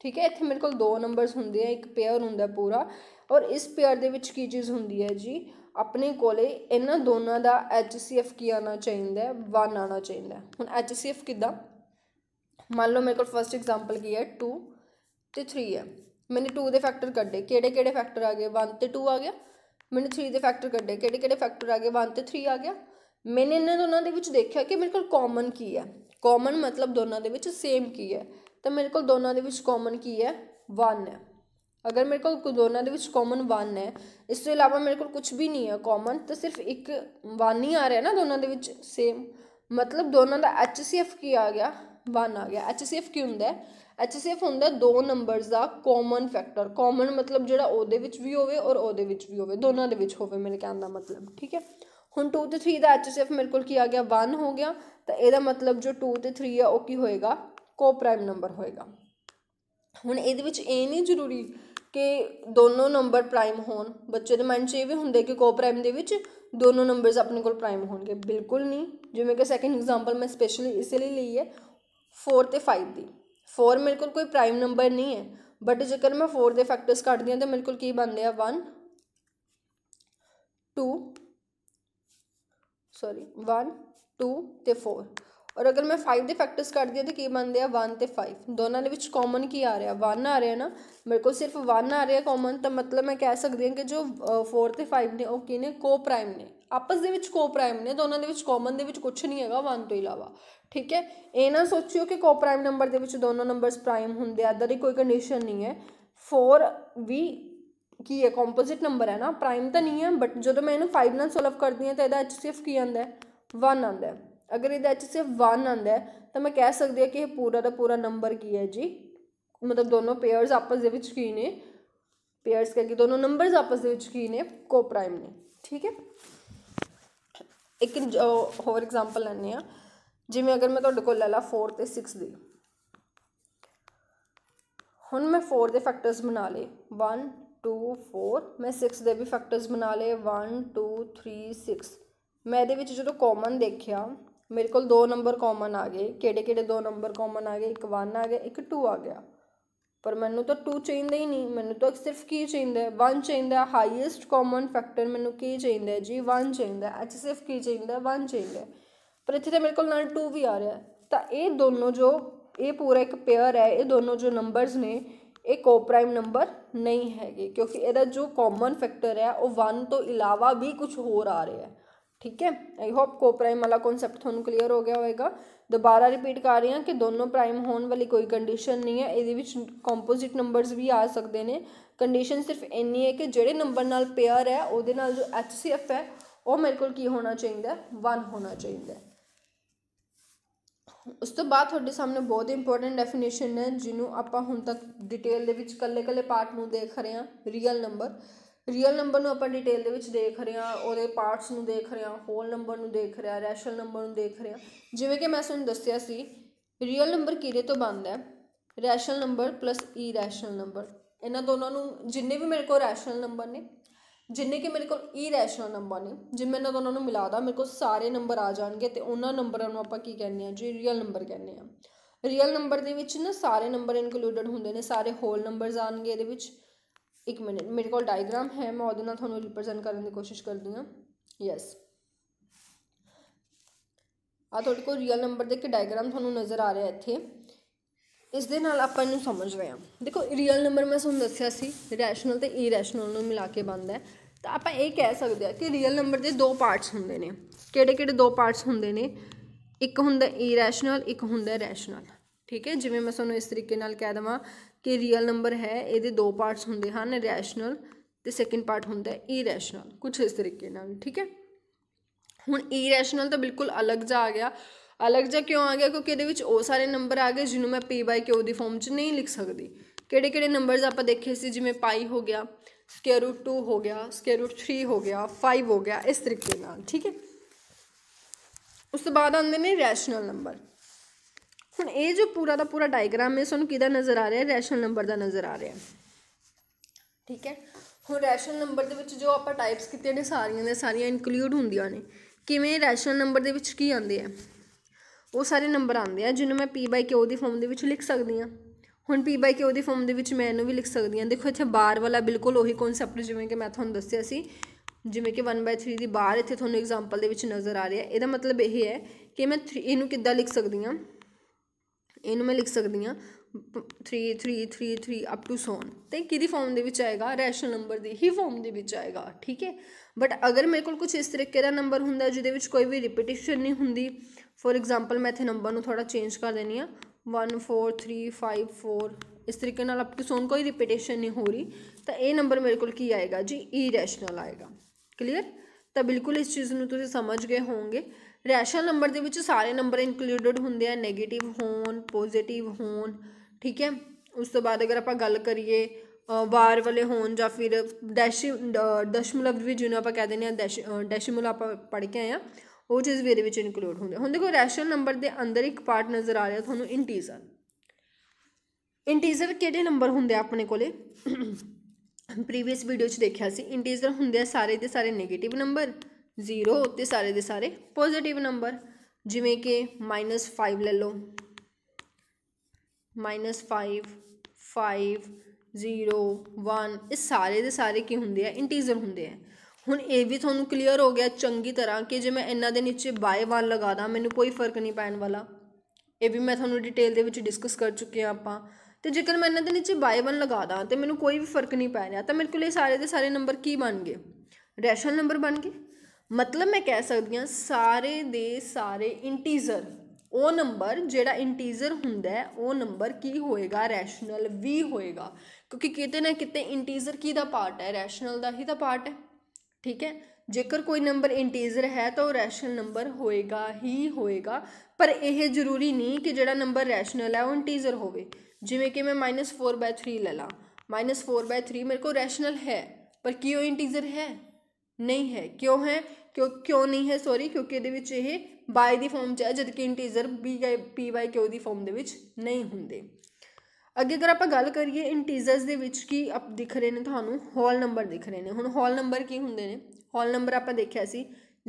ਠੀਕ ਹੈ ਇੱਥੇ ਮੇਰੇ ਕੋਲ ਦੋ ਨੰਬਰਸ ਹੁੰਦੇ ਆ ਇੱਕ ਪੇਅਰ ਹੁੰਦਾ ਪੂਰਾ ਔਰ ਇਸ ਪੇਅਰ ਦੇ ਵਿੱਚ ਕੀ ਚੀਜ਼ ਹੁੰਦੀ ਹੈ ਜੀ ਆਪਣੇ ਕੋਲੇ ਇਹਨਾਂ ਦੋਨਾਂ ਦਾ ਐਚ ਸੀ ਐਫ ਕੀ ਆਣਾ ਚਾਹੀਦਾ ਵਨ ਆਣਾ ਚਾਹੀਦਾ ਹੁਣ ਐਚ ਸੀ ਐਫ ਮੰਨ ਲਓ ਮੇਰੇ ਕੋਲ ਫਰਸਟ ਐਗਜ਼ਾਮਪਲ ਕੀ ਹੈ 2 ਤੇ 3 ਹੈ ਮੈਨੇ 2 ਦੇ ਫੈਕਟਰ ਕੱਢੇ ਕਿਹੜੇ ਕਿਹੜੇ ਫੈਕਟਰ ਆ ਗਏ 1 ਤੇ 2 ਆ ਗਿਆ ਮੈਨੇ 3 ਦੇ ਫੈਕਟਰ ਕੱਢੇ ਕਿਹੜੇ ਕਿਹੜੇ ਫੈਕਟਰ ਆ ਗਏ 1 ਤੇ 3 ਆ ਗਿਆ ਮੈਨੇ ਇਹਨਾਂ ਦੋਨਾਂ ਦੇ ਵਿੱਚ ਦੇਖਿਆ ਕਿ ਮੇਰੇ ਕੋਲ ਕਾਮਨ ਕੀ ਹੈ ਕਾਮਨ ਮਤਲਬ ਦੋਨਾਂ ਦੇ ਵਿੱਚ ਸੇਮ ਕੀ ਹੈ ਤਾਂ ਮੇਰੇ ਕੋਲ ਦੋਨਾਂ ਦੇ ਵਿੱਚ ਕਾਮਨ ਕੀ ਹੈ 1 ਹੈ ਅਗਰ ਮੇਰੇ ਕੋਲ ਦੋਨਾਂ ਦੇ ਵਿੱਚ ਕਾਮਨ 1 ਹੈ ਇਸ ਤੋਂ ਇਲਾਵਾ ਮੇਰੇ ਕੋਲ ਕੁਝ ਵੀ ਨਹੀਂ ਹੈ ਕਾਮਨ ਤਾਂ ਸਿਰਫ ਇੱਕ 1 ਹੀ ਆ ਰਿਹਾ ਨਾ ਦੋਨਾਂ ਦੇ ਵਿੱਚ ਸੇਮ ਮਤਲਬ ਦੋਨਾਂ ਦਾ HCF ਕੀ ਆ ਗਿਆ 1 ਆ ਗਿਆ HCF ਕੀ ਹੁੰਦਾ ਹੈ HCF ਹੁੰਦਾ ਦੋ ਨੰਬਰਸ ਦਾ ਕਾਮਨ ਫੈਕਟਰ ਕਾਮਨ ਮਤਲਬ ਜਿਹੜਾ ਉਹਦੇ ਵਿੱਚ ਵੀ ਹੋਵੇ ਔਰ ਉਹਦੇ ਵਿੱਚ ਵੀ ਹੋਵੇ ਦੋਨਾਂ ਦੇ ਵਿੱਚ ਹੋਵੇ ਮੇਰੇ ਕਹਿਣ ਦਾ ਮਤਲਬ ਠੀਕ ਹੈ ਹੁਣ 2 ਤੇ 3 ਦਾ HCF ਮੇਰੇ ਕੋਲ ਕੀ ਆ ਗਿਆ 1 ਹੋ ਗਿਆ ਤਾਂ ਇਹਦਾ ਮਤਲਬ ਜੋ 2 ਤੇ 3 ਆ ਉਹ ਕੀ ਹੋਏਗਾ ਕੋ ਪ੍ਰਾਈਮ ਨੰਬਰ ਹੋਏਗਾ ਹੁਣ ਇਹਦੇ ਵਿੱਚ ਇਹ ਨਹੀਂ ਜ਼ਰੂਰੀ ਕਿ ਦੋਨੋਂ ਨੰਬਰ ਪ੍ਰਾਈਮ ਹੋਣ ਬੱਚੇ ਦੇ ਮਨ 'ਚ ਇਹ ਵੀ ਹੁੰਦੇ ਕਿ ਕੋ ਪ੍ਰਾਈਮ ਦੇ ਵਿੱਚ ਦੋਨੋਂ ਨੰਬਰਸ ਆਪਣੇ ਕੋਲ ਪ੍ਰਾਈਮ ਹੋਣਗੇ ਬਿਲਕੁਲ ਨਹੀਂ ਜਿਵੇਂ ਕਿ ਸੈਕਿੰਡ ਐਗਜ਼ਾਮਪਲ ਮੈਂ ਸਪੈਸ਼ਲੀ ਇਸੇ ਲਈ ਲਈ ਹੈ 4 ਤੇ 5 ਦੀ 4 ਮੇਰੇ ਕੋਲ ਕੋਈ ਪ੍ਰਾਈਮ ਨੰਬਰ ਨਹੀਂ ਹੈ ਬਟ ਜੇਕਰ ਮੈਂ 4 ਦੇ ਫੈਕਟਰਸ ਕੱਢਦੀ ਹਾਂ ਤਾਂ ਮੇਰੇ ਕੋਲ ਕੀ ਬਣਦੇ ਆ 1 2 ਸੌਰੀ 1 2 ਤੇ 4 ਔਰ ਅਗਰ ਮੈਂ 5 ਦੇ ਫੈਕਟਰਸ ਕੱਢ ਹਾਂ ਤਾਂ ਕੀ ਬਣਦੇ ਆ 1 ਤੇ 5 ਦੋਨਾਂ ਦੇ ਵਿੱਚ ਕਾਮਨ ਕੀ ਆ ਰਿਹਾ 1 ਆ ਰਿਹਾ ਨਾ ਮੇਰੇ ਕੋਲ ਸਿਰਫ 1 ਆ ਰਿਹਾ ਕਾਮਨ ਤਾਂ ਮਤਲਬ ਮੈਂ ਕਹਿ ਸਕਦੀ ਹਾਂ ਕਿ ਜੋ 4 ਤੇ 5 ਨੇ ਉਹ ਕੀ ਨੇ ਕੋ ਪ੍ਰਾਈਮ ਨੇ ਆਪਸ ਦੇ ਵਿੱਚ ਕੋ ਪ੍ਰਾਈਮ ਨੇ ਦੋਨਾਂ ਦੇ ਵਿੱਚ ਕਾਮਨ ਦੇ ਵਿੱਚ ਕੁਝ ਨਹੀਂ ਹੈਗਾ 1 ਤੋਂ ਇਲਾਵਾ ਠੀਕ ਹੈ ਇਹ ਨਾ ਸੋਚਿਓ ਕਿ ਕੋ ਪ੍ਰਾਈਮ ਨੰਬਰ ਦੇ ਵਿੱਚ ਦੋਨੋਂ ਨੰਬਰਸ ਪ੍ਰਾਈਮ ਹੁੰਦੇ ਆ ਅਦਰ ਦੀ ਕੋਈ ਕੰਡੀਸ਼ਨ ਨਹੀਂ ਹੈ 4 ਵੀ ਕੀ ਹੈ ਕੰਪੋਜ਼ਿਟ ਨੰਬਰ ਹੈ ਨਾ ਪ੍ਰਾਈਮ ਤਾਂ ਨਹੀਂ ਹੈ ਬਟ ਜਦੋਂ ਮੈਂ ਇਹਨੂੰ 5 ਨਾਲ ਸੋਲਵ ਕਰਦੀ ਹਾਂ ਤਾਂ ਇਹਦਾ ਐਚਸੀਐਫ ਕੀ ਆਉਂਦਾ ਹੈ 1 ਆਉਂਦਾ ਹੈ ਅਗਰ ਇਹਦੇ ਵਿੱਚ ਸਿਰਫ 1 ਹੈ ਤਾਂ ਮੈਂ ਕਹਿ ਸਕਦੀ ਹਾਂ ਕਿ ਇਹ ਪੂਰਾ ਦਾ ਪੂਰਾ ਨੰਬਰ ਕੀ ਹੈ ਜੀ ਮਤਲਬ ਦੋਨੋਂ ਪੇਅਰਸ ਆਪਸ ਦੇ ਵਿੱਚ ਕੀ ਨੇ ਪੇਅਰਸ ਕਰਕੇ ਦੋਨੋਂ ਨੰਬਰਸ ਆਪਸ ਦੇ ਵਿੱਚ ਕੀ ਨੇ ਕੋ ਪ੍ਰਾਈਮ ਨੇ ਠੀਕ ਹੈ ਇੱਕ ਹੋਰ ਐਗਜ਼ਾਮਪਲ ਲੈਣੇ ਆ ਜਿਵੇਂ ਅਗਰ ਮੈਂ ਤੁਹਾਡੇ ਕੋਲ ਲੈ ਲਾ 4 ਤੇ 6 ਦੀ ਹੁਣ ਮੈਂ 4 ਦੇ ਫੈਕਟਰਸ ਬਣਾ ਲਏ 1 2 4 ਮੈਂ 6 ਦੇ ਵੀ ਫੈਕਟਰਸ ਬਣਾ ਲਏ 1 2 3 6 ਮੈਂ ਇਹਦੇ ਵਿੱਚ ਜਦੋਂ ਕਾਮਨ ਦੇਖਿਆ ਮੇਰੇ ਕੋਲ ਦੋ ਨੰਬਰ ਕਾਮਨ ਆ ਗਏ ਕਿਹੜੇ ਕਿਹੜੇ ਦੋ ਨੰਬਰ ਕਾਮਨ ਆ ਗਏ ਇੱਕ 1 ਆ ਗਿਆ ਇੱਕ 2 ਆ ਗਿਆ ਪਰ ਮੈਨੂੰ ਤਾਂ 2 ਚਾਹੀਦਾ ਹੀ ਨਹੀਂ ਮੈਨੂੰ ਤਾਂ ਸਿਰਫ ਕੀ ਚਾਹੀਦਾ ਹੈ 1 ਚਾਹੀਦਾ ਹੈ ਹਾਈਐਸਟ ਕਾਮਨ ਫੈਕਟਰ ਮੈਨੂੰ ਕੀ ਚਾਹੀਦਾ ਹੈ ਜੀ 1 ਚਾਹੀਦਾ ਐਚ ਸਿਰਫ ਕੀ ਚਾਹੀਦਾ 1 ਚਾਹੀਦਾ ਪਰ ਇੱਥੇ ਤਾਂ ਮੇਰੇ ਕੋਲ ਨਾਲ 2 ਵੀ ਆ ਰਿਹਾ ਤਾਂ ਇਹ ਦੋਨੋਂ ਜੋ ਇਹ ਪੂਰਾ ਇੱਕ ਪੇਅਰ ਹੈ ਇਹ ਦੋਨੋਂ ਜੋ ਨੰਬਰਸ ਨੇ ਇਹ ਕੋਪ੍ਰਾਈਮ ਨੰਬਰ ਨਹੀਂ ਹੈਗੇ ਕਿਉਂਕਿ ਇਹਦਾ ਜੋ ਕਾਮਨ ਫੈਕਟਰ ਹੈ ਉਹ 1 ਤੋਂ ਇਲਾਵਾ ਵੀ ਕੁਝ ਹੋਰ ਆ ਰਿਹਾ ਹੈ ਠੀਕ ਹੈ ਆਈ ਹੋਪ ਕੋ ਪ੍ਰਾਈਮ ਵਾਲਾ ਕਨਸੈਪਟ ਤੁਹਾਨੂੰ ਕਲੀਅਰ ਹੋ ਗਿਆ ਹੋਵੇਗਾ ਦੁਬਾਰਾ ਰਿਪੀਟ ਕਰ ਰਹੀ ਹਾਂ ਕਿ ਦੋਨੋਂ ਪ੍ਰਾਈਮ ਹੋਣ ਵਾਲੀ ਕੋਈ ਕੰਡੀਸ਼ਨ ਨਹੀਂ ਹੈ ਇਹਦੇ ਵਿੱਚ ਕੰਪੋਜ਼ਿਟ ਨੰਬਰਸ ਵੀ ਆ ਸਕਦੇ ਨੇ ਕੰਡੀਸ਼ਨ ਸਿਰਫ ਇੰਨੀ ਹੈ ਕਿ ਜਿਹੜੇ ਨੰਬਰ ਨਾਲ ਪੇਅਰ ਹੈ ਉਹਦੇ ਨਾਲ ਜੋ HCF ਹੈ ਉਹ ਮੇਰੇ ਕੋਲ ਕੀ ਹੋਣਾ ਚਾਹੀਦਾ 1 ਹੋਣਾ ਚਾਹੀਦਾ ਉਸ ਤੋਂ ਬਾਅਦ ਤੁਹਾਡੇ ਸਾਹਮਣੇ ਬਹੁਤ ਇੰਪੋਰਟੈਂਟ ਡੈਫੀਨੇਸ਼ਨ ਹੈ ਜਿਹਨੂੰ ਆਪਾਂ ਹੁਣ ਤੱਕ ਡਿਟੇਲ ਦੇ ਵਿੱਚ ਕੱਲੇ-ਕੱਲੇ ਪਾਰਟ ਨੂੰ ਦੇਖ ਰਹੇ ਹਾਂ ਰੀਅਲ ਨੰਬਰ ਰੀਅਲ ਨੰਬਰ ਨੂੰ ਆਪਾਂ ਡਿਟੇਲ ਦੇ ਵਿੱਚ ਦੇਖ ਰਹੇ ਹਾਂ ਉਹਦੇ ਪਾਰਟਸ ਨੂੰ ਦੇਖ ਰਹੇ ਹਾਂ ਹੋਲ ਨੰਬਰ ਨੂੰ ਦੇਖ ਰਹੇ ਹਾਂ ਰੈਸ਼ਨਲ ਨੰਬਰ ਨੂੰ ਦੇਖ ਰਹੇ ਹਾਂ ਜਿਵੇਂ ਕਿ ਮੈਂ ਤੁਹਾਨੂੰ ਦੱਸਿਆ ਸੀ ਰੀਅਲ ਨੰਬਰ ਕਿਹਦੇ ਤੋਂ ਬਣਦਾ ਹੈ rational number plus irrational number ਇਹਨਾਂ ਦੋਨਾਂ ਨੂੰ ਜਿੰਨੇ ਵੀ ਮੇਰੇ ਕੋਲ ਰੈਸ਼ਨਲ ਨੰਬਰ ਨੇ ਜਿੰਨੇ ਕਿ ਮੇਰੇ ਕੋਲ ਈ ਰੈਸ਼ਨਲ ਨੰਬਰ ਨੇ ਜੇ ਮੈਂ ਇਹਨਾਂ ਦੋਨਾਂ ਨੂੰ ਮਿਲਾਦਾ ਮੇਰੇ ਕੋਲ ਸਾਰੇ ਨੰਬਰ ਆ ਜਾਣਗੇ ਤੇ ਉਹਨਾਂ ਨੰਬਰਾਂ ਨੂੰ ਆਪਾਂ ਕੀ ਕਹਿੰਦੇ ਆ ਜੀ ਰੀਅਲ ਨੰਬਰ ਕਹਿੰਦੇ ਆ ਰੀਅਲ ਨੰਬਰ ਦੇ ਵਿੱਚ ਨਾ ਸਾਰੇ ਨੰਬਰ ਇਨਕਲੂਡਡ ਹੁੰਦੇ ਨੇ ਸਾਰੇ ਹੋਲ ਨੰਬਰਸ ਆਣਗੇ ਇਹਦੇ ਵਿੱਚ ਇੱਕ ਮਿੰਟ ਮੇਰੇ ਕੋਲ ਡਾਇਗ੍ਰਾਮ ਹੈ ਮੈਂ ਉਹਦੇ ਨਾਲ ਤੁਹਾਨੂੰ ਰਿਪਰੈਜ਼ੈਂਟ ਕਰਨ ਦੀ ਕੋਸ਼ਿਸ਼ ਕਰਦੀ ਹਾਂ ਯੈਸ ਆ ਤੁਹਾਡੇ ਕੋਲ ਰੀਅਲ ਨੰਬਰ ਦੇ ਕੇ ਡਾਇਗ੍ਰਾਮ ਤੁਹਾਨੂੰ ਨਜ਼ਰ ਆ ਰਿਹਾ ਇੱਥੇ ਇਸ ਦੇ ਨਾਲ ਆਪਾਂ ਇਹਨੂੰ ਸਮਝ ਰਹੇ ਹਾਂ ਦੇਖੋ ਰੀਅਲ ਨੰਬਰ ਮੈਂ ਤੁਹਾਨੂੰ ਦੱਸਿਆ ਸੀ ਰੈਸ਼ਨਲ ਤੇ ਇਰੈਸ਼ਨਲ ਨੂੰ ਮਿਲਾ ਕੇ ਬਣਦਾ ਹੈ ਤਾਂ ਆਪਾਂ ਇਹ ਕਹਿ ਸਕਦੇ ਆ ਕਿ ਰੀਅਲ ਨੰਬਰ ਦੇ ਦੋ ਪਾਰਟਸ ਹੁੰਦੇ ਨੇ ਕਿਹੜੇ ਕਿਹੜੇ ਦੋ ਪਾਰਟਸ ਹੁੰਦੇ ਨੇ ਇੱਕ ਹੁੰਦਾ ਇਰੈਸ਼ਨਲ ਇੱਕ ਹੁੰਦਾ ਰੈਸ਼ਨਲ ਠੀਕ ਹੈ ਜਿਵੇਂ ਮੈਂ ਤੁਹਾਨੂੰ ਇਸ ਤਰੀਕੇ ਨਾਲ ਕਹਿ ਦਵਾਂ ਕਿ ਰੀਅਲ ਨੰਬਰ ਹੈ ਇਹਦੇ ਦੋ ਪਾਰਟਸ ਹੁੰਦੇ ਹਨ ਰੈਸ਼ਨਲ ਤੇ ਸੈਕਿੰਡ ਪਾਰਟ ਹੁੰਦਾ ਹੈ ਇਰੈਸ਼ਨਲ ਕੁਝ ਇਸ ਤਰੀਕੇ ਨਾਲ ਠੀਕ ਹੈ ਹੁਣ ਇਰੈਸ਼ਨਲ ਤਾਂ ਬਿਲਕੁਲ ਅਲੱਗ ਜਾ ਆ ਗਿਆ ਅਲੱਗ ਜਾ ਕਿਉਂ ਆ ਗਿਆ ਕਿਉਂਕਿ ਇਹਦੇ ਵਿੱਚ ਉਹ ਸਾਰੇ ਨੰਬਰ ਆ ਗਏ ਜਿਹਨੂੰ ਮੈਂ p ਬਾਈ q ਦੀ ਫਾਰਮ 'ਚ ਨਹੀਂ ਲਿਖ ਸਕਦੀ ਕਿਹੜੇ ਕਿਹੜੇ ਨੰਬਰਸ ਆਪਾਂ ਦੇਖੇ ਸੀ ਜਿਵੇਂ ਪਾਈ ਹੋ ਗਿਆ ਸਕੁਅਰ ਰੂਟ 2 ਹੋ ਗਿਆ ਸਕੁਅਰ ਰੂਟ 3 ਹੋ ਗਿਆ 5 ਹੋ ਗਿਆ ਇਸ ਤਰੀਕੇ ਨਾਲ ਠੀਕ ਹੈ ਉਸ ਤੋਂ ਬਾਅਦ ਆਉਂਦੇ ਨੇ ਰੈਸ਼ਨਲ ਨੰਬਰ ਹੁਣ ਇਹ ਜੋ ਪੂਰਾ ਦਾ ਪੂਰਾ ਡਾਇਗਰਾਮ ਹੈ ਸਾਨੂੰ ਕਿਹਦਾ ਨਜ਼ਰ ਆ ਰਿਹਾ ਰੈਸ਼ਨਲ ਨੰਬਰ ਦਾ ਨਜ਼ਰ ਆ ਰਿਹਾ ਠੀਕ ਹੈ ਹੁਣ ਰੈਸ਼ਨਲ ਨੰਬਰ ਦੇ ਵਿੱਚ ਜੋ ਆਪਾਂ ਟਾਈਪਸ ਕੀਤੇ ਨੇ ਸਾਰੀਆਂ ਦੇ ਸਾਰੀਆਂ ਇਨਕਲੂਡ ਹੁੰਦੀਆਂ ਨੇ ਕਿਵੇਂ ਰੈਸ਼ਨਲ ਨੰਬਰ ਦੇ ਵਿੱਚ ਕੀ ਆਉਂਦੇ ਆ ਉਹ ਸਾਰੇ ਨੰਬਰ ਆਉਂਦੇ ਆ ਜਿਹਨੂੰ ਮੈਂ p q ਦੀ ਫਾਰਮ ਦੇ ਵਿੱਚ ਲਿਖ ਸਕਦੀ ਆ ਹੁਣ p q ਦੀ ਫਾਰਮ ਦੇ ਵਿੱਚ ਮੈਂ ਇਹਨੂੰ ਵੀ ਲਿਖ ਸਕਦੀ ਆ ਦੇਖੋ ਇੱਥੇ ਬਾਰ ਵਾਲਾ ਬਿਲਕੁਲ ਉਹੀ ਕਨਸੈਪਟ ਜਿਵੇਂ ਕਿ ਮੈਂ ਤੁਹਾਨੂੰ ਦੱਸਿਆ ਸੀ ਜਿਵੇਂ ਕਿ 1/3 ਦੀ ਬਾਰ ਇੱਥੇ ਤੁਹਾਨੂੰ ਐਗਜ਼ਾਮਪਲ ਦੇ ਵਿੱਚ ਨਜ਼ਰ ਆ ਰਿਹਾ ਇਹਦਾ ਮਤਲਬ ਇਹ ਹੈ ਕਿ ਮੈਂ ਇਹਨੂੰ ਕਿੱਦਾਂ ਲਿਖ ਸਕਦੀ ਆ ਇਹਨੂੰ ਮੈਂ ਲਿਖ ਸਕਦੀ ਹਾਂ 3 3 3 3 ਅਪ ਟੂ ਸੋਨ ਤੇ ਕਿਹਦੀ ਫਾਰਮ ਦੇ ਵਿੱਚ ਆਏਗਾ ਰੈਸ਼ਨਲ ਨੰਬਰ ਦੀ ਹੀ ਫਾਰਮ ਦੇ ਵਿੱਚ ਆਏਗਾ ਠੀਕ ਹੈ ਬਟ ਅਗਰ ਮੇਰੇ ਕੋਲ ਕੁਝ ਇਸ ਤਰੀਕੇ ਦਾ ਨੰਬਰ ਹੁੰਦਾ ਜਿਹਦੇ ਵਿੱਚ ਕੋਈ ਵੀ ਰਿਪੀਟੀਸ਼ਨ ਨਹੀਂ ਹੁੰਦੀ ਫੋਰ ਐਗਜ਼ਾਮਪਲ ਮੈਂ ਇੱਥੇ ਨੰਬਰ ਨੂੰ ਥੋੜਾ ਚੇਂਜ ਕਰ ਦੇਣੀ ਆ 14354 ਇਸ ਤਰੀਕੇ ਨਾਲ ਅਪ ਟੂ ਸੋਨ ਕੋਈ ਰਿਪੀਟੀਸ਼ਨ ਨਹੀਂ ਹੋ ਰਹੀ ਤਾਂ ਇਹ ਨੰਬਰ ਮੇਰੇ ਕੋਲ ਕੀ ਆਏਗਾ ਜੀ ਇਰੈਸ਼ਨਲ e ਆਏਗਾ ਕਲੀਅਰ ਤਾਂ ਬਿਲਕੁਲ ਇਸ ਚੀਜ਼ ਨੂੰ ਤੁਸੀਂ ਸਮਝ ਗਏ ਹੋਵੋਗੇ ਰੈਸ਼ਨਲ ਨੰਬਰ ਦੇ ਵਿੱਚ ਸਾਰੇ ਨੰਬਰ ਇਨਕਲੂਡਡ ਹੁੰਦੇ ਆ 네ਗੇਟਿਵ ਹੋਣ ਪੋਜ਼ਿਟਿਵ ਹੋਣ ਠੀਕ ਹੈ ਉਸ ਤੋਂ ਬਾਅਦ ਅਗਰ ਆਪਾਂ ਗੱਲ ਕਰੀਏ ਵਾਰ ਵਾਲੇ ਹੋਣ ਜਾਂ ਫਿਰ ਦਸ਼ਮਲਵ ਵੀ ਜਿਹਨੂੰ ਆਪਾਂ ਕਹਿ ਦਿੰਦੇ ਆ ਡੈਸ਼ਮਲ ਆਪਾਂ ਪੜ ਕੇ ਆਏ ਆ ਉਹ ਚੀਜ਼ ਵੀ ਇਹਦੇ ਵਿੱਚ ਇਨਕਲੂਡ ਹੁੰਦੇ ਹੁਣ ਦੇਖੋ ਰੈਸ਼ਨਲ ਨੰਬਰ ਦੇ ਅੰਦਰ ਇੱਕ ਪਾਰਟ ਨਜ਼ਰ ਆ ਰਿਹਾ ਤੁਹਾਨੂੰ ਇੰਟੀਜ਼ਰ ਇੰਟੀਜ਼ਰ ਕਿਹੜੇ ਨੰਬਰ ਹੁੰਦੇ ਆ ਆਪਣੇ ਕੋਲੇ ਪ੍ਰੀਵੀਅਸ ਵੀਡੀਓ 'ਚ ਦੇਖਿਆ ਸੀ ਇੰਟੀਜ਼ਰ ਹੁੰਦੇ ਆ ਸਾਰੇ ਦੇ ਸਾਰੇ 네ਗੇਟਿਵ ਨੰਬਰ ਜ਼ੀਰੋ ਉੱਤੇ ਸਾਰੇ ਦੇ ਸਾਰੇ ਪੋਜ਼ਿਟਿਵ ਨੰਬਰ ਜਿਵੇਂ ਕਿ -5 ਲੈ ਲਓ -5 5 0 1 ਇਹ ਸਾਰੇ ਦੇ ਸਾਰੇ ਕੀ ਹੁੰਦੇ ਆ ਇੰਟੀਜ਼ਰ ਹੁੰਦੇ ਆ ਹੁਣ ਇਹ ਵੀ ਤੁਹਾਨੂੰ ਕਲੀਅਰ ਹੋ ਗਿਆ ਚੰਗੀ ਤਰ੍ਹਾਂ ਕਿ ਜੇ ਮੈਂ ਇਹਨਾਂ ਦੇ ਨੀਚੇ ਬਾਏ 1 ਲਗਾ ਦਾਂ ਮੈਨੂੰ ਕੋਈ ਫਰਕ ਨਹੀਂ ਪੈਣ ਵਾਲਾ ਇਹ ਵੀ ਮੈਂ ਤੁਹਾਨੂੰ ਡਿਟੇਲ ਦੇ ਵਿੱਚ ਡਿਸਕਸ ਕਰ ਚੁੱਕੇ ਆ ਆਪਾਂ ਤੇ ਜੇਕਰ ਮੈਂ ਇਹਨਾਂ ਦੇ ਨੀਚੇ ਬਾਏ 1 ਲਗਾ ਦਾਂ ਤੇ ਮੈਨੂੰ ਕੋਈ ਵੀ ਫਰਕ ਨਹੀਂ ਪੈ ਰਿਹਾ ਤਾਂ ਮੇਰੇ ਕੋਲ ਇਹ ਸਾਰੇ ਦੇ ਸਾਰੇ ਨੰਬਰ ਕੀ ਬਣ ਗਏ ਰੈਸ਼ਨਲ ਨੰਬਰ ਬਣ ਗਏ ਮਤਲਬ ਮੈਂ ਕਹਿ ਸਕਦੀ ਹਾਂ ਸਾਰੇ ਦੇ ਸਾਰੇ ਇੰਟੀਜ਼ਰ ਉਹ ਨੰਬਰ ਜਿਹੜਾ ਇੰਟੀਜ਼ਰ ਹੁੰਦਾ ਹੈ ਉਹ ਨੰਬਰ ਕੀ ਹੋਏਗਾ ਰੈਸ਼ਨਲ ਵੀ ਹੋਏਗਾ ਕਿਉਂਕਿ ਕਿਤੇ ਨਾ ਕਿਤੇ ਇੰਟੀਜ਼ਰ ਕੀ ਦਾ ਪਾਰਟ ਹੈ ਰੈਸ਼ਨਲ ਦਾ ਹੀ ਤਾਂ ਪਾਰਟ ਹੈ ਠੀਕ ਹੈ ਜੇਕਰ ਕੋਈ ਨੰਬਰ ਇੰਟੀਜ਼ਰ ਹੈ ਤਾਂ ਉਹ ਰੈਸ਼ਨਲ ਨੰਬਰ ਹੋਏਗਾ ਹੀ ਹੋਏਗਾ ਪਰ ਇਹ ਜ਼ਰੂਰੀ ਨਹੀਂ ਕਿ ਜਿਹੜਾ ਨੰਬਰ ਰੈਸ਼ਨਲ ਹੈ ਉਹ ਇੰਟੀਜ਼ਰ ਹੋਵੇ ਜਿਵੇਂ ਕਿ ਮੈਂ -4/3 ਲੈ ਲਾਂ -4/3 ਮੇਰੇ ਕੋਲ ਰੈਸ਼ਨਲ ਹੈ ਪਰ ਕੀ ਉਹ ਇੰਟੀਜ਼ਰ ਹੈ ਨਹੀਂ ਹੈ ਕਿਉਂ ਹੈ ਕਿਉਂ ਕਿਉਂ ਨਹੀਂ ਹੈ ਸੌਰੀ ਕਿਉਂਕਿ ਇਹਦੇ ਵਿੱਚ ਇਹ ਬਾਈ ਦੀ ਫਾਰਮ 'ਚ ਹੈ ਜਦਕਿ ਇੰਟੀਜ਼ਰ ਬੀ ਪੀ ਵਾਈ ਕਿਉ ਦੀ ਫਾਰਮ ਦੇ ਵਿੱਚ ਨਹੀਂ ਹੁੰਦੇ ਅੱਗੇ ਅਗਰ ਆਪਾਂ ਗੱਲ ਕਰੀਏ ਇੰਟੀਜ਼ਰਸ ਦੇ ਵਿੱਚ ਕੀ ਆਪ ਦਿਖ ਰਹੇ ਨੇ ਤੁਹਾਨੂੰ ਹੋਲ ਨੰਬਰ ਦਿਖ ਰਹੇ ਨੇ ਹੁਣ ਹੋਲ ਨੰਬਰ ਕੀ ਹੁੰਦੇ ਨੇ ਹੋਲ ਨੰਬਰ ਆਪਾਂ ਦੇਖਿਆ ਸੀ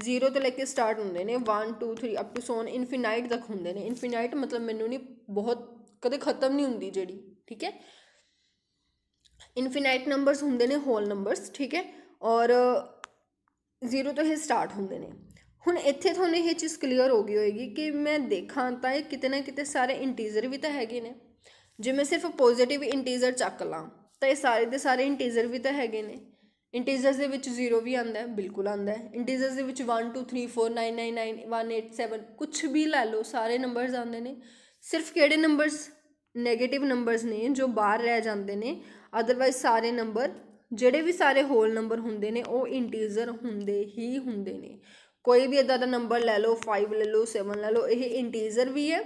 0 ਤੋਂ ਲੈ ਕੇ ਸਟਾਰਟ ਹੁੰਦੇ ਨੇ 1 2 3 ਅਪ ਟੂ ਸੋਨ ਇਨਫਿਨਾਈਟ ਤੱਕ ਹੁੰਦੇ ਨੇ ਇਨਫਿਨਾਈਟ ਮਤਲਬ ਮੈਨੂੰ ਨਹੀਂ ਬਹੁਤ ਕਦੇ ਖਤਮ ਨਹੀਂ ਹੁੰਦੀ ਜਿਹੜੀ ਠੀਕ ਹੈ ਇਨਫਿਨਾਈਟ ਨੰਬਰਸ ਹੁੰਦੇ ਨੇ ਹੋਲ ਨੰਬਰਸ ਠੀਕ ਹੈ ਔਰ ਜ਼ੀਰੋ ਤੋਂ ਹੀ ਸਟਾਰਟ ਹੁੰਦੇ ਨੇ ਹੁਣ ਇੱਥੇ ਤੁਹਾਨੂੰ ਇਹ ਚੀਜ਼ ਕਲੀਅਰ ਹੋ ਗਈ ਹੋਏਗੀ ਕਿ ਮੈਂ ਦੇਖਾਂ ਤਾਂ ਇਹ ਕਿਤੇ ਨਾ ਕਿਤੇ ਸਾਰੇ ਇੰਟੀਜ਼ਰ ਵੀ ਤਾਂ ਹੈਗੇ ਨੇ ਜੇ ਮੈਂ ਸਿਰਫ ਪੋਜ਼ਿਟਿਵ ਇੰਟੀਜ਼ਰ ਚੱਕ ਲਾਂ ਤਾਂ ਇਹ ਸਾਰੇ ਦੇ ਸਾਰੇ ਇੰਟੀਜ਼ਰ ਵੀ ਤਾਂ ਹੈਗੇ ਨੇ ਇੰਟੀਜ਼ਰਸ ਦੇ ਵਿੱਚ 0 ਵੀ ਆਂਦਾ ਹੈ ਬਿਲਕੁਲ ਆਂਦਾ ਹੈ ਇੰਟੀਜ਼ਰਸ ਦੇ ਵਿੱਚ 1 2 3 4 9 9 9 1 8 7 ਕੁਝ ਵੀ ਲੈ ਲਓ ਸਾਰੇ ਨੰਬਰਸ ਆਉਂਦੇ ਨੇ ਸਿਰਫ ਕਿਹੜੇ ਨੰਬਰਸ 네ਗੇਟਿਵ ਨੰਬਰਸ ਨੇ ਜੋ ਬਾਹਰ ਰਹਿ ਜਾਂਦੇ ਨੇ ਅਦਰਵਾਇਜ਼ ਸਾਰੇ ਨੰਬਰ ਜਿਹੜੇ ਵੀ ਸਾਰੇ ਹੋਲ ਨੰਬਰ ਹੁੰਦੇ ਨੇ ਉਹ ਇੰਟੀਜ਼ਰ ਹੁੰਦੇ ਹੀ ਹੁੰਦੇ ਨੇ ਕੋਈ ਵੀ ਇਦਾਂ ਦਾ ਨੰਬਰ ਲੈ ਲਓ 5 ਲੈ ਲਓ 7 ਲੈ ਲਓ ਇਹ ਇੰਟੀਜ਼ਰ ਵੀ ਹੈ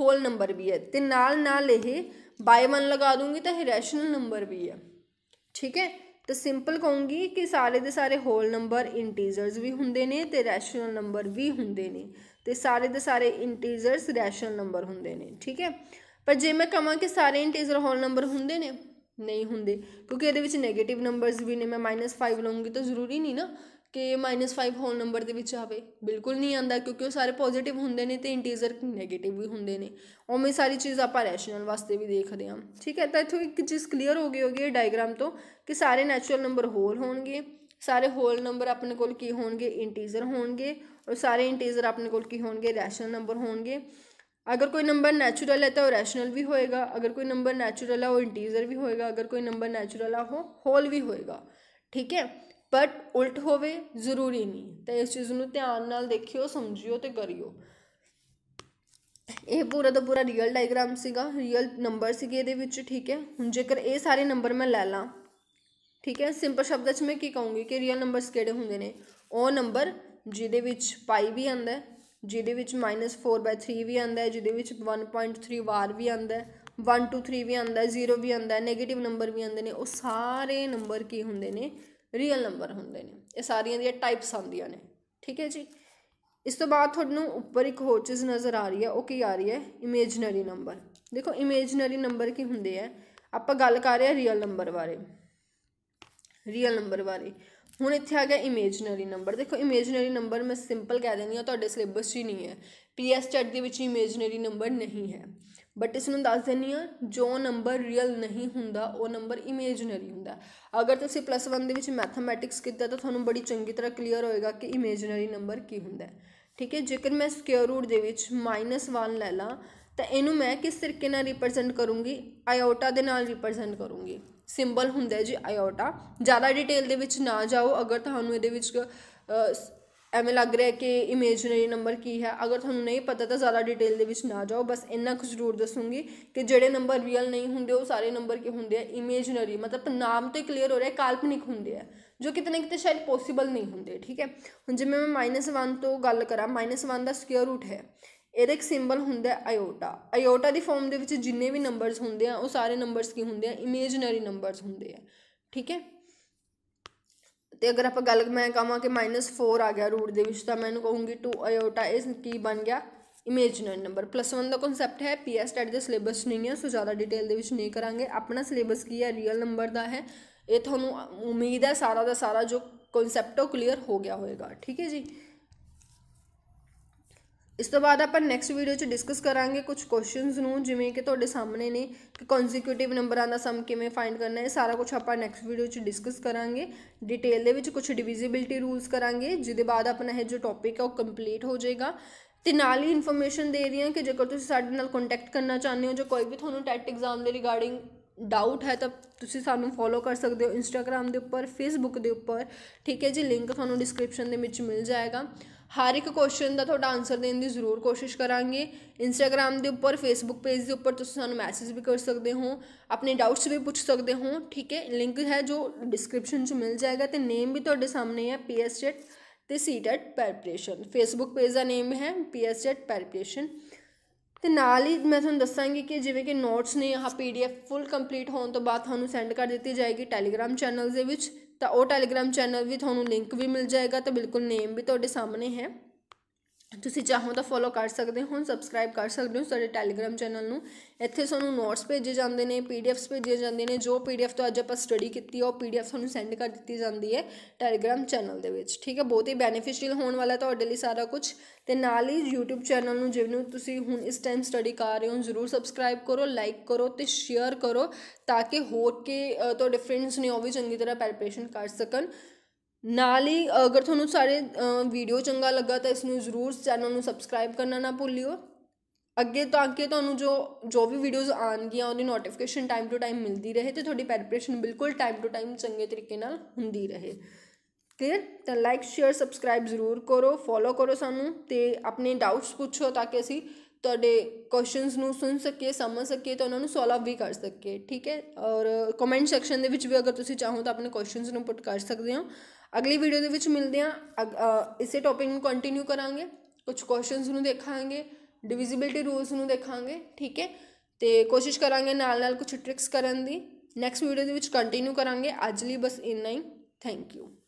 ਹੋਲ ਨੰਬਰ ਵੀ ਹੈ ਤੇ ਨਾਲ ਨਾਲ ਇਹ ਬਾਈ 1 ਲਗਾ ਦੂੰਗੀ ਤਾਂ ਇਹ ਰੈਸ਼ਨਲ ਨੰਬਰ ਵੀ ਹੈ ਠੀਕ ਹੈ ਤਾਂ ਸਿੰਪਲ ਕਹੂੰਗੀ ਕਿ ਸਾਰੇ ਦੇ ਸਾਰੇ ਹੋਲ ਨੰਬਰ ਇੰਟੀਜ਼ਰਸ ਵੀ ਹੁੰਦੇ ਨੇ ਤੇ ਰੈਸ਼ਨਲ ਨੰਬਰ ਵੀ ਹੁੰਦੇ ਨੇ ਤੇ ਸਾਰੇ ਦੇ ਸਾਰੇ ਇੰਟੀਜ਼ਰਸ ਰੈਸ਼ਨਲ ਨੰਬਰ ਹੁੰਦੇ ਨੇ ਠੀਕ ਹੈ ਪਰ ਜੇ ਮੈਂ ਕਹਾਂ ਕਿ ਸਾਰੇ ਇੰਟੀਜ਼ਰ ਹੋਲ ਨੰਬਰ ਹੁੰਦੇ ਨੇ ਨਹੀਂ ਹੁੰਦੇ ਕਿਉਂਕਿ ਇਹਦੇ ਵਿੱਚ 네ਗੇਟਿਵ ਨੰਬਰਸ ਵੀ ਨੇ ਮੈਂ -5 ਲਵਾਂਗੀ ਤਾਂ ਜ਼ਰੂਰੀ ਨਹੀਂ ਨਾ ਕਿ -5 ਹੋਲ ਨੰਬਰ ਦੇ ਵਿੱਚ ਆਵੇ ਬਿਲਕੁਲ ਨਹੀਂ ਆਂਦਾ ਕਿਉਂਕਿ ਉਹ ਸਾਰੇ ਪੋਜ਼ਿਟਿਵ ਹੁੰਦੇ ਨੇ ਤੇ ਇੰਟੀਜ਼ਰ 네ਗੇਟਿਵ ਵੀ ਹੁੰਦੇ ਨੇ ਉਵੇਂ ਸਾਰੀ ਚੀਜ਼ ਆਪਾਂ ਰੈਸ਼ਨਲ ਵਾਸਤੇ ਵੀ ਦੇਖਦੇ ਹਾਂ ਠੀਕ ਹੈ ਤਾਂ ਇਥੋਂ ਇੱਕ ਚੀਜ਼ ਕਲੀਅਰ ਹੋ ਗਈ ਹੋਗੀ ਇਹ ਡਾਇਗਰਾਮ ਤੋਂ ਕਿ ਸਾਰੇ ਨੈਚੁਰਲ ਨੰਬਰ ਹੋਲ ਹੋਣਗੇ ਸਾਰੇ ਹੋਲ ਨੰਬਰ ਆਪਣੇ ਕੋਲ ਕੀ ਹੋਣਗੇ ਇੰਟੀਜ਼ਰ ਹੋਣਗੇ ਔਰ ਸਾਰੇ ਇੰਟੀਜ਼ਰ ਆਪਣੇ ਕੋਲ ਕੀ ਹੋਣਗੇ ਰੈਸ਼ਨਲ ਨੰਬਰ ਹੋਣਗੇ अगर कोई नंबर नेचुरल है तो रैशनल भी होएगा अगर कोई नंबर नेचुरल है वो इंटीजर भी होएगा अगर कोई नंबर नेचुरल है ਉਹ ਹੋਲ ਵੀ ਹੋਏਗਾ ਠੀਕ ਹੈ ਬਟ ਉਲਟ ਹੋਵੇ ਜ਼ਰੂਰੀ ਨਹੀਂ ਤਾਂ ਇਸ ਚੀਜ਼ ਨੂੰ ਧਿਆਨ ਨਾਲ ਦੇਖਿਓ ਸਮਝਿਓ ਤੇ ਕਰਿਓ ਇਹ ਪੂਰਾ ਦਾ ਪੂਰਾ ਰੀਅਲ ਡਾਇਗ੍ਰਾਮ ਸੀਗਾ ਰੀਅਲ ਨੰਬਰ ਸੀਗੇ ਇਹਦੇ ਵਿੱਚ ਠੀਕ ਹੈ ਹੁਣ ਜੇਕਰ ਇਹ ਸਾਰੇ ਨੰਬਰ ਮੈਂ ਲੈ ਲਾਂ ਠੀਕ ਹੈ ਸਿੰਪਲ ਸ਼ਬਦਾਂ 'ਚ ਮੈਂ ਕੀ ਕਹੂੰਗੀ ਕਿ ਰੀਅਲ ਨੰਬਰਸ ਕਿਹੜੇ ਹੁੰਦੇ ਨੇ ਉਹ ਨੰਬਰ ਜਿਹਦੇ ਵਿੱਚ ਪਾਈ ਵੀ ਆਂਦਾ ਹੈ ਜਿਹਦੇ ਵਿੱਚ -4/3 ਵੀ ਆਂਦਾ ਹੈ ਜਿਹਦੇ ਵਿੱਚ 1.3 ਵਾਰ ਵੀ ਆਂਦਾ ਹੈ 1 2 3 ਵੀ ਆਂਦਾ ਹੈ 0 ਵੀ ਆਂਦਾ ਹੈ 네ਗੇਟਿਵ ਨੰਬਰ ਵੀ ਆਂਦੇ ਨੇ ਉਹ ਸਾਰੇ ਨੰਬਰ ਕੀ ਹੁੰਦੇ ਨੇ ਰੀਅਲ ਨੰਬਰ ਹੁੰਦੇ ਨੇ ਇਹ ਸਾਰੀਆਂ ਦੀਆਂ ਟਾਈਪਸ ਆਉਂਦੀਆਂ ਨੇ ਠੀਕ ਹੈ ਜੀ ਇਸ ਤੋਂ ਬਾਅਦ ਤੁਹਾਨੂੰ ਉੱਪਰ ਇੱਕ ਹੋਰ ਚੀਜ਼ ਨਜ਼ਰ ਆ ਰਹੀ ਹੈ ਉਹ ਕੀ ਆ ਰਹੀ ਹੈ ਇਮੇਜਨਰੀ ਨੰਬਰ ਦੇਖੋ ਇਮੇਜਨਰੀ ਨੰਬਰ ਕੀ ਹੁੰਦੇ ਆ ਆਪਾਂ ਗੱਲ ਕਰ ਰਹੇ ਆ ਰੀਅਲ ਨੰਬਰ ਬਾਰੇ ਰੀਅਲ ਨੰਬਰ ਬਾਰੇ ਹੁਣ ਇੱਥੇ ਆ ਗਿਆ ਇਮੇਜਨਰੀ ਨੰਬਰ ਦੇਖੋ ਇਮੇਜਨਰੀ ਨੰਬਰ ਮੈਂ ਸਿੰਪਲ ਕਹਿ ਦਿੰਦੀ ਆ ਤੁਹਾਡੇ ਸਿਲੇਬਸ 'ਚ ਹੀ ਨਹੀਂ ਹੈ ਪੀਐਸ ਚੈਟ ਦੇ ਵਿੱਚ ਇਮੇਜਨਰੀ ਨੰਬਰ ਨਹੀਂ ਹੈ ਬਟ ਇਸ ਨੂੰ ਦੱਸ ਦਿੰਨੀ ਆ ਜੋ ਨੰਬਰ ਰੀਅਲ ਨਹੀਂ ਹੁੰਦਾ ਉਹ ਨੰਬਰ ਇਮੇਜਨਰੀ ਹੁੰਦਾ ਅਗਰ ਤੁਸੀਂ ਪਲੱਸ 1 ਦੇ ਵਿੱਚ ਮੈਥਮੈਟਿਕਸ ਕੀਤਾ ਤਾਂ ਤੁਹਾਨੂੰ ਬੜੀ ਚੰਗੀ ਤਰ੍ਹਾਂ ਕਲੀਅਰ ਹੋਏਗਾ ਕਿ ਇਮੇਜਨਰੀ ਨੰਬਰ ਕੀ ਹੁੰਦਾ ਹੈ ਠੀਕ ਹੈ ਜੇਕਰ ਮੈਂ ਸਕੁਅਰ ਰੂਟ ਦੇ ਵਿੱਚ -1 ਲੈ ਲਾਂ ਤਾਂ ਇਹਨੂੰ ਮੈਂ ਕਿਸ ਤਰੀਕੇ ਨਾਲ ਰਿਪਰੈਜ਼ੈਂਟ ਕਰੂੰਗੀ ਆਇਓਟਾ ਦੇ ਨਾਲ ਰਿਪਰੈਜ਼ੈਂਟ ਕਰੂੰਗੀ ਸਿੰਬਲ ਹੁੰਦਾ ਜੀ ਆਇਓਟਾ ਜ਼ਿਆਦਾ ਡਿਟੇਲ ਦੇ ਵਿੱਚ ਨਾ ਜਾਓ ਅਗਰ ਤੁਹਾਨੂੰ ਇਹਦੇ ਵਿੱਚ ਐਵੇਂ ਲੱਗ ਰਿਹਾ ਕਿ ਇਮੇਜਿਨਰੀ ਨੰਬਰ ਕੀ ਹੈ ਅਗਰ ਤੁਹਾਨੂੰ ਨਹੀਂ ਪਤਾ ਤਾਂ ਜ਼ਿਆਦਾ ਡਿਟੇਲ ਦੇ ਵਿੱਚ ਨਾ ਜਾਓ ਬਸ ਇੰਨਾ ਕੁ ਜ਼ਰੂਰ ਦੱਸੂੰਗੀ ਕਿ ਜਿਹੜੇ ਨੰਬਰ ਰੀਅਲ ਨਹੀਂ ਹੁੰਦੇ ਉਹ ਸਾਰੇ ਨੰਬਰ ਕੀ ਹੁੰਦੇ ਆ ਇਮੇਜਿਨਰੀ ਮਤਲਬ ਨਾਮ ਤੇ ਕਲੀਅਰ ਹੋ ਰਿਹਾ ਕਾਲਪਨਿਕ ਹੁੰਦੇ ਆ ਜੋ ਕਿਤੇ ਨਾ ਕਿਤੇ ਸ਼ਾਇਦ ਪੋਸੀਬਲ ਨਹੀਂ ਹੁੰਦੇ ਠੀਕ ਹੈ ਹੁਣ ਜਿਵੇਂ ਮੈਂ -1 ਤੋਂ ਗੱਲ ਕਰਾਂ -1 ਦਾ ਸਕੁਅਰ ਰੂਟ ਹੈ ਇਹਦੇ ਇੱਕ ਸਿੰਬਲ ਹੁੰਦਾ ਆਇਓਟਾ ਆਇਓਟਾ ਦੀ ਫਾਰਮ ਦੇ ਵਿੱਚ ਜਿੰਨੇ ਵੀ ਨੰਬਰਸ ਹੁੰਦੇ ਆ ਉਹ ਸਾਰੇ ਨੰਬਰਸ ਕੀ ਹੁੰਦੇ ਆ ਇਮੇਜਿਨਰੀ ਨੰਬਰਸ ਹੁੰਦੇ ਆ ਠੀਕ ਹੈ ਤੇ ਅਗਰ ਆਪਾਂ ਗੱਲ ਮੈਂ ਕਹਾਂ ਕਿ -4 ਆ ਗਿਆ ਰੂਟ ਦੇ ਵਿੱਚ ਤਾਂ ਮੈਂ ਇਹਨੂੰ ਕਹੂੰਗੀ 2 ਆਇਓਟਾ ਇਸ ਕੀ ਬਣ ਗਿਆ ਇਮੇਜਿਨਰੀ ਨੰਬਰ ਪਲੱਸ 1 ਦਾ ਕਨਸੈਪਟ ਹੈ ਪੀਐਸ ਸਟੱਡੀ ਦੇ ਸਿਲੇਬਸ ਨਹੀਂ ਹੈ ਸੋ ਜ਼ਿਆਦਾ ਡਿਟੇਲ ਦੇ ਵਿੱਚ ਨਹੀਂ ਕਰਾਂਗੇ ਆਪਣਾ ਸਿਲੇਬਸ ਕੀ ਹੈ ਰੀਅਲ ਨੰਬਰ ਦਾ ਹੈ ਇਹ ਤੁਹਾਨੂੰ ਉਮੀਦ ਹੈ ਸਾਰਾ ਦਾ ਸਾਰਾ ਜੋ ਕਨਸੈਪਟ ਉਹ ਕਲੀਅਰ ਹੋ ਗਿਆ ਹੋਵੇਗਾ ਠੀਕ ਹੈ ਜੀ ਇਸ ਤੋਂ ਬਾਅਦ ਆਪਾਂ ਨੈਕਸਟ ਵੀਡੀਓ 'ਚ ਡਿਸਕਸ ਕਰਾਂਗੇ ਕੁਝ ਕੁਐਸਚਨਸ ਨੂੰ ਜਿਵੇਂ ਕਿ ਤੁਹਾਡੇ ਸਾਹਮਣੇ ਨੇ ਕਿ ਕਨਸੀਕਿਊਟਿਵ ਨੰਬਰਾਂ ਦਾ ਸਮ ਕਿਵੇਂ ਫਾਈਂਡ ਕਰਨਾ ਹੈ ਸਾਰਾ ਕੁਝ ਆਪਾਂ ਨੈਕਸਟ ਵੀਡੀਓ 'ਚ ਡਿਸਕਸ ਕਰਾਂਗੇ ਡਿਟੇਲ ਦੇ ਵਿੱਚ ਕੁਝ ਡਿਵੀਜ਼ਿਬਿਲਟੀ ਰੂਲਸ ਕਰਾਂਗੇ ਜਿਹਦੇ ਬਾਅਦ ਆਪਣਾ ਇਹ ਜੋ ਟੌਪਿਕ ਹੈ ਉਹ ਕੰਪਲੀਟ ਹੋ ਜਾਏਗਾ ਤੇ ਨਾਲ ਹੀ ਇਨਫੋਰਮੇਸ਼ਨ ਦੇ ਰਹੀ ਹਾਂ ਕਿ ਜੇਕਰ ਤੁਸੀਂ ਸਾਡੇ ਨਾਲ ਕੰਟੈਕਟ ਕਰਨਾ ਚਾਹੁੰਦੇ ਹੋ ਜੋ ਕੋਈ ਵੀ ਤੁਹਾਨੂੰ ਟੈਟ ਐਗਜ਼ਾਮ ਦੇ ਰਿਗਾਰਡਿੰਗ ਡਾਊਟ ਹੈ ਤਾਂ ਤੁਸੀਂ ਸਾਨੂੰ ਫੋਲੋ ਕਰ ਸਕਦੇ ਹੋ ਇੰਸਟਾਗ੍ਰam ਦੇ ਉੱਪਰ ਫੇਸਬੁੱਕ ਦੇ ਉੱਪਰ ਠੀਕ ਹੈ ਜੀ ਲਿੰਕ ਤੁਹਾਨੂੰ ਡਿਸਕ੍ਰਿਪਸ਼ਨ ਦੇ ਵਿੱਚ ਮਿਲ ਜਾਏਗਾ ਹਰ ਇੱਕ ਕੁਐਸਚਨ ਦਾ ਤੁਹਾਡਾ ਆਨਸਰ ਦੇਣ ਦੀ ਜ਼ਰੂਰ ਕੋਸ਼ਿਸ਼ ਕਰਾਂਗੇ ਇੰਸਟਾਗ੍ਰam ਦੇ ਉੱਪਰ ਫੇਸਬੁੱਕ ਪੇਜ ਦੇ ਉੱਪਰ ਤੁਸੀਂ ਸਾਨੂੰ ਮੈਸੇਜ ਵੀ ਕਰ ਸਕਦੇ ਹੋ ਆਪਣੇ ਡਾਊਟਸ ਵੀ ਪੁੱਛ ਸਕਦੇ ਹੋ ਠੀਕ ਹੈ ਲਿੰਕ ਹੈ ਜੋ ਡਿਸਕ੍ਰਿਪਸ਼ਨ 'ਚ ਮਿਲ ਜਾਏਗਾ ਤੇ ਨੇਮ ਵੀ ਤੁਹਾਡੇ ਸਾਹਮਣੇ ਹੈ ਪੀਐਸਜੈਟ ਤੇ ਸੀਟਡ ਪ੍ਰੈਪਰੇਸ਼ਨ ਫੇਸਬੁੱਕ ਪੇਜ ਦਾ ਨੇਮ ਹੈ ਪੀਐਸਜੈਟ ਪ੍ਰੈਪਰੇਸ਼ਨ ਤੇ ਨਾਲ ਹੀ ਮੈਂ ਤੁਹਾਨੂੰ ਦੱਸਾਂਗੀ ਕਿ ਜਿਵੇਂ ਕਿ ਨੋਟਸ ਨੇ ਆਹ ਪੀਡੀਐਫ ਫੁੱਲ ਕੰਪਲੀਟ ਹੋਣ ਤੋਂ ਬਾਅਦ ਤੁਹਾਨੂੰ ਸੈਂਡ ਕਰ ਦਿੱਤੀ ਜਾਏਗੀ ਟੈਲੀਗ੍ਰam ਚੈਨਲਸ ਦੇ ਵਿੱਚ ਤਾਂ ਉਹ ਟੈਲੀਗ੍ਰਾਮ ਚੈਨਲ ਵੀ ਤੁਹਾਨੂੰ ਲਿੰਕ ਵੀ ਮਿਲ ਜਾਏਗਾ ਤੇ ਬਿਲਕੁਲ ਨੇਮ ਵੀ ਤੁਹਾਡੇ ਸਾਹਮਣੇ ਹੈ ਤੁਸੀਂ ਚਾਹੋ ਤਾਂ ਫੋਲੋ ਕਰ ਸਕਦੇ ਹੋ ਸਬਸਕ੍ਰਾਈਬ ਕਰ ਸਕਦੇ ਹੋ ਸਾਡੇ ਟੈਲੀਗ੍ਰਾਮ ਚੈਨਲ ਨੂੰ ਇੱਥੇ ਸਾਨੂੰ ਨੋਟਸ ਭੇਜੇ ਜਾਂਦੇ ਨੇ ਪੀਡੀਐਫਸ ਭੇਜੇ ਜਾਂਦੇ ਨੇ ਜੋ ਪੀਡੀਐਫ ਤੋਂ ਅੱਜ ਆਪਾਂ ਸਟੱਡੀ ਕੀਤੀ ਉਹ ਪੀਡੀਐਫ ਤੁਹਾਨੂੰ ਸੈਂਡ ਕਰ ਦਿੱਤੀ ਜਾਂਦੀ ਹੈ ਟੈਲੀਗ੍ਰਾਮ ਚੈਨਲ ਦੇ ਵਿੱਚ ਠੀਕ ਹੈ ਬਹੁਤ ਹੀ ਬੈਨੀਫੀਸ਼ੀਅਲ ਹੋਣ ਵਾਲਾ ਤੁਹਾਡੇ ਲਈ ਸਾਰਾ ਕੁਝ ਤੇ ਨਾਲ ਹੀ YouTube ਚੈਨਲ ਨੂੰ ਜਿਵੇਂ ਤੁਸੀਂ ਹੁਣ ਇਸ ਟਾਈਮ ਸਟੱਡੀ ਕਰ ਰਹੇ ਹੋ ਜ਼ਰੂਰ ਸਬਸਕ੍ਰਾਈਬ ਕਰੋ ਲਾਈਕ ਕਰੋ ਤੇ ਸ਼ੇਅਰ ਕਰੋ ਤਾਂ ਕਿ ਹੋਰ ਕੇ ਤੁਹਾਡੇ ਫਰੈਂਡਸ ਨੇ ਉਹ ਵੀ ਚੰਗੀ ਤਰ੍ਹਾਂ ਪ੍ਰੈਪਰੇਸ਼ਨ ਕਰ ਸਕਣ ਨਾਲ ਹੀ ਅਗਰ ਤੁਹਾਨੂੰ ਸਾਰੇ ਵੀਡੀਓ ਚੰਗਾ ਲੱਗਾ ਤਾਂ ਇਸ ਨੂੰ ਜ਼ਰੂਰ ਚੈਨਲ ਨੂੰ ਸਬਸਕ੍ਰਾਈਬ ਕਰਨਾ ਨਾ ਭੁੱਲਿਓ ਅੱਗੇ ਤੋਂ ਅੱਗੇ ਤੁਹਾਨੂੰ ਜੋ ਜੋ ਵੀ ਵੀਡੀਓਜ਼ ਆਣਗੀਆਂ ਉਹਦੀ ਨੋਟੀਫਿਕੇਸ਼ਨ ਟਾਈਮ ਟੂ ਟਾਈਮ ਮਿਲਦੀ ਰਹੇ ਤੇ ਤੁਹਾਡੀ ਪ੍ਰੈਪਰੇਸ਼ਨ ਬਿਲਕੁਲ ਟਾਈਮ ਟੂ ਟਾਈਮ ਚੰਗੇ ਤਰੀਕੇ ਨਾਲ ਹੁੰਦੀ ਰਹੇ ਕਲੀਅਰ ਤਾਂ ਲਾਈਕ ਸ਼ੇਅਰ ਸਬਸਕ੍ਰਾਈਬ ਜ਼ਰੂਰ ਕਰੋ ਫੋਲੋ ਕਰੋ ਸਾਨੂੰ ਤੇ ਆਪਣੇ ਡਾਊਟਸ ਪੁੱਛੋ ਤਾਂ ਕਿ ਅਸੀਂ ਤੁਹਾਡੇ ਕੁਐਸਚਨਸ ਨੂੰ ਸੁਣ ਸਕੀਏ ਸਮਝ ਸਕੀਏ ਤੇ ਉਹਨਾਂ ਨੂੰ ਸੋਲਵ ਵੀ ਕਰ ਸਕੀਏ ਠੀਕ ਹੈ ਔਰ ਕਮੈਂਟ ਸੈਕਸ਼ਨ ਦੇ ਵਿੱਚ ਵੀ ਅਗਰ ਤੁਸੀਂ ਚਾਹੋ ਤਾਂ ਆਪਣੇ ਕੁਐਸਚਨਸ ਨੂੰ ਪੁੱਟ ਕਰ ਸਕਦੇ ਹੋ ਅਗਲੀ ਵੀਡੀਓ ਦੇ ਵਿੱਚ ਮਿਲਦੇ ਆ ਇਸੇ ਟੌਪਿਕ ਨੂੰ ਕੰਟੀਨਿਊ ਕਰਾਂਗੇ ਕੁਝ ਕੁਐਸਚਨਸ ਨੂੰ ਦੇਖਾਂਗੇ ਡਿਵੀਜ਼ਿਬਿਲਟੀ ਰੂਲਸ ਨੂੰ ਦੇਖਾਂਗੇ ਠੀਕ ਹੈ ਤੇ ਕੋਸ਼ਿਸ਼ ਕਰਾਂਗੇ ਨਾਲ ਨਾਲ ਕੁਝ ਟ੍ਰਿਕਸ ਕਰਨ ਦੀ ਨੈਕਸਟ ਵੀਡੀਓ ਦੇ ਵਿੱਚ ਕੰਟੀਨਿਊ ਕਰਾਂਗੇ ਅੱਜ ਲਈ ਬਸ ਇੰਨਾ ਹੀ ਥੈਂਕ ਯੂ